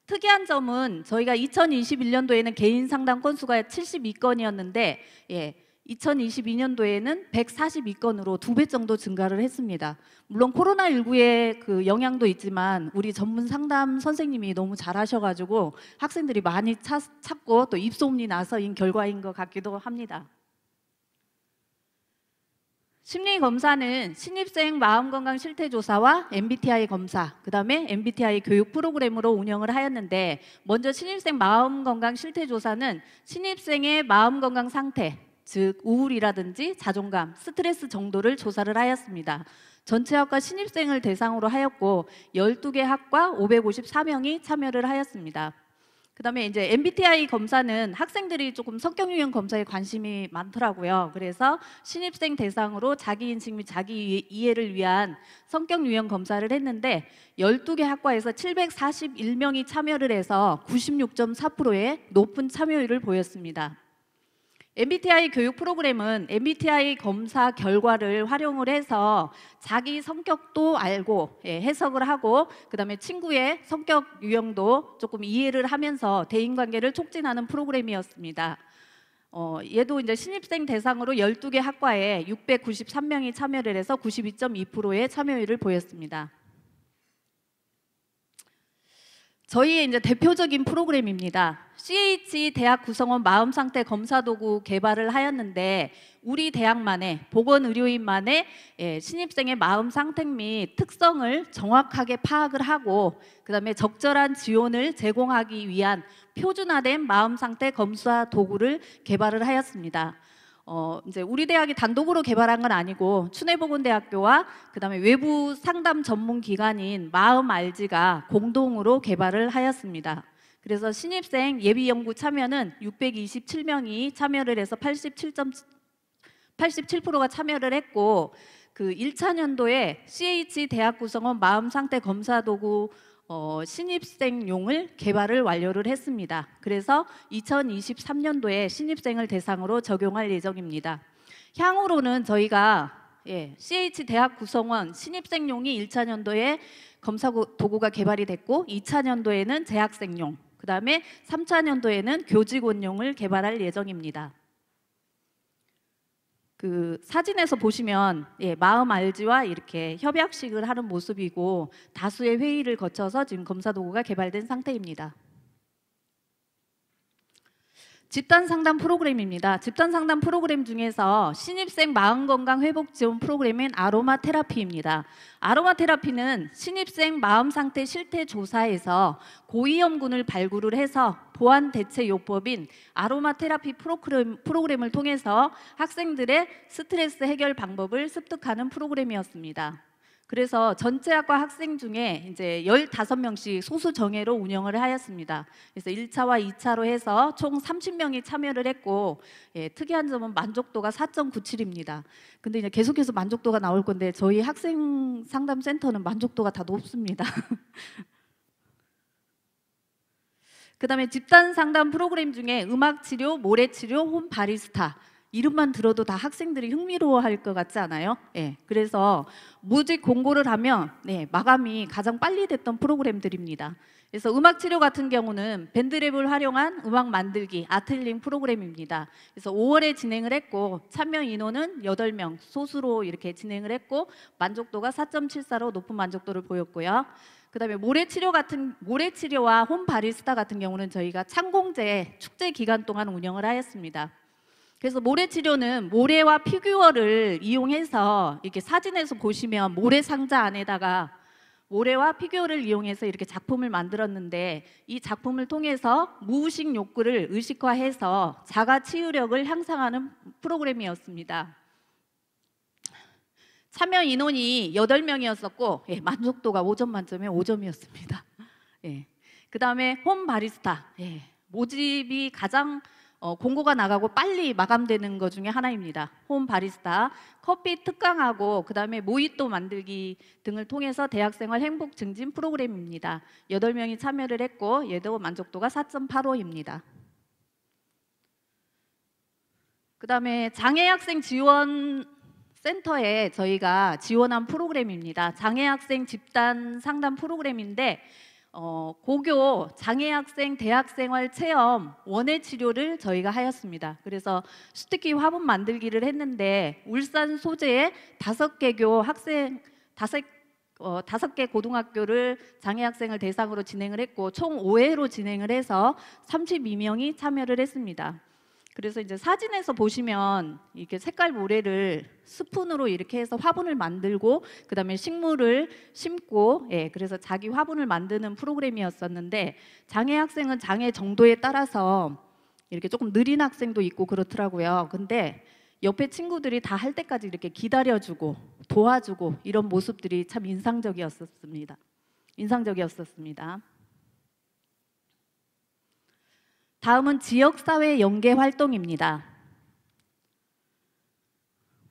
특이한 점은 저희가 2021년도에는 개인 상담 건수가 72건이었는데 예, 2022년도에는 142건으로 두 배 정도 증가를 했습니다. 물론 코로나19의 그 영향도 있지만 우리 전문 상담 선생님이 너무 잘하셔가지고 학생들이 많이 찾, 찾고 또 입소문이 나서인 결과인 것 같기도 합니다. 심리검사는 신입생 마음건강 실태조사와 MBTI 검사, 그 다음에 MBTI 교육 프로그램으로 운영을 하였는데 먼저 신입생 마음건강 실태조사는 신입생의 마음건강 상태, 즉 우울이라든지 자존감, 스트레스 정도를 조사를 하였습니다. 전체 학과 신입생을 대상으로 하였고 12개 학과 554명이 참여를 하였습니다. 그다음에 이제 MBTI 검사는 학생들이 조금 성격 유형 검사에 관심이 많더라고요. 그래서 신입생 대상으로 자기 인식 및 자기 이해를 위한 성격 유형 검사를 했는데 12개 학과에서 741명이 참여를 해서 96.4%의 높은 참여율을 보였습니다. MBTI 교육 프로그램은 MBTI 검사 결과를 활용을 해서 자기 성격도 알고 예, 해석을 하고 그다음에 친구의 성격 유형도 조금 이해를 하면서 대인관계를 촉진하는 프로그램이었습니다. 어, 얘도 이제 신입생 대상으로 12개 학과에 693명이 참여를 해서 92.2%의 참여율을 보였습니다. 저희의 이제 대표적인 프로그램입니다. CH 대학 구성원 마음 상태 검사 도구 개발을 하였는데 우리 대학만의 보건 의료인만의 예, 신입생의 마음 상태 및 특성을 정확하게 파악을 하고 그다음에 적절한 지원을 제공하기 위한 표준화된 마음 상태 검사 도구를 개발을 하였습니다. 어, 이제 우리 대학이 단독으로 개발한 건 아니고 춘해보건대학교와 그다음에 외부 상담 전문 기관인 마음 알지가 공동으로 개발을 하였습니다. 그래서 신입생 예비 연구 참여는 627명이 참여를 해서 87. 87%가 참여를 했고 그 1차 년도에 CH 대학 구성원 마음 상태 검사 도구 어, 신입생용을 개발을 완료를 했습니다. 그래서 2023년도에 신입생을 대상으로 적용할 예정입니다. 향후로는 저희가 예, CH 대학 구성원 신입생용이 1차 년도에 검사 도구가 개발이 됐고 2차 년도에는 재학생용, 그다음에 3차 년도에는 교직원용을 개발할 예정입니다. 그 사진에서 보시면 예, 마음 알지와 이렇게 협약식을 하는 모습이고 다수의 회의를 거쳐서 지금 검사 도구가 개발된 상태입니다. 집단 상담 프로그램입니다. 집단 상담 프로그램 중에서 신입생 마음 건강 회복 지원 프로그램인 아로마 테라피입니다. 아로마 테라피는 신입생 마음 상태 실태 조사에서 고위험군을 발굴을 해서 보완 대체 요법인 아로마 테라피 프로그램, 프로그램을 통해서 학생들의 스트레스 해결 방법을 습득하는 프로그램이었습니다. 그래서 전체 학과 학생 중에 이제 15명씩 소수 정예로 운영을 하였습니다. 그래서 1차와 2차로 해서 총 30명이 참여를 했고 예, 특이한 점은 만족도가 4.97입니다. 근데 이제 계속해서 만족도가 나올 건데 저희 학생 상담 센터는 만족도가 다 높습니다. 그다음에 집단 상담 프로그램 중에 음악 치료, 모래 치료, 홈 바리스타 이름만 들어도 다 학생들이 흥미로워할 것 같지 않아요? 예. 그래서 무직 공고를 하면 네, 마감이 가장 빨리 됐던 프로그램들입니다. 그래서 음악 치료 같은 경우는 밴드랩을 활용한 음악 만들기 아틀링 프로그램입니다. 그래서 5월에 진행을 했고 참여 인원은 8명 소수로 이렇게 진행을 했고 만족도가 4.74로 높은 만족도를 보였고요. 그다음에 모래 치료 같은 모래 치료와 홈 바리스타 같은 경우는 저희가 창공제 축제 기간 동안 운영을 하였습니다. 그래서 모래 치료는 모래와 피규어를 이용해서 이렇게 사진에서 보시면 모래 상자 안에다가 모래와 피규어를 이용해서 이렇게 작품을 만들었는데 이 작품을 통해서 무의식 욕구를 의식화해서 자가 치유력을 향상하는 프로그램이었습니다. 참여 인원이 8명이었었고 예, 만족도가 5점 만점에 5점이었습니다. 예. 그 다음에 홈 바리스타 예, 모집이 가장 어, 공고가 나가고 빨리 마감되는 것 중에 하나입니다. 홈 바리스타, 커피 특강하고 그 다음에 모히또 만들기 등을 통해서 대학생활 행복 증진 프로그램입니다. 8명이 참여를 했고 예도 만족도가 4.85입니다. 그 다음에 장애학생 지원 센터에 저희가 지원한 프로그램입니다. 장애학생 집단 상담 프로그램인데 어, 고교 장애학생 대학생활 체험 원예 치료를 저희가 하였습니다. 그래서 수특기 화분 만들기를 했는데 울산 소재의 다섯 개교 학생 다섯 어, 다섯 개 고등학교를 장애학생을 대상으로 진행을 했고 총 5회로 진행을 해서 32명이 참여를 했습니다. 그래서 이제 사진에서 보시면 이렇게 색깔 모래를 스푼으로 이렇게 해서 화분을 만들고 그다음에 식물을 심고 예, 그래서 자기 화분을 만드는 프로그램이었었는데 장애 학생은 장애 정도에 따라서 이렇게 조금 느린 학생도 있고 그렇더라고요. 근데 옆에 친구들이 다 할 때까지 이렇게 기다려주고 도와주고 이런 모습들이 참 인상적이었었습니다. 인상적이었었습니다. 다음은 지역사회 연계 활동입니다.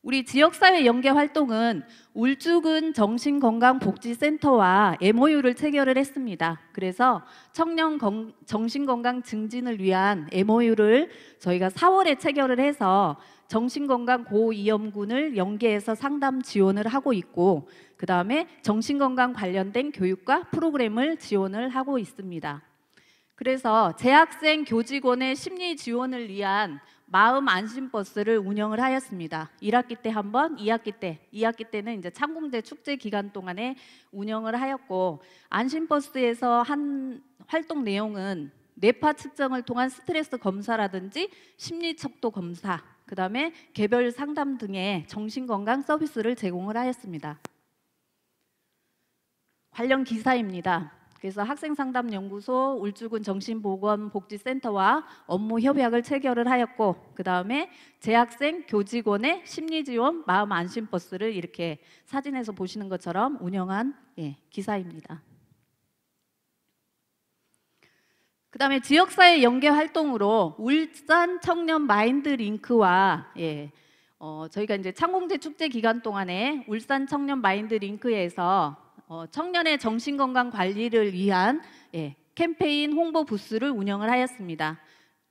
우리 지역사회 연계 활동은 울주군 정신건강복지센터와 MOU를 체결을 했습니다. 그래서 청년 정신건강 증진을 위한 MOU를 저희가 4월에 체결을 해서 정신건강 고위험군을 연계해서 상담 지원을 하고 있고 그 다음에 정신건강 관련된 교육과 프로그램을 지원을 하고 있습니다. 그래서 재학생 교직원의 심리 지원을 위한 마음 안심 버스를 운영을 하였습니다. 1학기 때 한 번, 2학기 때, 2학기 때는 이제 창공제 축제 기간 동안에 운영을 하였고 안심 버스에서 한 활동 내용은 뇌파 측정을 통한 스트레스 검사라든지 심리 척도 검사, 그다음에 개별 상담 등의 정신 건강 서비스를 제공을 하였습니다. 관련 기사입니다. 그래서 학생상담연구소 울주군 정신보건복지센터와 업무 협약을 체결을 하였고 그 다음에 재학생 교직원의 심리지원 마음안심버스를 이렇게 사진에서 보시는 것처럼 운영한 예, 기사입니다. 그 다음에 지역사회 연계 활동으로 울산 청년 마인드 링크와 예, 어, 저희가 이제 창공제 축제 기간 동안에 울산 청년 마인드 링크에서 어, 청년의 정신건강 관리를 위한 예, 캠페인 홍보 부스를 운영을 하였습니다.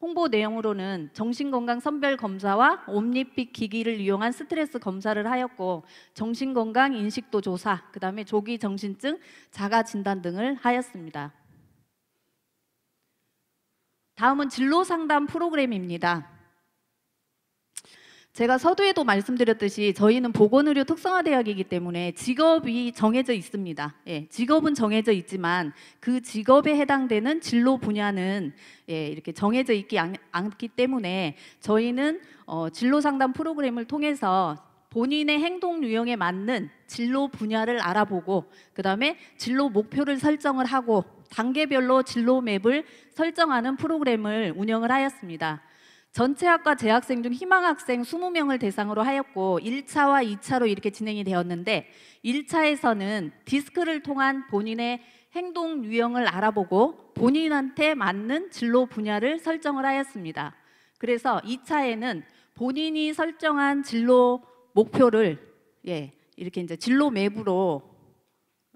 홍보 내용으로는 정신건강 선별 검사와 옴니핏 기기를 이용한 스트레스 검사를 하였고 정신건강 인식도 조사, 그다음에 조기 정신증 자가 진단 등을 하였습니다. 다음은 진로 상담 프로그램입니다. 제가 서두에도 말씀드렸듯이 저희는 보건의료 특성화대학이기 때문에 직업이 정해져 있습니다. 예, 직업은 정해져 있지만 그 직업에 해당되는 진로 분야는 예, 이렇게 정해져 있기 않, 기 때문에 저희는 어, 진로 상담 프로그램을 통해서 본인의 행동 유형에 맞는 진로 분야를 알아보고 그다음에 진로 목표를 설정을 하고 단계별로 진로 맵을 설정하는 프로그램을 운영을 하였습니다. 전체 학과 재학생 중 희망 학생 20명을 대상으로 하였고 1차와 2차로 이렇게 진행이 되었는데 1차에서는 디스크를 통한 본인의 행동 유형을 알아보고 본인한테 맞는 진로 분야를 설정을 하였습니다. 그래서 2차에는 본인이 설정한 진로 목표를 예, 이렇게 이제 진로 맵으로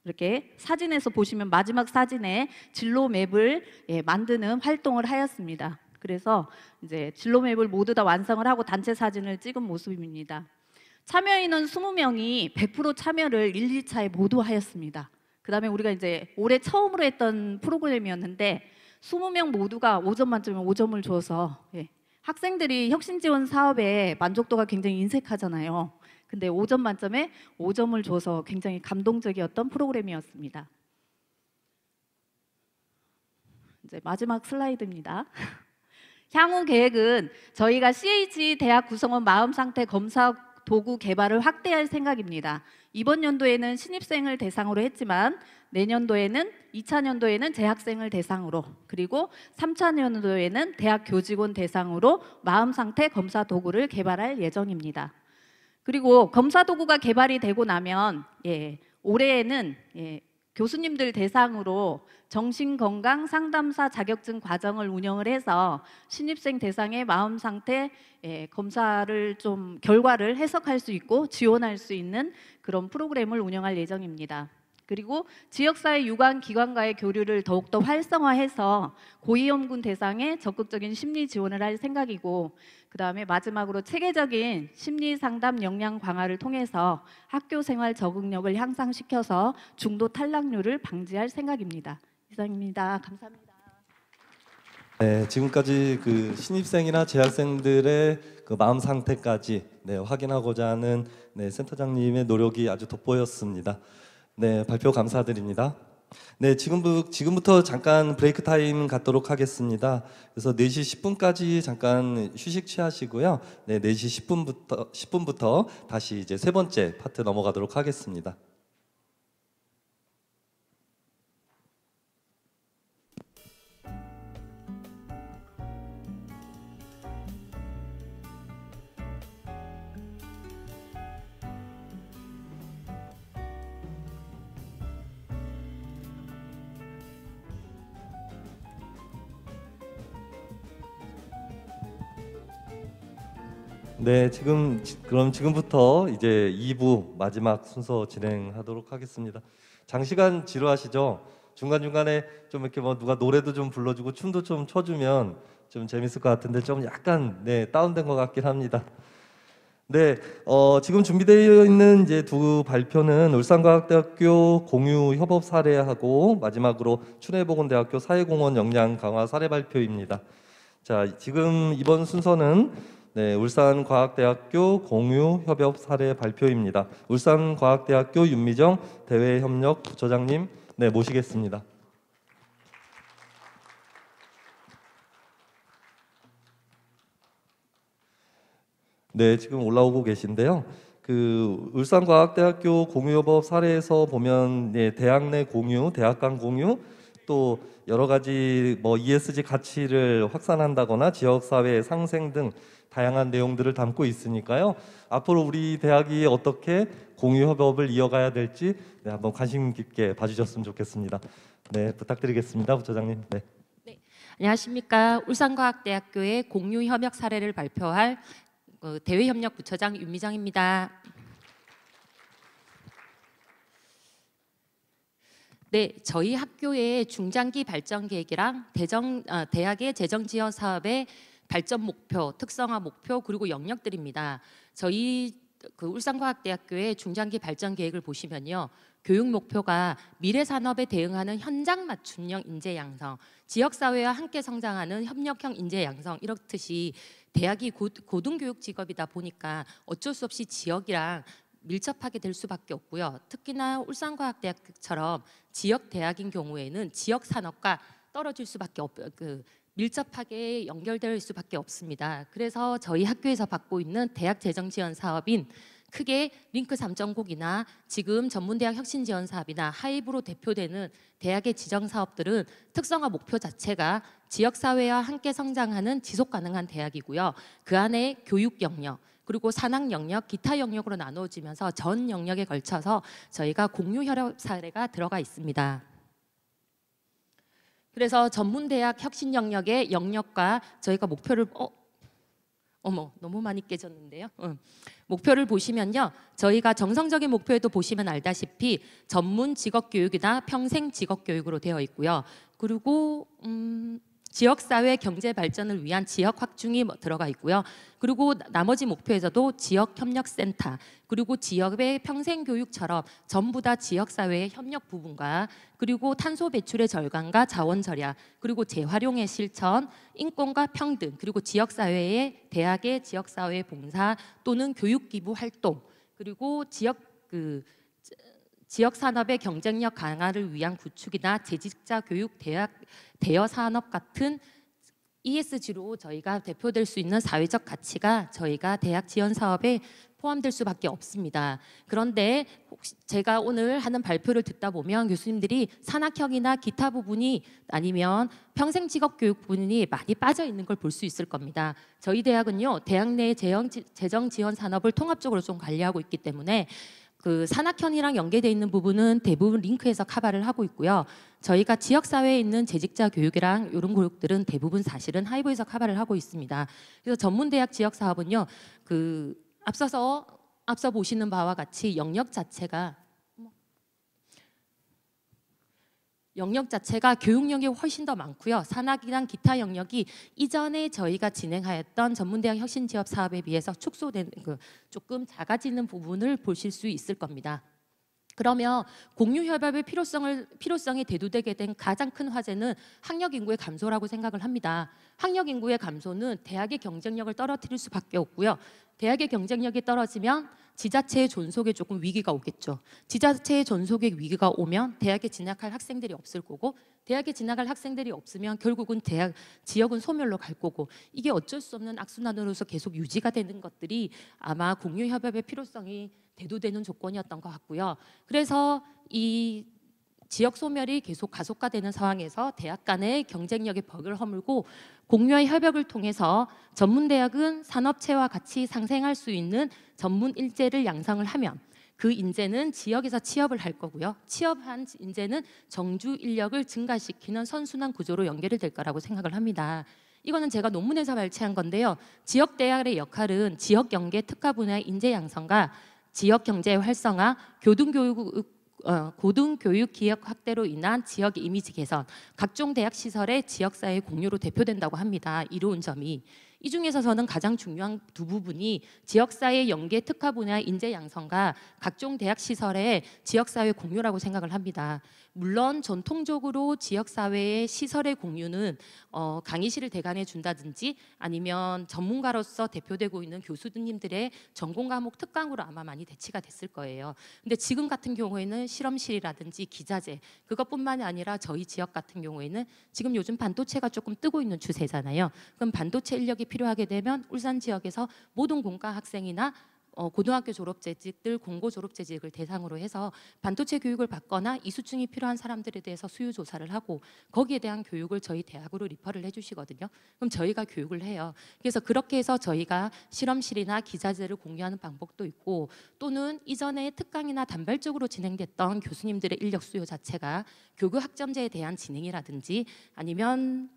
이렇게 사진에서 보시면 마지막 사진에 진로 맵을 예, 만드는 활동을 하였습니다. 그래서 이제 진로 맵을 모두 다 완성을 하고 단체 사진을 찍은 모습입니다. 참여 인원 20명이 100% 참여를 1, 2차에 모두 하였습니다. 그다음에 우리가 이제 올해 처음으로 했던 프로그램이었는데 20명 모두가 5점 만점에 5점을 줘서 예. 학생들이 혁신 지원 사업에 만족도가 굉장히 인색하잖아요. 근데 5점 만점에 5점을 줘서 굉장히 감동적이었던 프로그램이었습니다. 이제 마지막 슬라이드입니다. 향후 계획은 저희가 CAG 대학 구성원 마음 상태 검사 도구 개발을 확대할 생각입니다. 이번 연도에는 신입생을 대상으로 했지만 내년도에는 2차 년도에는 재학생을 대상으로 그리고 3차 년도에는 대학 교직원 대상으로 마음 상태 검사 도구를 개발할 예정입니다. 그리고 검사 도구가 개발이 되고 나면 예, 올해에는 예, 교수님들 대상으로 정신건강 상담사 자격증 과정을 운영을 해서 신입생 대상의 마음 상태 예, 검사를 좀 결과를 해석할 수 있고 지원할 수 있는 그런 프로그램을 운영할 예정입니다. 그리고 지역사회 유관 기관과의 교류를 더욱더 활성화해서 고위험군 대상에 적극적인 심리 지원을 할 생각이고 그 다음에 마지막으로 체계적인 심리 상담 역량 강화를 통해서 학교 생활 적응력을 향상시켜서 중도 탈락률을 방지할 생각입니다. 이상입니다. 감사합니다. 네, 지금까지 그 신입생이나 재학생들의 그 마음 상태까지 네, 확인하고자 하는 네, 센터장님의 노력이 아주 돋보였습니다. 네, 발표 감사드립니다. 네, 지금부, 터 잠깐 브레이크 타임 갖도록 하겠습니다. 그래서 4시 10분까지 잠깐 휴식 취하시고요. 네, 4시 10분부터, 10분부터 다시 이제 세 번째 파트 넘어가도록 하겠습니다. 네, 지금 그럼 지금부터 이제 2부 마지막 순서 진행하도록 하겠습니다. 장시간 지루하시죠? 중간 중간에 좀 이렇게 뭐 누가 노래도 좀 불러주고 춤도 좀 춰주면 좀 재밌을 것 같은데 좀 약간 네 다운된 것 같긴 합니다. 네, 어, 지금 준비되어 있는 이제 두 발표는 울산과학대학교 공유 협업 사례하고 마지막으로 춘해보건대학교 사회공헌 역량 강화 사례 발표입니다. 자, 지금 이번 순서는 네, 울산과학대학교 공유 협업 사례 발표입니다. 울산과학대학교 윤미정 대외협력 부처장님 네, 모시겠습니다. 네, 지금 올라오고 계신데요. 그 울산과학대학교 공유협업 사례에서 보면 예, 대학 내 공유, 대학 간 공유 또 여러 가지 뭐 ESG 가치를 확산한다거나 지역 사회 상생 등 다양한 내용들을 담고 있으니까요. 앞으로 우리 대학이 어떻게 공유 협업을 이어가야 될지 네, 한번 관심 깊게 봐주셨으면 좋겠습니다. 네, 부탁드리겠습니다, 부처장님. 네. 네 안녕하십니까. 울산과학대학교의 공유 협약 사례를 발표할 어, 대외협력 부처장 윤미정입니다. 네, 저희 학교의 중장기 발전 계획이랑 대정, 어, 대학의 재정 지원 사업에 발전 목표, 특성화 목표 그리고 영역들입니다. 저희 그 울산과학대학교의 중장기 발전 계획을 보시면요. 교육 목표가 미래 산업에 대응하는 현장 맞춤형 인재 양성, 지역 사회와 함께 성장하는 협력형 인재 양성 이렇듯이 대학이 고, 등교육 직업이다 보니까 어쩔 수 없이 지역이랑 밀접하게 될 수밖에 없고요. 특히나 울산과학대학처럼 지역 대학인 경우에는 지역 산업과 떨어질 수밖에 없, 그 밀접하게 연결될 수밖에 없습니다. 그래서 저희 학교에서 받고 있는 대학 재정 지원 사업인 크게 링크 3.0이나 지금 전문대학 혁신 지원 사업이나 하이브로 대표되는 대학의 지정 사업들은 특성화 목표 자체가 지역 사회와 함께 성장하는 지속 가능한 대학이고요. 그 안에 교육 영역 그리고 산학 영역, 기타 영역으로 나누어지면서 전 영역에 걸쳐서 저희가 공유 협력 사례가 들어가 있습니다. 그래서 전문대학 혁신 영역의 영역과 저희가 목표를 어? 어머 너무 많이 깨졌는데요. 응. 어. 목표를 보시면요. 저희가 정성적인 목표에도 보시면 알다시피 전문 직업 교육이나 평생 직업 교육으로 되어 있고요. 그리고 음, 지역사회 경제 발전을 위한 지역 확충이 뭐 들어가 있고요. 그리고 나머지 목표에서도 지역협력센터 그리고 지역의 평생교육처럼 전부 다 지역사회의 협력 부분과 그리고 탄소 배출의 절감과 자원 절약 그리고 재활용의 실천 인권과 평등 그리고 지역사회의 대학의 지역사회 봉사 또는 교육기부 활동 그리고 지역 그 지역 산업의 경쟁력 강화를 위한 구축이나 재직자 교육 대학 대여 산업 같은 ESG로 저희가 대표될 수 있는 사회적 가치가 저희가 대학 지원 사업에 포함될 수밖에 없습니다. 그런데 혹시 제가 오늘 하는 발표를 듣다 보면 교수님들이 산학형이나 기타 부분이 아니면 평생 직업 교육 부분이 많이 빠져 있는 걸 볼 수 있을 겁니다. 저희 대학은요 대학 내 재정 지원 산업을 통합적으로 좀 관리하고 있기 때문에 그 산악현이랑 연계되어 있는 부분은 대부분 링크에서 커버를 하고 있고요. 저희가 지역 사회에 있는 재직자 교육이랑 이런 교육들은 대부분 사실은 하이브에서 커버를 하고 있습니다. 그래서 전문 대학 지역 사업은요. 그 앞서서 앞서 보시는 바와 같이 영역 자체가 영역 자체가 교육 력이 훨씬 더 많고요. 산학이랑 기타 영역이 이전에 저희가 진행하였던 전문대학 혁신 지역 사업에 비해서 축소된 그 조금 작아지는 부분을 보실 수 있을 겁니다. 그러면 공유 협약의 필요성을 필요성이 대두되게 된 가장 큰 화제는 학력 인구의 감소라고 생각을 합니다. 학력 인구의 감소는 대학의 경쟁력을 떨어뜨릴 수밖에 없고요. 대학의 경쟁력이 떨어지면 지자체의 존속에 조금 위기가 오겠죠. 지자체의 존속에 위기가 오면 대학에 진학할 학생들이 없을 거고 대학에 진학할 학생들이 없으면 결국은 대학 지역은 소멸로 갈 거고 이게 어쩔 수 없는 악순환으로서 계속 유지가 되는 것들이 아마 공유 협약의 필요성이 대두되는 조건이었던 것 같고요. 그래서 이 지역 소멸이 계속 가속화되는 상황에서 대학 간의 경쟁력의 벽을 허물고 공유와 협약을 통해서 전문 대학은 산업체와 같이 상생할 수 있는 전문 일제를 양성을 하면 그 인재는 지역에서 취업을 할 거고요. 취업한 인재는 정주 인력을 증가시키는 선순환 구조로 연결이 될 거라고 생각을 합니다. 이거는 제가 논문에서 발췌한 건데요. 지역 대학의 역할은 지역 연계 특화 분야의 인재 양성과 지역 경제 활성화, 교등 교육 어, 고등교육 기업 확대로 인한 지역 이미지 개선, 각종 대학 시설의 지역사회 공유로 대표된다고 합니다. 이로운 점이 이 중에서 저는 가장 중요한 두 부분이 지역사회 연계 특화 분야 인재 양성과 각종 대학 시설의 지역사회 공유라고 생각을 합니다. 물론 전통적으로 지역사회의 시설의 공유는 어, 강의실을 대관해 준다든지 아니면 전문가로서 대표되고 있는 교수님들의 전공 과목 특강으로 아마 많이 대치가 됐을 거예요. 근데 지금 같은 경우에는 실험실이라든지 기자재 그것뿐만이 아니라 저희 지역 같은 경우에는 지금 요즘 반도체가 조금 뜨고 있는 추세잖아요. 그럼 반도체 인력이 필요하게 되면 울산 지역에서 모든 공과 학생이나 어, 고등학교 졸업재직들 공고 졸업재직을 대상으로 해서 반도체 교육을 받거나 이수증이 필요한 사람들에 대해서 수요 조사를 하고 거기에 대한 교육을 저희 대학으로 리퍼를 해주시거든요. 그럼 저희가 교육을 해요. 그래서 그렇게 해서 저희가 실험실이나 기자재를 공유하는 방법도 있고 또는 이전에 특강이나 단발적으로 진행됐던 교수님들의 인력 수요 자체가 교구 학점제에 대한 진행이라든지 아니면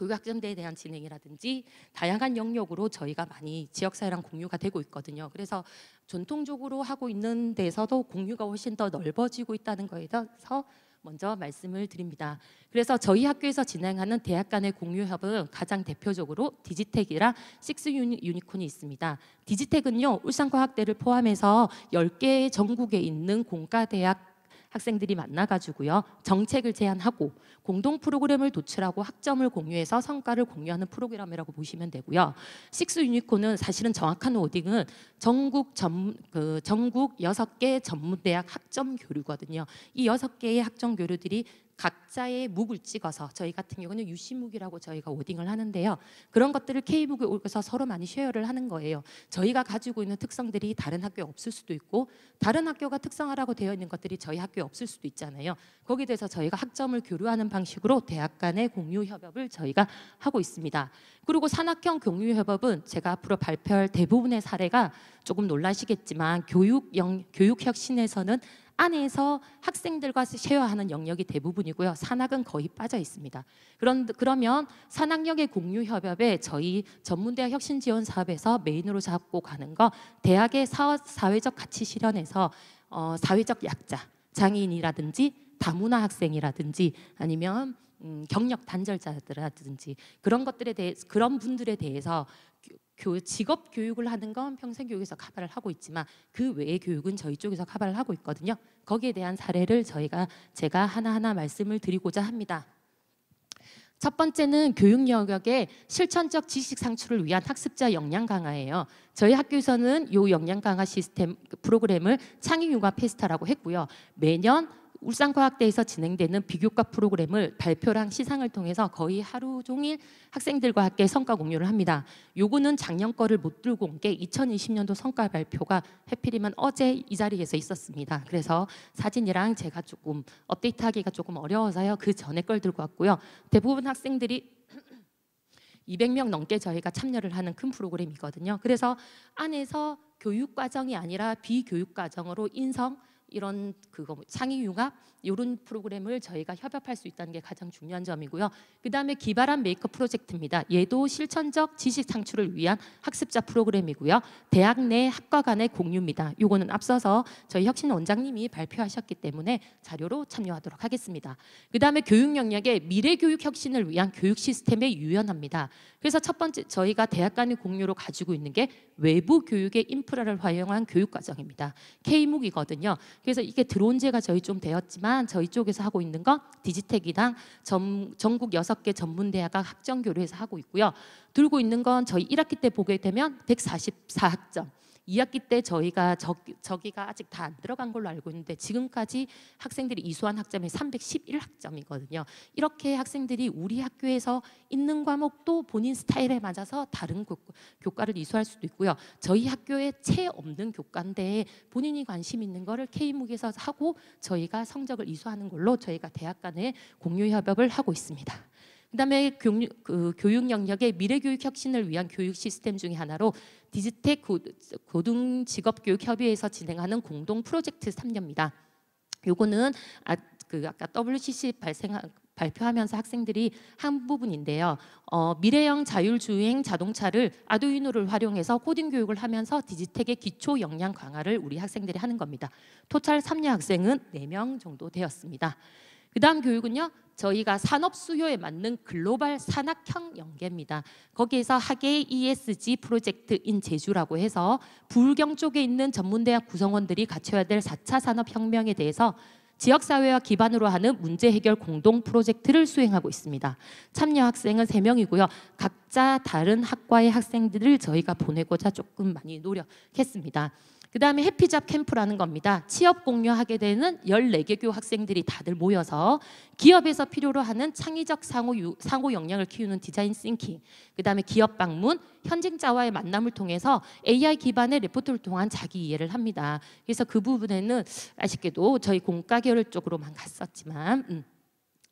교육학점대에 대한 진행이라든지 다양한 영역으로 저희가 많이 지역사회랑 공유가 되고 있거든요. 그래서 전통적으로 하고 있는 데서도 공유가 훨씬 더 넓어지고 있다는 거에 대해서 먼저 말씀을 드립니다. 그래서 저희 학교에서 진행하는 대학 간의 공유협은 가장 대표적으로 디지텍이랑 식스 유니콘이 있습니다. 디지텍은요, 울산과학대를 포함해서 10개의 전국에 있는 공과대학 학생들이 만나가지고요 정책을 제안하고 공동 프로그램을 도출하고 학점을 공유해서 성과를 공유하는 프로그램이라고 보시면 되고요. 식스 유니콘은 사실은 정확한 워딩은 전국 전 그 전국 여섯 개 전문대학 학점 교류거든요. 이 여섯 개의 학점 교류들이 각자의 묵을 찍어서 저희 같은 경우는 유시묵이라고 저희가 오딩을 하는데요. 그런 것들을 K북에 오서 서로 많이 쉐어를 하는 거예요. 저희가 가지고 있는 특성들이 다른 학교에 없을 수도 있고 다른 학교가 특성화라고 되어 있는 것들이 저희 학교에 없을 수도 있잖아요. 거기에 대해서 저희가 학점을 교류하는 방식으로 대학 간의 공유 협업을 저희가 하고 있습니다. 그리고 산학형 공유 협업은 제가 앞으로 발표할 대부분의 사례가 조금 놀라시겠지만 교육 영, 교육 혁신에서는 안에서 학생들과 쉐어하는 영역이 대부분이고요. 산학은 거의 빠져 있습니다. 그런 그러면 산학력의 공유 협업에 저희 전문대학 혁신 지원 사업에서 메인으로 잡고 가는 거 대학의 사회적 가치 실현에서 어, 사회적 약자 장애인이라든지 다문화 학생이라든지 아니면 음, 경력 단절자들이라든지 그런 것들에 대해 그런 분들에 대해서 직업 교육을 하는 건 평생 교육에서 카바를 하고 있지만 그 외의 교육은 저희 쪽에서 카바를 하고 있거든요. 거기에 대한 사례를 저희가 제가 하나하나 말씀을 드리고자 합니다. 첫 번째는 교육 영역의 실천적 지식 상추를 위한 학습자 역량 강화예요. 저희 학교에서는 요 역량 강화 시스템 프로그램을 창의 융합 페스타라고 했고요. 매년 울산과학대에서 진행되는 비교과 프로그램을 발표랑 시상을 통해서 거의 하루 종일 학생들과 함께 성과 공유를 합니다. 요거는 작년 거를 못 들고 온 게 2020년도 성과 발표가 해필이면 어제 이 자리에서 있었습니다. 그래서 사진이랑 제가 조금 업데이트하기가 조금 어려워서요. 그 전에 걸 들고 왔고요. 대부분 학생들이 200명 넘게 저희가 참여를 하는 큰 프로그램이거든요. 그래서 안에서 교육 과정이 아니라 비교육 과정으로 인성 이런 그거 뭐 상위 융합 이런 프로그램을 저희가 협업할 수 있다는 게 가장 중요한 점이고요. 그다음에 기발한 메이크업 프로젝트입니다. 얘도 실천적 지식 창출을 위한 학습자 프로그램이고요. 대학 내 학과 간의 공유입니다. 이거는 앞서서 저희 혁신 원장님이 발표하셨기 때문에 자료로 참여하도록 하겠습니다. 그다음에 교육 영역의 미래 교육 혁신을 위한 교육 시스템의 유연합니다. 그래서 첫 번째 저희가 대학 간의 공유로 가지고 있는 게 외부 교육의 인프라를 활용한 교육 과정입니다. K목이거든요. 그래서 이게 드론제가 저희 좀 되었지만 있지만 저희 쪽에서 하고 있는 건 디지텍이랑 전, 전국 여섯 개 전문대학과 학점교류에서 하고 있고요. 들고 있는 건 저희 1학기 때 보게 되면 1 4 4점 2학기 때 저희가 저, 저기가 아직 다 안 들어간 걸로 알고 있는데 지금까지 학생들이 이수한 학점이 311학점이거든요. 이렇게 학생들이 우리 학교에서 있는 과목도 본인 스타일에 맞아서 다른 교, 과를 이수할 수도 있고요. 저희 학교에 채 없는 교과인데 본인이 관심 있는 거를 K무기에서 하고 저희가 성적을 이수하는 걸로 저희가 대학 간에 공유 협업을 하고 있습니다. 그다음에 교육, 그 교육 영역의 미래 교육 혁신을 위한 교육 시스템 중의 하나로 디지텍 고등 직업 교육 협의회에서 진행하는 공동 프로젝트 3년입니다. 요거는 아, 그 아까 WCC 발생한 발표하면서 학생들이 한 부분인데요. 어, 미래형 자율주행 자동차를 아두이노를 활용해서 코딩 교육을 하면서 디지텍의 기초 역량 강화를 우리 학생들이 하는 겁니다. 토탈 3년 학생은 4명 정도 되었습니다. 그다음 교육은요. 저희가 산업 수요에 맞는 글로벌 산학형 연계입니다. 거기에서 학예 ESG 프로젝트인 제주라고 해서 불경 쪽에 있는 전문대학 구성원들이 갖춰야 될 4차 산업혁명에 대해서 지역사회와 기반으로 하는 문제 해결 공동 프로젝트를 수행하고 있습니다. 참여 학생은 3명이고요. 각자 다른 학과의 학생들을 저희가 보내고자 조금 많이 노력했습니다. 그 다음에 해피잡 캠프라는 겁니다. 취업 공유하게 되는 14개교 학생들이 다들 모여서 기업에서 필요로 하는 창의적 상호, 유, 상호 역량을 키우는 디자인 싱킹, 그 다음에 기업 방문, 현직자와의 만남을 통해서 AI 기반의 레포트를 통한 자기 이해를 합니다. 그래서 그 부분에는 아쉽게도 저희 공과결 쪽으로만 갔었지만 음,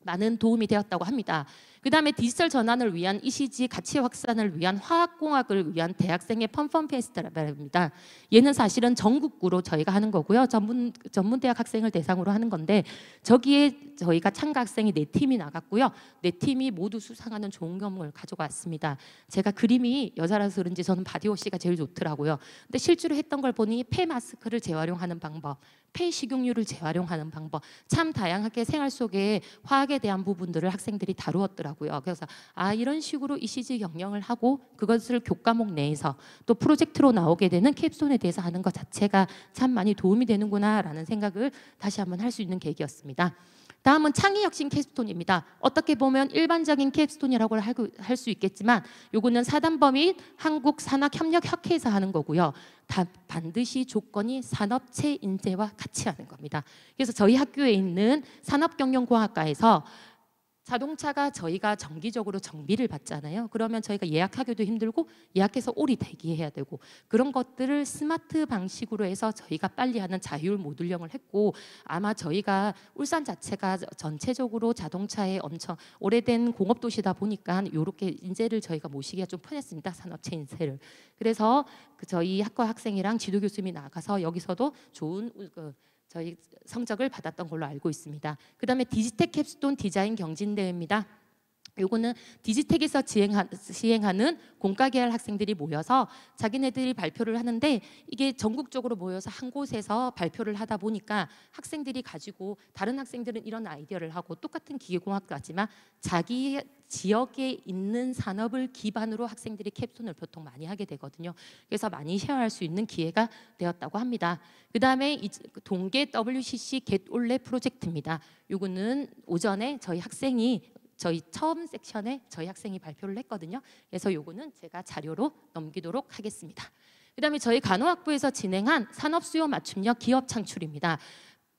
많은 도움이 되었다고 합니다. 그 다음에 디지털 전환을 위한 ECG 가치 확산을 위한 화학공학을 위한 대학생의 펌펌 페스티벌입니다. 얘는 사실은 전국구로 저희가 하는 거고요. 전문 전문 대학 학생을 대상으로 하는 건데 저기에 저희가 참가 학생이 네 팀이 나갔고요. 네 팀이 모두 수상하는 좋은 경험을 가져왔습니다. 제가 그림이 여자라서 그런지 저는 바디워시가 제일 좋더라고요. 근데 실제로 했던 걸 보니 폐 마스크를 재활용하는 방법, 폐 식용유를 재활용하는 방법, 참 다양하게 생활 속에 화학에 대한 부분들을 학생들이 다루었더라고요. 하더라고요. 그래서 아 이런 식으로 ECG 경영을 하고 그것을 교과목 내에서 또 프로젝트로 나오게 되는 캡손에 대해서 하는 것 자체가 참 많이 도움이 되는구나라는 생각을 다시 한번 할 수 있는 계기였습니다. 다음은 창의 혁신 캡스톤입니다. 어떻게 보면 일반적인 캡스톤이라고 할 수 있겠지만 요거는 사단법인 한국산학협력학회에서 하는 거고요. 반드시 조건이 산업체 인재와 같이 하는 겁니다. 그래서 저희 학교에 있는 산업경영공학과에서 자동차가 저희가 정기적으로 정비를 받잖아요. 그러면 저희가 예약하기도 힘들고 예약해서 오리 대기해야 되고 그런 것들을 스마트 방식으로 해서 저희가 빨리 하는 자율 모듈령을 했고 아마 저희가 울산 자체가 전체적으로 자동차에 엄청 오래된 공업 도시다 보니까 이렇게 인재를 저희가 모시기가 좀 편했습니다. 산업체 인재를. 그래서 그 저희 학과 학생이랑 지도 교수님이 나가서 여기서도 좋은 그 저희 성적을 받았던 걸로 알고 있습니다. 그 다음에 디지텍 캡스톤 디자인 경진대회입니다. 요거는 디지텍에서 지행하, 는 공과계열 학생들이 모여서 자기네들이 발표를 하는데 이게 전국적으로 모여서 한 곳에서 발표를 하다 보니까 학생들이 가지고 다른 학생들은 이런 아이디어를 하고 똑같은 기계공학 같지만 자기 지역에 있는 산업을 기반으로 학생들이 캡손을 보통 많이 하게 되거든요. 그래서 많이 쉐어할 수 있는 기회가 되었다고 합니다. 그 다음에 동계 WCC 겟올레 프로젝트입니다. 요거는 오전에 저희 학생이 저희 처음 섹션에 저희 학생이 발표를 했거든요. 그래서 요거는 제가 자료로 넘기도록 하겠습니다. 그다음에 저희 간호학부에서 진행한 산업 수요 맞춤형 기업 창출입니다.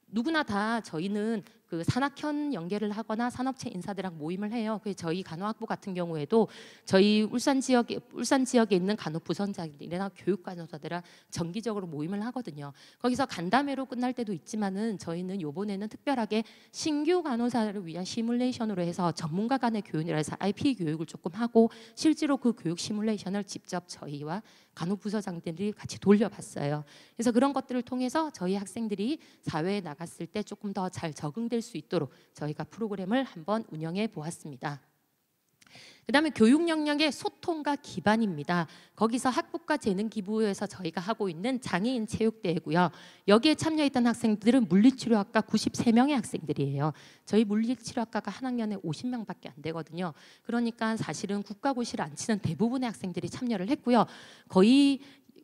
누구나 다 저희는 그산악현 연계를 하거나 산업체 인사들랑 모임을 해요. 그 저희 간호학부 같은 경우에도 저희 울산 지역에 울산 지역에 있는 간호 부선장들이나 교육 간호사들랑 정기적으로 모임을 하거든요. 거기서 간담회로 끝날 때도 있지만은 저희는 요번에는 특별하게 신규 간호사를 위한 시뮬레이션으로 해서 전문가 간의 교육이라 해서 IP 교육을 조금 하고 실제로 그 교육 시뮬레이션을 직접 저희와 간호부서장들이 같이 돌려봤어요. 그래서 그런 것들을 통해서 저희 학생들이 사회에 나갔을 때 조금 더 잘 적응될 쓰실 수 있도록 저희가 프로그램을 한번 운영해 보았습니다. 그 다음에 교육 영역의 소통과 기반입니다. 거기서 학부과 재능기부에서 저희가 하고 있는 장애인 체육대회고요. 여기에 참여했던 학생들은 물리치료학과 93명의 학생들이에요. 저희 물리치료학과가 한 학년에 50명밖에 안 되거든요. 그러니까 사실은 국가고시를 안 치는 대부분의 학생들이 참여를 했고요. 거의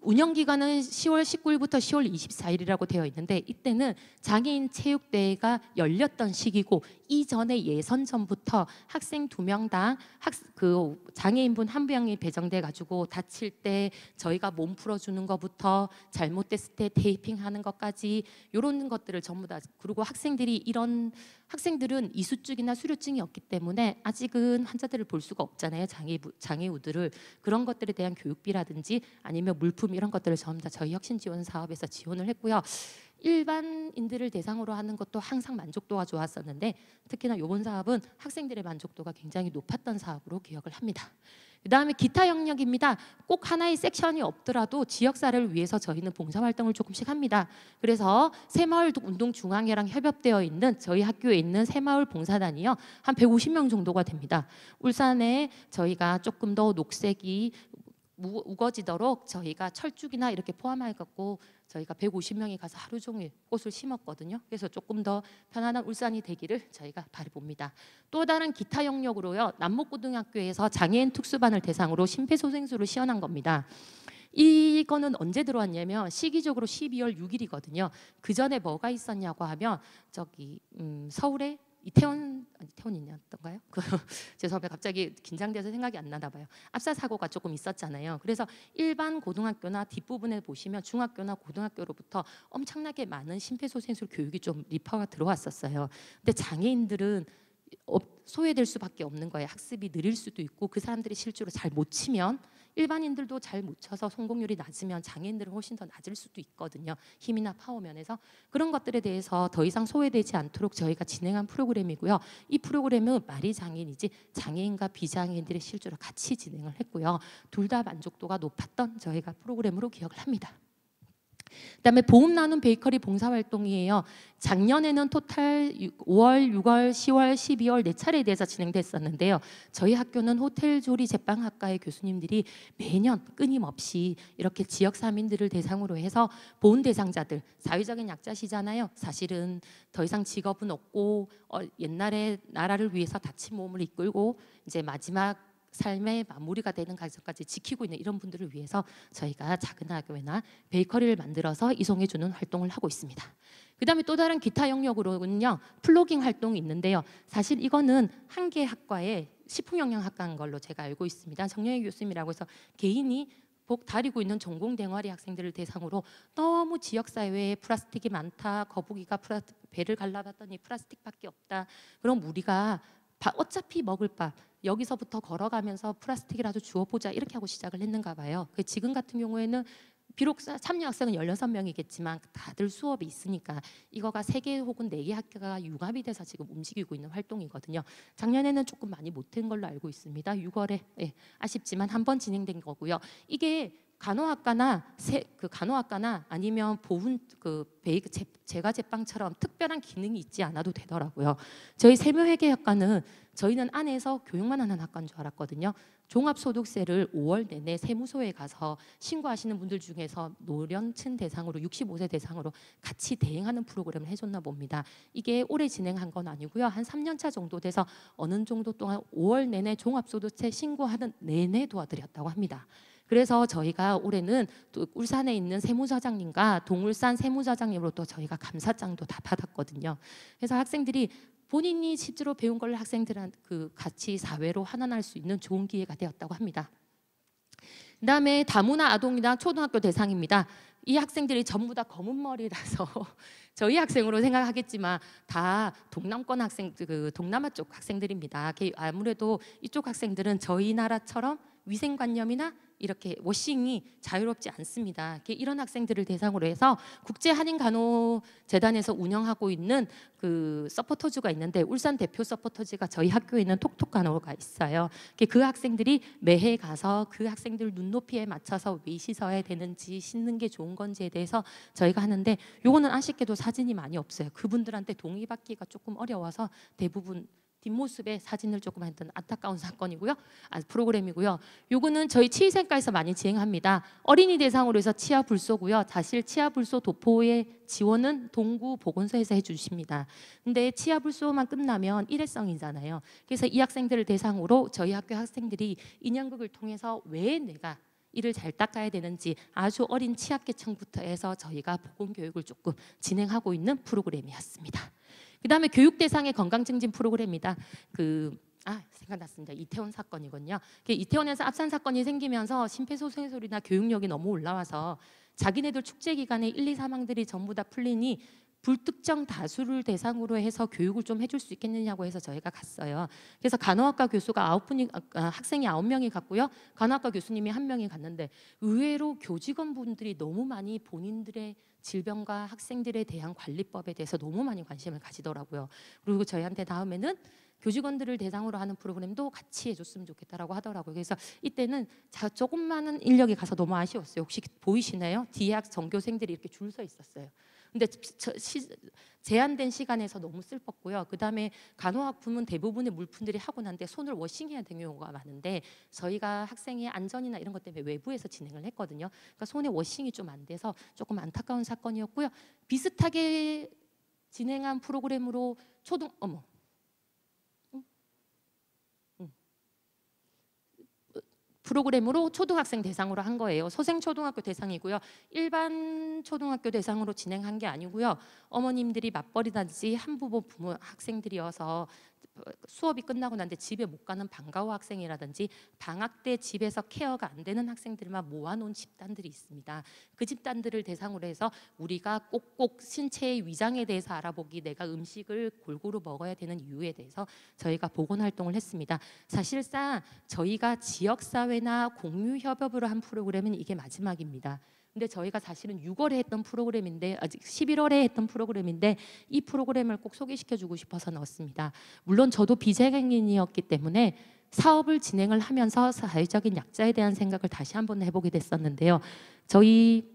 운영 기간은 10월 19일부터 10월 24일이라고 되어 있는데 이때는 장애인 체육대회가 열렸던 시기고 이전에 예선전부터 학생 두 명당 학그 장애인분 한 명이 배정돼 가지고 다칠 때 저희가 몸 풀어주는 것부터 잘못됐을 때 테이핑 하는 것까지 요런 것들을 전부 다 그리고 학생들이 이런 학생들은 이수증이나 수료증이 없기 때문에 아직은 환자들을 볼 수가 없잖아요. 장애 장애우들을 그런 것들에 대한 교육비라든지 아니면 물품 이런 것들을 전부 다 저희 혁신 지원 사업에서 지원을 했고요. 일반인들을 대상으로 하는 것도 항상 만족도가 좋았었는데 특히나 요번 사업은 학생들의 만족도가 굉장히 높았던 사업으로 기억을 합니다. 그 다음에 기타 영역입니다. 꼭 하나의 섹션이 없더라도 지역사를 위해서 저희는 봉사활동을 조금씩 합니다. 그래서 새마을 운동중앙회랑 협업되어 있는 저희 학교에 있는 새마을 봉사단이요. 한 150명 정도가 됩니다. 울산에 저희가 조금 더 녹색이 우거지도록 저희가 철쭉이나 이렇게 포함해 갖고 저희가 150명이 가서 하루 종일 꽃을 심었거든요. 그래서 조금 더 편안한 울산이 되기를 저희가 바라봅니다. 또 다른 기타 영역으로요. 남목고등학교에서 장애인 특수반을 대상으로 심폐소생술을 시연한 겁니다. 이거는 언제 들어왔냐면 시기적으로 12월 6일이거든요. 그 전에 뭐가 있었냐고 하면 저기 음, 서울에 이태원 아니 태원이냐던가요그 죄송합니다. 갑자기 긴장돼서 생각이 안 나나 봐요. 압사 사고가 조금 있었잖아요. 그래서 일반 고등학교나 뒷부분에 보시면 중학교나 고등학교로부터 엄청나게 많은 심폐소생술 교육이 좀 리퍼가 들어왔었어요. 근데 장애인들은 소외될 수밖에 없는 거예요. 학습이 느릴 수도 있고 그 사람들이 실제로 잘 못 치면 일반인들도 잘 못 쳐서 성공률이 낮으면 장애인들은 훨씬 더 낮을 수도 있거든요. 힘이나 파워 면에서 그런 것들에 대해서 더 이상 소외되지 않도록 저희가 진행한 프로그램이고요. 이 프로그램은 말이 장애인이지 장애인과 비장애인들의 실제로 같이 진행을 했고요. 둘 다 만족도가 높았던 저희가 프로그램으로 기억을 합니다. 그다음에 보험 나눔 베이커리 봉사활동이에요. 작년에는 토탈 5월, 6월, 10월, 12월 네 차례에 대해서 진행됐었는데요. 저희 학교는 호텔 조리 제빵학과의 교수님들이 매년 끊임없이 이렇게 지역 사민들을 대상으로 해서 보훈 대상자들 사회적인 약자시잖아요. 사실은 더 이상 직업은 없고 어, 옛날에 나라를 위해서 다친 몸을 이끌고 이제 마지막 삶의 마무리가 되는 과정까지 지키고 있는 이런 분들을 위해서 저희가 작은 학교나 베이커리를 만들어서 이송해주는 활동을 하고 있습니다. 그 다음에 또 다른 기타 영역으로는요 플로깅 활동이 있는데요 사실 이거는 한개 학과에 식품영양학과인 걸로 제가 알고 있습니다 정영희 교수님이라고 해서 개인이 복 다리고 있는 전공 댕아리 학생들을 대상으로 너무 지역 사회에 플라스틱이 많다 거북이가 플라스틱, 배를 갈라봤더니 플라스틱밖에 없다 그럼 우리가 어차피 먹을 밥 여기서부터 걸어가면서 플라스틱이라도 주워보자 이렇게 하고 시작을 했는가 봐요. 그 지금 같은 경우에는 비록 참여 학생은 16명이겠지만 다들 수업이 있으니까 이거가 3개 혹은 4개 학교가 융합이 돼서 지금 움직이고 있는 활동이거든요. 작년에는 조금 많이 못한 걸로 알고 있습니다. 6월에 예, 아쉽지만 한 번 진행된 거고요. 이게 간호학과나 세, 그 간호학과나 아니면 보훈 그 베이크 제, 제과 제빵처럼 특별한 기능이 있지 않아도 되더라고요. 저희 세무회계학과는 저희는 안에서 교육만 하는 학과인 줄 알았거든요. 종합소득세를 5월 내내 세무서에 가서 신고하시는 분들 중에서 노년층 대상으로 65세 대상으로 같이 대행하는 프로그램을 해줬나 봅니다. 이게 오래 진행한 건 아니고요. 한 3년차 정도 돼서 어느 정도 동안 5월 내내 종합소득세 신고하는 내내 도와드렸다고 합니다. 그래서 저희가 올해는 또 울산에 있는 세무서장님과 동울산 세무서장님으로또 저희가 감사장도 다 받았거든요. 그래서 학생들이 본인이 실제로 배운 걸 학생들한 그 같이 사회로 환원할 수 있는 좋은 기회가 되었다고 합니다. 그다음에 다문화 아동이나 초등학교 대상입니다. 이 학생들이 전부 다 검은 머리라서 저희 학생으로 생각하겠지만 다 동남권 학생 그 동남아 쪽 학생들입니다. 아무래도 이쪽 학생들은 저희 나라처럼 위생관념이나 이렇게 워싱이 자유롭지 않습니다. 이런 학생들을 대상으로 해서 국제 한인 간호 재단에서 운영하고 있는 그 서포터즈가 있는데 울산 대표 서포터즈가 저희 학교에 있는 톡톡 간호가 있어요. 그 학생들이 매해 가서 그 학생들 눈높이에 맞춰서 왜 씻어야 되는지 씻는 게 좋은 건지에 대해서 저희가 하는데 요거는 아쉽게도 사진이 많이 없어요. 그분들한테 동의받기가 조금 어려워서 대부분 뒷모습의 사진을 조금 했던 안타까운 사건이고요. 아, 프로그램이고요. 요거는 저희 치의생과에서 많이 진행합니다. 어린이 대상으로 해서 치아 불소고요. 사실 치아 불소 도포의 지원은 동구 보건소에서 해주십니다. 근데 치아 불소만 끝나면 일회성이잖아요. 그래서 이 학생들을 대상으로 저희 학교 학생들이 인형극을 통해서 왜 내가 이를 잘 닦아야 되는지 아주 어린 취약계층부터 해서 저희가 보건 교육을 조금 진행하고 있는 프로그램이었습니다. 그 다음에 교육 대상의 건강 증진 프로그램입니다그 아, 생각났습니다. 이태원 사건이군요. 이태원에서 압산 사건이 생기면서 심폐소생술이나 교육력이 너무 올라와서 자기네들 축제 기간에 1, 2, 사망들이 전부 다 풀리니 불특정 다수를 대상으로 해서 교육을 좀 해줄 수 있겠느냐고 해서 저희가 갔어요. 그래서 간호학과 교수가 아홉 분이 아, 아, 학생이 아홉 명이 갔고요. 간호학과 교수님이 한 명이 갔는데 의외로 교직원 분들이 너무 많이 본인들의 질병과 학생들에 대한 관리법에 대해서 너무 많이 관심을 가지더라고요. 그리고 저희한테 다음에는 교직원들을 대상으로 하는 프로그램도 같이 해줬으면 좋겠다라고 하더라고요. 그래서 이때는 조금만은 인력이 가서 너무 아쉬웠어요. 혹시 보이시나요? 뒤에 전교생들이 이렇게 줄 서 있었어요. 근데 시, 제한된 시간에서 너무 슬펐고요. 그다음에 간호학부은 대부분의 물품들이 하고 난데 손을 워싱해야 되는 경우가 많은데 저희가 학생의 안전이나 이런 것 때문에 외부에서 진행을 했거든요. 그러니까 손에 워싱이 좀 안 돼서 조금 안타까운 사건이었고요. 비슷하게 진행한 프로그램으로 초등 어머 프로그램으로 초등학생 대상으로 한 거예요. 소생초등학교 대상이고요. 일반 초등학교 대상으로 진행한 게 아니고요. 어머님들이 맞벌이단지 한부모 부모 학생들이어서 수업이 끝나고 난데 집에 못 가는 방과후 학생이라든지 방학 때 집에서 케어가 안 되는 학생들만 모아놓은 집단들이 있습니다. 그 집단들을 대상으로 해서 우리가 꼭꼭 신체의 위장에 대해서 알아보기, 내가 음식을 골고루 먹어야 되는 이유에 대해서 저희가 보건 활동을 했습니다. 사실상 저희가 지역 사회나 공유 협업으로 한 프로그램은 이게 마지막입니다. 근데 저희가 사실은 6월에 했던 프로그램인데 아직 11월에 했던 프로그램인데 이 프로그램을 꼭 소개시켜 주고 싶어서 넣었습니다. 물론 저도 비재갱인이었기 때문에 사업을 진행을 하면서 사회적인 약자에 대한 생각을 다시 한번 해보게 됐었는데요. 저희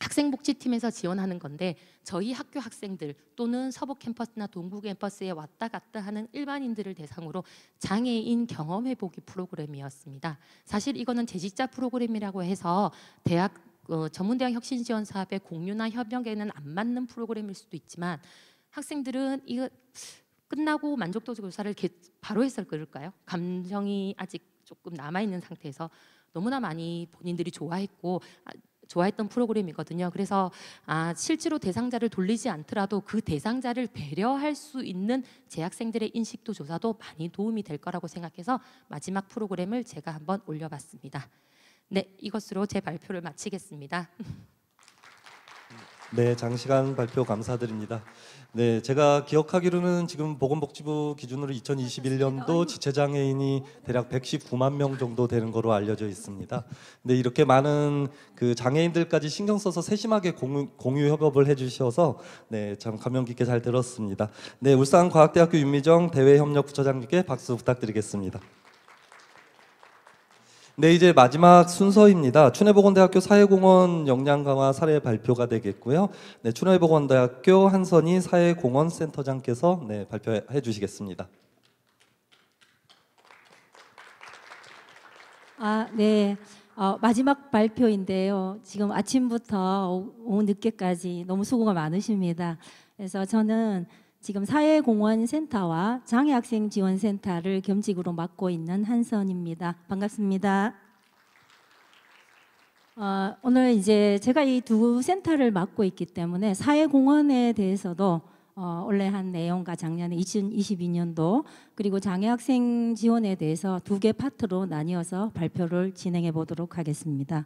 학생복지팀에서 지원하는 건데 저희 학교 학생들 또는 서부 캠퍼스나 동구 캠퍼스에 왔다 갔다 하는 일반인들을 대상으로 장애인 경험 회복이 프로그램이었습니다. 사실 이거는 재직자 프로그램이라고 해서 대학 어, 전문대학 혁신 지원 사업의 공유나 협력에는 안 맞는 프로그램일 수도 있지만 학생들은 이거 끝나고 만족도 조사를 바로 했을 걸까요? 감정이 아직 조금 남아 있는 상태에서 너무나 많이 본인들이 좋아했고 아, 좋아했던 프로그램이거든요. 그래서 아, 실제로 대상자를 돌리지 않더라도 그 대상자를 배려할 수 있는 재학생들의 인식도 조사도 많이 도움이 될 거라고 생각해서 마지막 프로그램을 제가 한번 올려봤습니다. 네, 이것으로 제 발표를 마치겠습니다. 네, 장시간 발표 감사드립니다. 네, 제가 기억하기로는 지금 보건복지부 기준으로 2021년도 지체장애인이 대략 119만 명 정도 되는 거로 알려져 있습니다. 근 이렇게 많은 그 장애인들까지 신경 써서 세심하게 공유, 공유 협업을 해주셔서 네, 참 감명 깊게 잘 들었습니다. 네, 울산과학대학교 윤미정 대외협력부처장님께 박수 부탁드리겠습니다. 네, 이제 마지막 순서입니다. 춘해보건대학교 사회공헌 역량 강화 사례 발표가 되겠고요. 네, 춘해보건대학교 한선희 사회공헌센터장께서 네, 발표해 주시겠습니다. 아, 네. 어, 마지막 발표인데요. 지금 아침부터 오후 늦게까지 너무 수고가 많으십니다. 그래서 저는 지금 사회공헌센터와 장애학생지원센터를 겸직으로 맡고 있는 한선입니다. 반갑습니다. 어, 오늘 이제 제가 이 두 센터를 맡고 있기 때문에 사회공헌에 대해서도 어, 원래 한 내용과 작년에 2022년도 그리고 장애학생 지원에 대해서 두 개 파트로 나뉘어서 발표를 진행해 보도록 하겠습니다.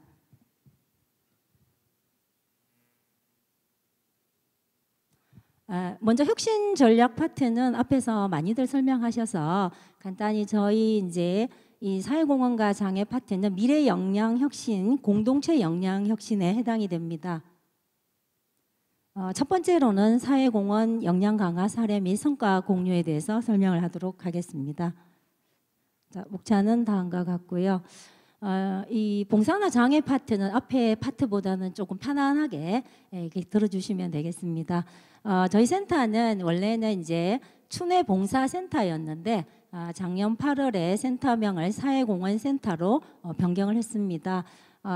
아, 먼저 혁신 전략 파트는 앞에서 많이들 설명하셔서 간단히 저희 이제 이 사회공헌과 장애 파트는 미래 역량 혁신, 공동체 역량 혁신에 해당이 됩니다. 어, 첫 번째로는 사회공헌 역량 강화 사례 및 성과 공유에 대해서 설명을 하도록 하겠습니다. 자, 목차는 다음과 같고요. 어, 이 봉사나 장애 파트는 앞에 파트보다는 조금 편안하게 예, 이렇게 들어주시면 되겠습니다. 어, 저희 센터는 원래는 이제 춘해 봉사센터였는데 어, 작년 8월에 센터명을 사회공헌센터로 변경을 했습니다.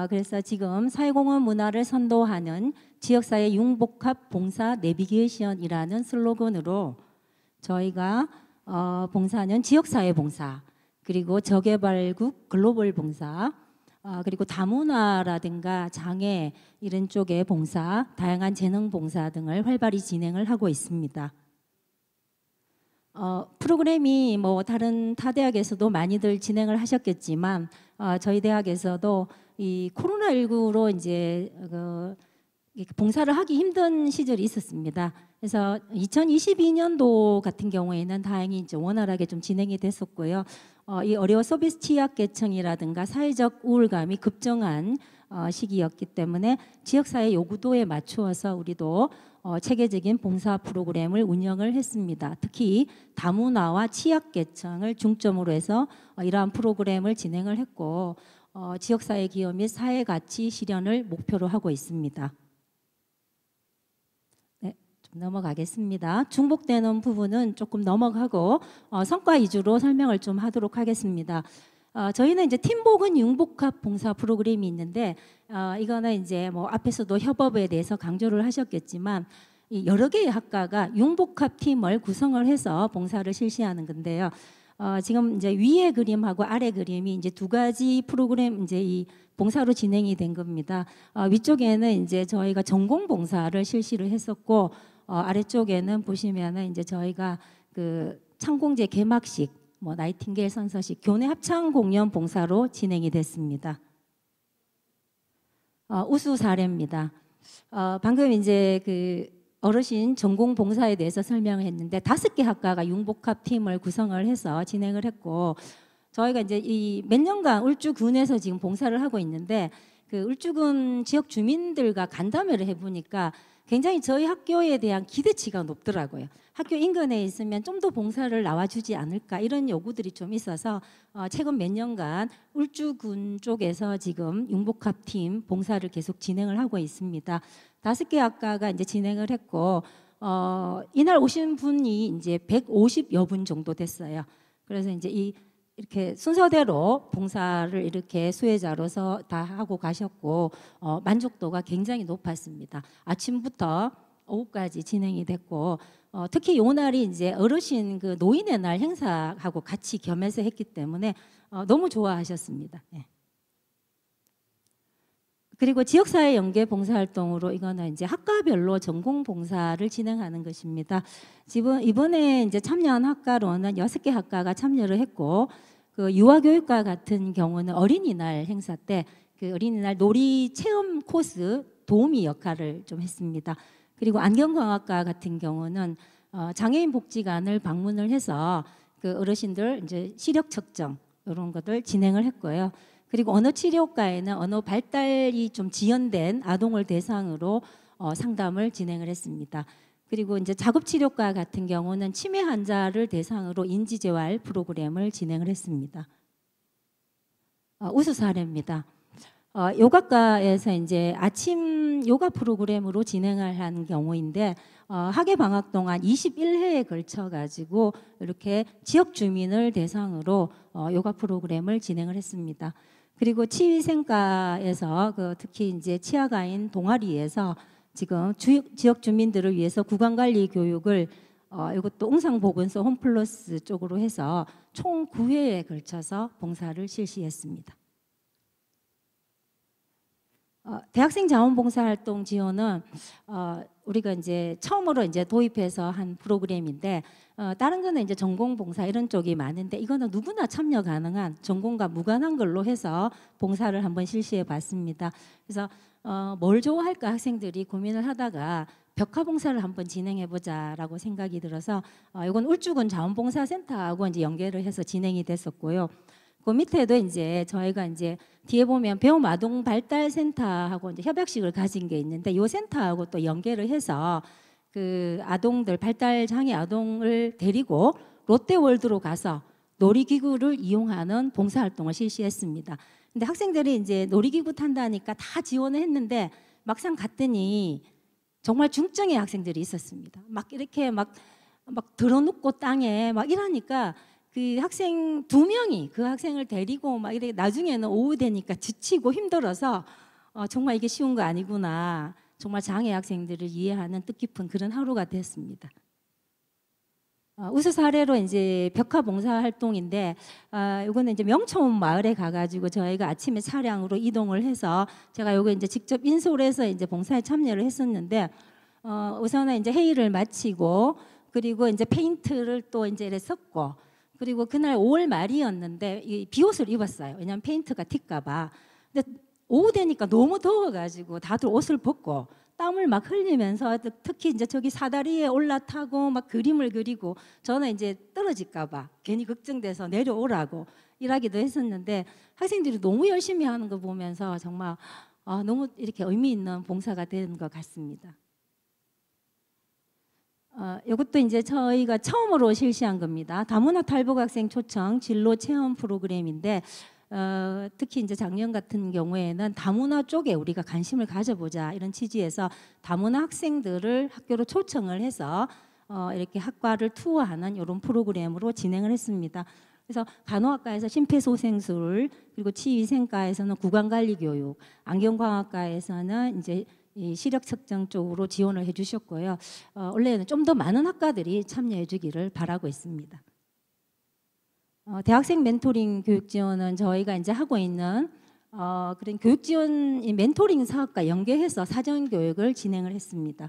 그래서 지금 사회공헌 문화를 선도하는 지역사회 융복합 봉사 내비게이션이라는 슬로건으로 저희가 봉사는 지역사회 봉사, 그리고 저개발국 글로벌 봉사, 어, 그리고 다문화라든가 장애 이런 쪽의 봉사, 다양한 재능 봉사 등을 활발히 진행을 하고 있습니다. 어, 프로그램이 뭐 다른 타 대학에서도 많이들 진행을 하셨겠지만 어, 저희 대학에서도 이 코로나19로 이제 그 봉사를 하기 힘든 시절이 있었습니다. 그래서 2022년도 같은 경우에는 다행히 이제 원활하게 좀 진행이 됐었고요. 어, 이어려운 서비스 취약계층이라든가 사회적 우울감이 급증한 어, 시기였기 때문에 지역사회 요구도에 맞추어서 우리도 어, 체계적인 봉사 프로그램을 운영을 했습니다. 특히 다문화와 취약계층을 중점으로 해서 어, 이러한 프로그램을 진행을 했고 어, 지역사회 기여 및 사회가치 실현을 목표로 하고 있습니다. 넘어가겠습니다. 중복되는 부분은 조금 넘어가고 어, 성과 위주로 설명을 좀 하도록 하겠습니다. 어, 저희는 이제 팀복은 융복합 봉사 프로그램이 있는데 어, 이거는 이제 뭐 앞에서도 협업에 대해서 강조를 하셨겠지만 여러 개의 학과가 융복합 팀을 구성을 해서 봉사를 실시하는 건데요. 어, 지금 이제 위의 그림하고 아래 그림이 이제 두 가지 프로그램 이제 이 봉사로 진행이 된 겁니다. 어, 위쪽에는 이제 저희가 전공 봉사를 실시를 했었고 어, 아래쪽에는 보시면은 이제 저희가 그 창공제 개막식, 뭐 나이팅게일 선서식, 교내 합창 공연 봉사로 진행이 됐습니다. 어, 우수 사례입니다. 어, 방금 이제 그 어르신 전공 봉사에 대해서 설명을 했는데 다섯 개 학과가 융복합 팀을 구성을 해서 진행을 했고 저희가 이제 이 몇 년간 울주군에서 지금 봉사를 하고 있는데 그 울주군 지역 주민들과 간담회를 해보니까 굉장히 저희 학교에 대한 기대치가 높더라고요. 학교 인근에 있으면 좀 더 봉사를 나와주지 않을까 이런 요구들이 좀 있어서 어, 최근 몇 년간 울주군 쪽에서 지금 융복합팀 봉사를 계속 진행을 하고 있습니다. 다섯 개 학과가 이제 진행을 했고 어, 이날 오신 분이 이제 150여 분 정도 됐어요. 그래서 이제 이 이렇게 순서대로 봉사를 이렇게 수혜자로서 다 하고 가셨고 어, 만족도가 굉장히 높았습니다. 아침부터 오후까지 진행이 됐고 어, 특히 요 날이 이제 어르신 그 노인의 날 행사하고 같이 겸해서 했기 때문에 어, 너무 좋아하셨습니다. 예. 그리고 지역사회 연계 봉사활동으로 이거는 이제 학과별로 전공 봉사를 진행하는 것입니다. 지금 이번에 이제 참여한 학과로는 여섯 개 학과가 참여를 했고 그 유아교육과 같은 경우는 어린이날 행사 때 그 어린이날 놀이 체험 코스 도우미 역할을 좀 했습니다. 그리고 안경광학과 같은 경우는 어, 장애인 복지관을 방문을 해서 그 어르신들 이제 시력 측정 이런 것들 진행을 했고요. 그리고 언어치료과에는 언어 발달이 좀 지연된 아동을 대상으로 어, 상담을 진행을 했습니다. 그리고 이제 작업치료과 같은 경우는 치매 환자를 대상으로 인지재활 프로그램을 진행을 했습니다. 어, 우수 사례입니다. 어, 요가과에서 이제 아침 요가 프로그램으로 진행을 한 경우인데 어, 학예 방학 동안 21회에 걸쳐 가지고 이렇게 지역 주민을 대상으로 어, 요가 프로그램을 진행을 했습니다. 그리고 치위생가에서 그 특히 이제 치아가인 동아리에서 지금 주, 지역 주민들을 위해서 구강관리 교육을 어, 이것도 웅상보건소 홈플러스 쪽으로 해서 총 9회에 걸쳐서 봉사를 실시했습니다. 어, 대학생 자원봉사활동 지원은 어, 우리가 이제 처음으로 이제 도입해서 한 프로그램인데 어, 다른 거는 이제 전공 봉사 이런 쪽이 많은데 이거는 누구나 참여 가능한 전공과 무관한 걸로 해서 봉사를 한번 실시해 봤습니다. 그래서 어, 뭘 좋아할까 학생들이 고민을 하다가 벽화봉사를 한번 진행해보자라고 생각이 들어서 어, 이건 울주군 자원봉사센터하고 이제 연계를 해서 진행이 됐었고요. 그 밑에도 이제 저희가 이제 뒤에 보면 배움 아동 발달 센터하고 이제 협약식을 가진 게 있는데 요 센터하고 또 연계를 해서 그 아동들 발달 장애 아동을 데리고 롯데월드로 가서 놀이기구를 이용하는 봉사활동을 실시했습니다. 근데 학생들이 이제 놀이기구 탄다니까 다 지원을 했는데 막상 갔더니 정말 중증의 학생들이 있었습니다. 막 이렇게 막, 막 드러눕고 땅에 막 이러니까 그 학생 두 명이 그 학생을 데리고 막 이렇게 나중에는 오후 되니까 지치고 힘들어서 어, 정말 이게 쉬운 거 아니구나. 정말 장애 학생들을 이해하는 뜻깊은 그런 하루가 됐습니다. 어, 우수 사례로 이제 벽화 봉사 활동인데 아, 어, 이거는 이제 명촌 마을에 가가지고 저희가 아침에 차량으로 이동을 해서 제가 요거 이제 직접 인솔해서 이제 봉사에 참여를 했었는데 어, 우선은 이제 회의를 마치고 그리고 이제 페인트를 또 이제 썼고 그리고 그날 5월 말이었는데 이 비옷을 입었어요. 왜냐면 페인트가 튈까봐. 근데 오후 되니까 너무 더워가지고 다들 옷을 벗고 땀을 막 흘리면서 특히 이제 저기 사다리에 올라타고 막 그림을 그리고 저는 이제 떨어질까봐 괜히 걱정돼서 내려오라고 일하기도 했었는데 학생들이 너무 열심히 하는 거 보면서 정말 아, 너무 이렇게 의미 있는 봉사가 된 것 같습니다. 어, 이것도 이제 저희가 처음으로 실시한 겁니다. 다문화 탈북 학생 초청 진로 체험 프로그램인데 어, 특히 이제 작년 같은 경우에는 다문화 쪽에 우리가 관심을 가져보자 이런 취지에서 다문화 학생들을 학교로 초청을 해서 어, 이렇게 학과를 투어하는 이런 프로그램으로 진행을 했습니다. 그래서 간호학과에서 심폐소생술 그리고 치위생과에서는 구강관리 교육, 안경과학과에서는 이제 이 시력 측정 쪽으로 지원을 해주셨고요. 어, 원래는 좀 더 많은 학과들이 참여해주기를 바라고 있습니다. 어, 대학생 멘토링 교육 지원은 저희가 이제 하고 있는 어, 그런 교육 지원 멘토링 사업과 연계해서 사전 교육을 진행을 했습니다.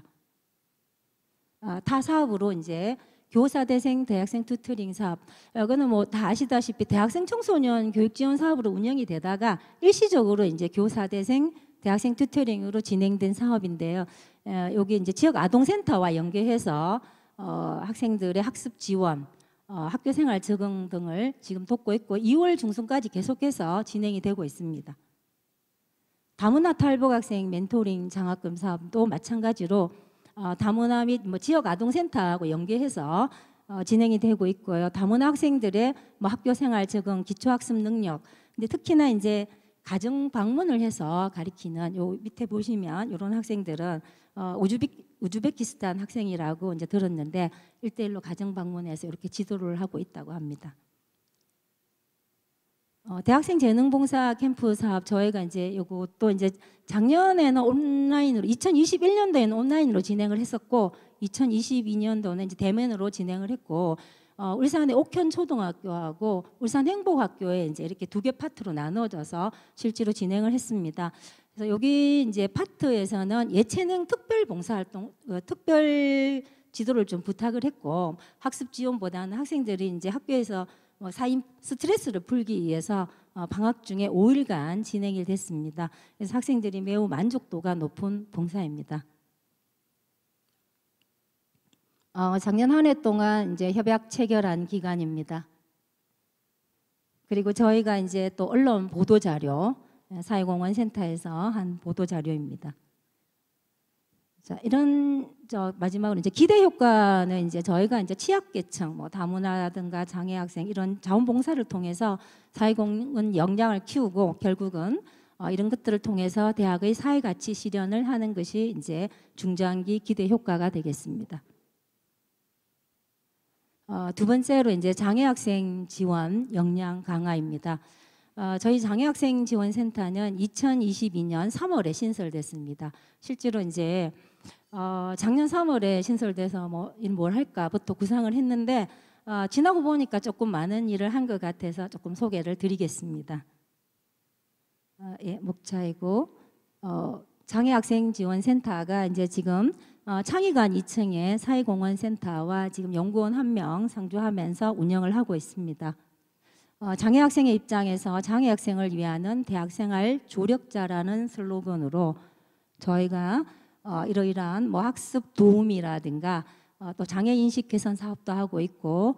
아, 타 사업으로 이제 교사 대생 대학생 투트링 사업. 이거는 뭐 다 아시다시피 대학생 청소년 교육 지원 사업으로 운영이 되다가 일시적으로 이제 교사 대생 대학생 튜터링으로 진행된 사업인데요. 여기 이제 지역 아동센터와 연계해서 어, 학생들의 학습 지원, 어, 학교생활 적응 등을 지금 돕고 있고 2월 중순까지 계속해서 진행이 되고 있습니다. 다문화 탈북 학생 멘토링 장학금 사업도 마찬가지로 어, 다문화 및 뭐 지역 아동센터하고 연계해서 어, 진행이 되고 있고요. 다문화 학생들의 뭐 학교생활 적응, 기초학습 능력, 근데 특히나 이제 가정 방문을 해서 가리키는 요 밑에 보시면 이런 학생들은 어, 오주빅 우즈베키스탄 학생이라고 이제 들었는데 일대일로 가정 방문해서 이렇게 지도를 하고 있다고 합니다. 어, 대학생 재능 봉사 캠프 사업 저희가 이제 요것도 이제 작년에는 온라인으로 2021년도에는 온라인으로 진행을 했었고 2022년도는 이제 대면으로 진행을 했고 어, 울산의 옥현 초등학교하고 울산 행복학교에 이제 이렇게 두 개 파트로 나눠져서 실제로 진행을 했습니다. 그래서 여기 이제 파트에서는 예체능 특별 봉사활동 어, 특별 지도를 좀 부탁을 했고 학습 지원보다는 학생들이 이제 학교에서 뭐 사임 스트레스를 풀기 위해서 어, 방학 중에 5일간 진행이 됐습니다. 그래서 학생들이 매우 만족도가 높은 봉사입니다. 어, 작년 한 해 동안 이제 협약 체결한 기간입니다. 그리고 저희가 이제 또 언론 보도 자료 사회공헌센터에서 한 보도 자료입니다. 자, 이런 저 마지막으로 이제 기대 효과는 이제 저희가 이제 취약계층, 뭐 다문화라든가 장애 학생 이런 자원봉사를 통해서 사회공헌 역량을 키우고 결국은 어, 이런 것들을 통해서 대학의 사회 가치 실현을 하는 것이 이제 중장기 기대 효과가 되겠습니다. 어, 두 번째로 이제 장애 학생 지원 역량 강화입니다. 어, 저희 장애학생 지원센터는 2022년 3월에 신설됐습니다. 실제로 이제 어, 작년 3월에 신설돼서 뭐, 뭘 할까부터 구상을 했는데 어, 지나고 보니까 조금 많은 일을 한 것 같아서 조금 소개를 드리겠습니다. 예, 목차이고 어, 장애학생 지원센터가 이제 지금 어, 창의관 2층에 사회공헌센터와 지금 연구원 한 명 상주하면서 운영을 하고 있습니다. 어, 장애 학생의 입장에서 장애 학생을 위하는 대학생활 조력자라는 슬로건으로 저희가 어, 이러이러한 뭐 학습 도움이라든가 어, 또 장애 인식 개선 사업도 하고 있고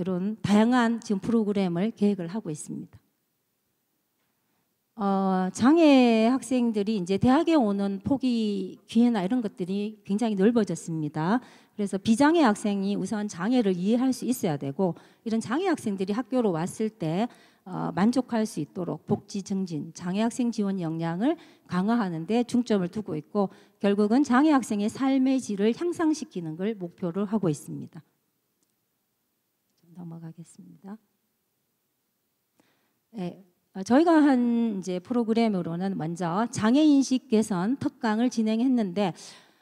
이런 다양한 지금 프로그램을 계획을 하고 있습니다. 어, 장애 학생들이 이제 대학에 오는 포기 기회나 이런 것들이 굉장히 넓어졌습니다. 그래서 비장애 학생이 우선 장애를 이해할 수 있어야 되고 이런 장애 학생들이 학교로 왔을 때 어, 만족할 수 있도록 복지 증진, 장애 학생 지원 역량을 강화하는 데 중점을 두고 있고 결국은 장애 학생의 삶의 질을 향상시키는 걸 목표로 하고 있습니다. 넘어가겠습니다. 네, 어, 저희가 한 이제 프로그램으로는 먼저 장애 인식 개선 특강을 진행했는데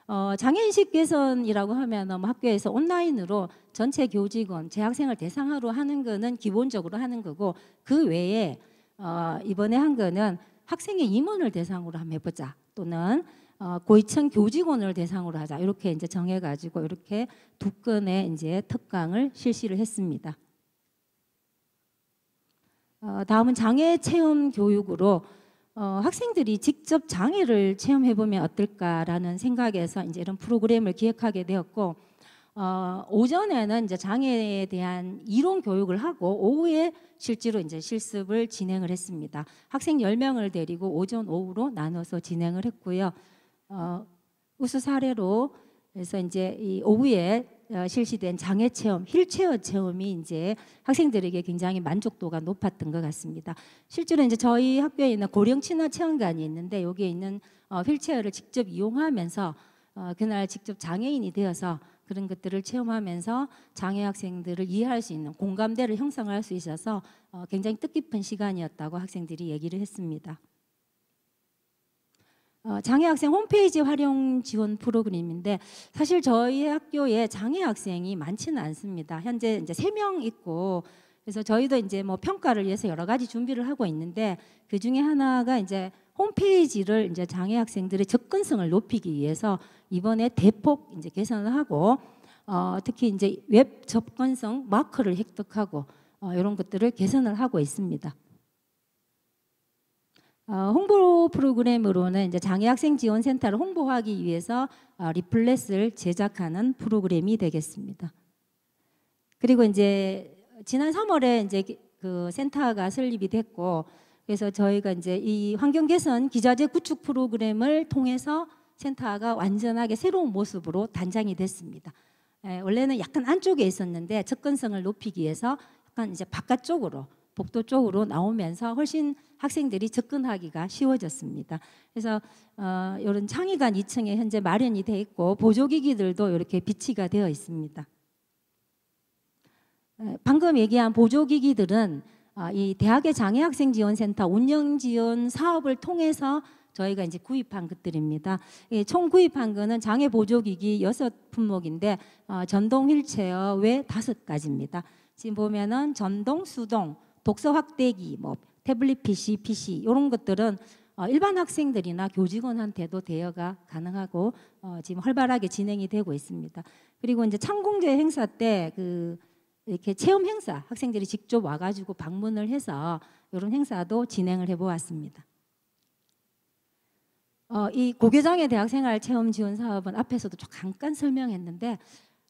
어, 장애인식 개선이라고 하면 뭐 학교에서 온라인으로 전체 교직원, 재학생을 대상으로 하는 거는 기본적으로 하는 거고 그 외에 어, 이번에 한 거는 학생의 임원을 대상으로 한번 해보자 또는 어, 고위층 교직원을 대상으로 하자 이렇게 이제 정해가지고 이렇게 두 건의 이제 특강을 실시를 했습니다. 어, 다음은 장애 체험 교육으로 어, 학생들이 직접 장애를 체험해 보면 어떨까라는 생각에서 이제 이런 프로그램을 기획하게 되었고 어, 오전에는 이제 장애에 대한 이론 교육을 하고 오후에 실제로 이제 실습을 진행을 했습니다. 학생 10명을 데리고 오전 오후로 나눠서 진행을 했고요. 어, 우수 사례로 그래서 이제 이 오후에 어, 실시된 장애 체험, 휠체어 체험이 이제 학생들에게 굉장히 만족도가 높았던 것 같습니다. 실제로 이제 저희 학교에 있는 고령 친화 체험관이 있는데 여기에 있는 어, 휠체어를 직접 이용하면서 어, 그날 직접 장애인이 되어서 그런 것들을 체험하면서 장애 학생들을 이해할 수 있는 공감대를 형성할 수 있어서 굉장히 뜻깊은 시간이었다고 학생들이 얘기를 했습니다. 어, 장애 학생 홈페이지 활용 지원 프로그램인데 사실 저희 학교에 장애 학생이 많지는 않습니다. 현재 이제 세명 있고 그래서 저희도 이제 뭐 평가를 위해서 여러 가지 준비를 하고 있는데 그 중에 하나가 이제 홈페이지를 이제 장애 학생들의 접근성을 높이기 위해서 이번에 대폭 이제 개선을 하고 어, 특히 이제 웹 접근성 마크를 획득하고 어, 이런 것들을 개선을 하고 있습니다. 어, 홍보 프로그램으로는 이제 장애 학생 지원 센터를 홍보하기 위해서 어, 리플렛을 제작하는 프로그램이 되겠습니다. 그리고 이제 지난 3월에 이제 그 센터가 설립이 됐고 그래서 저희가 이제 이 환경 개선 기자재 구축 프로그램을 통해서 센터가 완전하게 새로운 모습으로 단장이 됐습니다. 예, 원래는 약간 안쪽에 있었는데 접근성을 높이기 위해서 약간 이제 바깥쪽으로 복도 쪽으로 나오면서 훨씬 학생들이 접근하기가 쉬워졌습니다. 그래서 어, 이런 창의관 2층에 현재 마련이 돼 있고 보조기기들도 이렇게 비치가 되어 있습니다. 어, 방금 얘기한 보조기기들은 어, 이 대학의 장애학생지원센터 운영지원 사업을 통해서 저희가 이제 구입한 것들입니다. 총 구입한 거는 장애 보조기기 6 품목인데 어, 전동 휠체어 외 5가지입니다. 지금 보면은 전동, 수동, 독서 확대기, 뭐 태블릿 PC, PC 이런 것들은 어, 일반 학생들이나 교직원한테도 대여가 가능하고 어, 지금 활발하게 진행이 되고 있습니다. 그리고 이제 창공제 행사 때그 이렇게 체험 행사 학생들이 직접 와가지고 방문을 해서 이런 행사도 진행을 해보았습니다. 어, 이 고교장의 대학생활 체험 지원 사업은 앞에서도 잠깐 설명했는데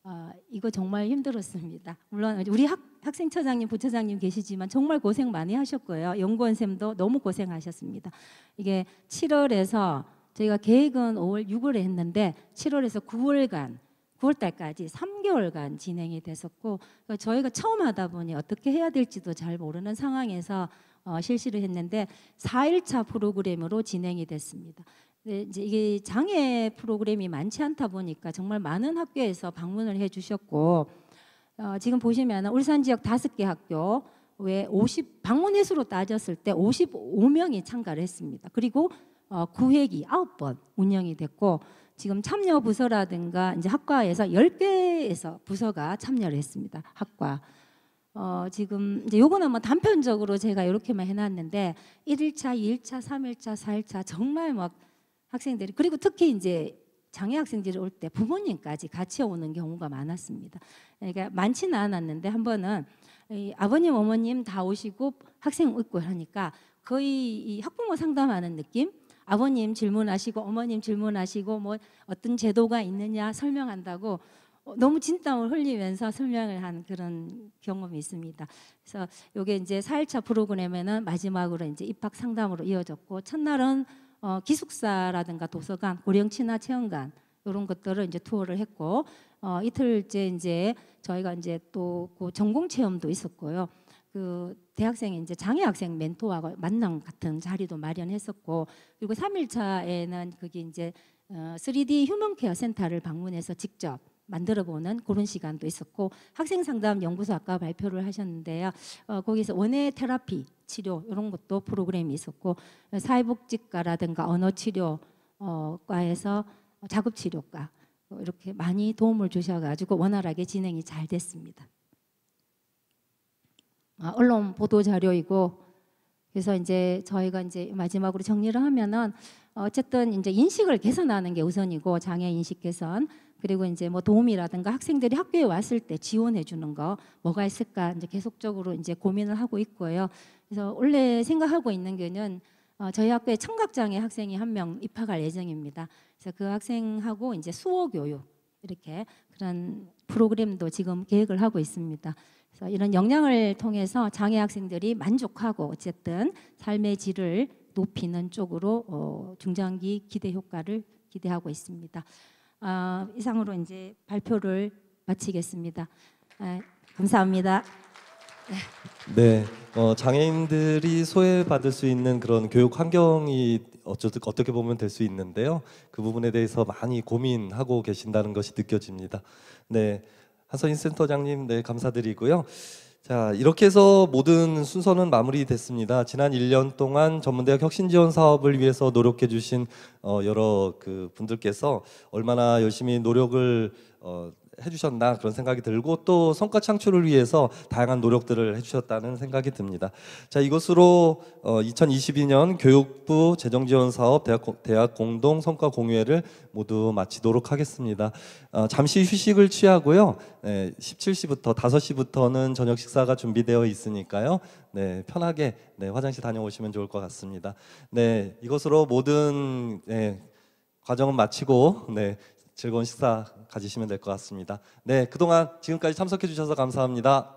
아, 이거 정말 힘들었습니다. 물론 우리 학, 학생처장님, 부처장님 계시지만 정말 고생 많이 하셨고요. 연구원쌤도 너무 고생하셨습니다. 이게 7월에서 저희가 계획은 5월 6월에 했는데 7월에서 9월간 9월달까지 3개월간 진행이 됐었고 그러니까 저희가 처음 하다 보니 어떻게 해야 될지도 잘 모르는 상황에서 어, 실시를 했는데 4일차 프로그램으로 진행이 됐습니다. 네, 이제 이게 장애 프로그램이 많지 않다 보니까 정말 많은 학교에서 방문을 해주셨고 어, 지금 보시면 울산 지역 다섯 개 학교 왜 50, 방문 횟수로 따졌을 때 55명이 참가를 했습니다. 그리고 어, 구획이 아홉 번 운영이 됐고 지금 참여 부서라든가 이제 학과에서 10개에서 부서가 참여를 했습니다. 학과. 어, 지금 이제 요거는 뭐 단편적으로 제가 이렇게만 해놨는데 1일차, 2일차, 3일차, 4일차 정말 막 학생들이 그리고 특히 이제 장애 학생들이 올 때 부모님까지 같이 오는 경우가 많았습니다. 그러니까 많지는 않았는데 한 번은 아버님 어머님 다 오시고 학생 있고 하니까 거의 학부모 상담하는 느낌. 아버님 질문하시고 어머님 질문하시고 뭐 어떤 제도가 있느냐 설명한다고 어, 너무 진땀을 흘리면서 설명을 한 그런 경험이 있습니다. 그래서 이게 이제 4일차 프로그램에는 마지막으로 이제 입학 상담으로 이어졌고 첫날은 어, 기숙사라든가 도서관, 고령 친화 체험관 이런 것들을 이제 투어를 했고 어, 이틀째 이제 저희가 이제 또 그 전공 체험도 있었고요. 그 대학생이 이제 장애 학생 멘토와 만남 같은 자리도 마련했었고 그리고 3일차에는 그게 이제 어, 3D 휴먼 케어 센터를 방문해서 직접 만들어보는 그런 시간도 있었고 학생 상담 연구소 아까 발표를 하셨는데요. 어, 거기서 원예 테라피 치료 이런 것도 프로그램이 있었고 사회복지과라든가 언어치료과에서 자급치료과 이렇게 많이 도움을 주셔가지고 원활하게 진행이 잘 됐습니다. 아, 언론 보도 자료이고 그래서 이제 저희가 이제 마지막으로 정리를 하면은 어쨌든 이제 인식을 개선하는 게 우선이고 장애 인식 개선 그리고 이제 뭐 도움이라든가 학생들이 학교에 왔을 때 지원해 주는 거 뭐가 있을까 이제 계속적으로 이제 고민을 하고 있고요. 그래서 원래 생각하고 있는 게는 어, 저희 학교에 청각장애 학생이 한 명 입학할 예정입니다. 그래서 그 학생하고 이제 수호 교육 이렇게 그런 프로그램도 지금 계획을 하고 있습니다. 그래서 이런 역량을 통해서 장애 학생들이 만족하고 어쨌든 삶의 질을 높이는 쪽으로 어, 중장기 기대 효과를 기대하고 있습니다. 어, 이상으로 이제 발표를 마치겠습니다. 에, 예, 감사합니다. 네, 어, 장애인들이 소외받을 수 있는 그런 교육 환경이 어쩌, 어떻게 보면 될 수 있는데요. 그 부분에 대해서 많이 고민하고 계신다는 것이 느껴집니다. 네, 한선인 센터장님, 네 감사드리고요. 자, 이렇게 해서 모든 순서는 마무리됐습니다. 지난 1년 동안 전문대학 혁신 지원 사업을 위해서 노력해 주신 어, 여러 그 분들께서 얼마나 열심히 노력을 어, 해주셨나 그런 생각이 들고 또 성과 창출을 위해서 다양한 노력들을 해주셨다는 생각이 듭니다. 자 이것으로 어, 2022년 교육부 재정지원 사업 대학, 대학, 공동 성과 공유회를 모두 마치도록 하겠습니다. 어, 잠시 휴식을 취하고요. 네, 17시부터 5시부터는 저녁 식사가 준비되어 있으니까요. 네, 편하게 네, 화장실 다녀오시면 좋을 것 같습니다. 네, 이것으로 모든 네, 과정은 마치고 네, 즐거운 식사 가지시면 될 것 같습니다. 네, 그동안 지금까지 참석해 주셔서 감사합니다.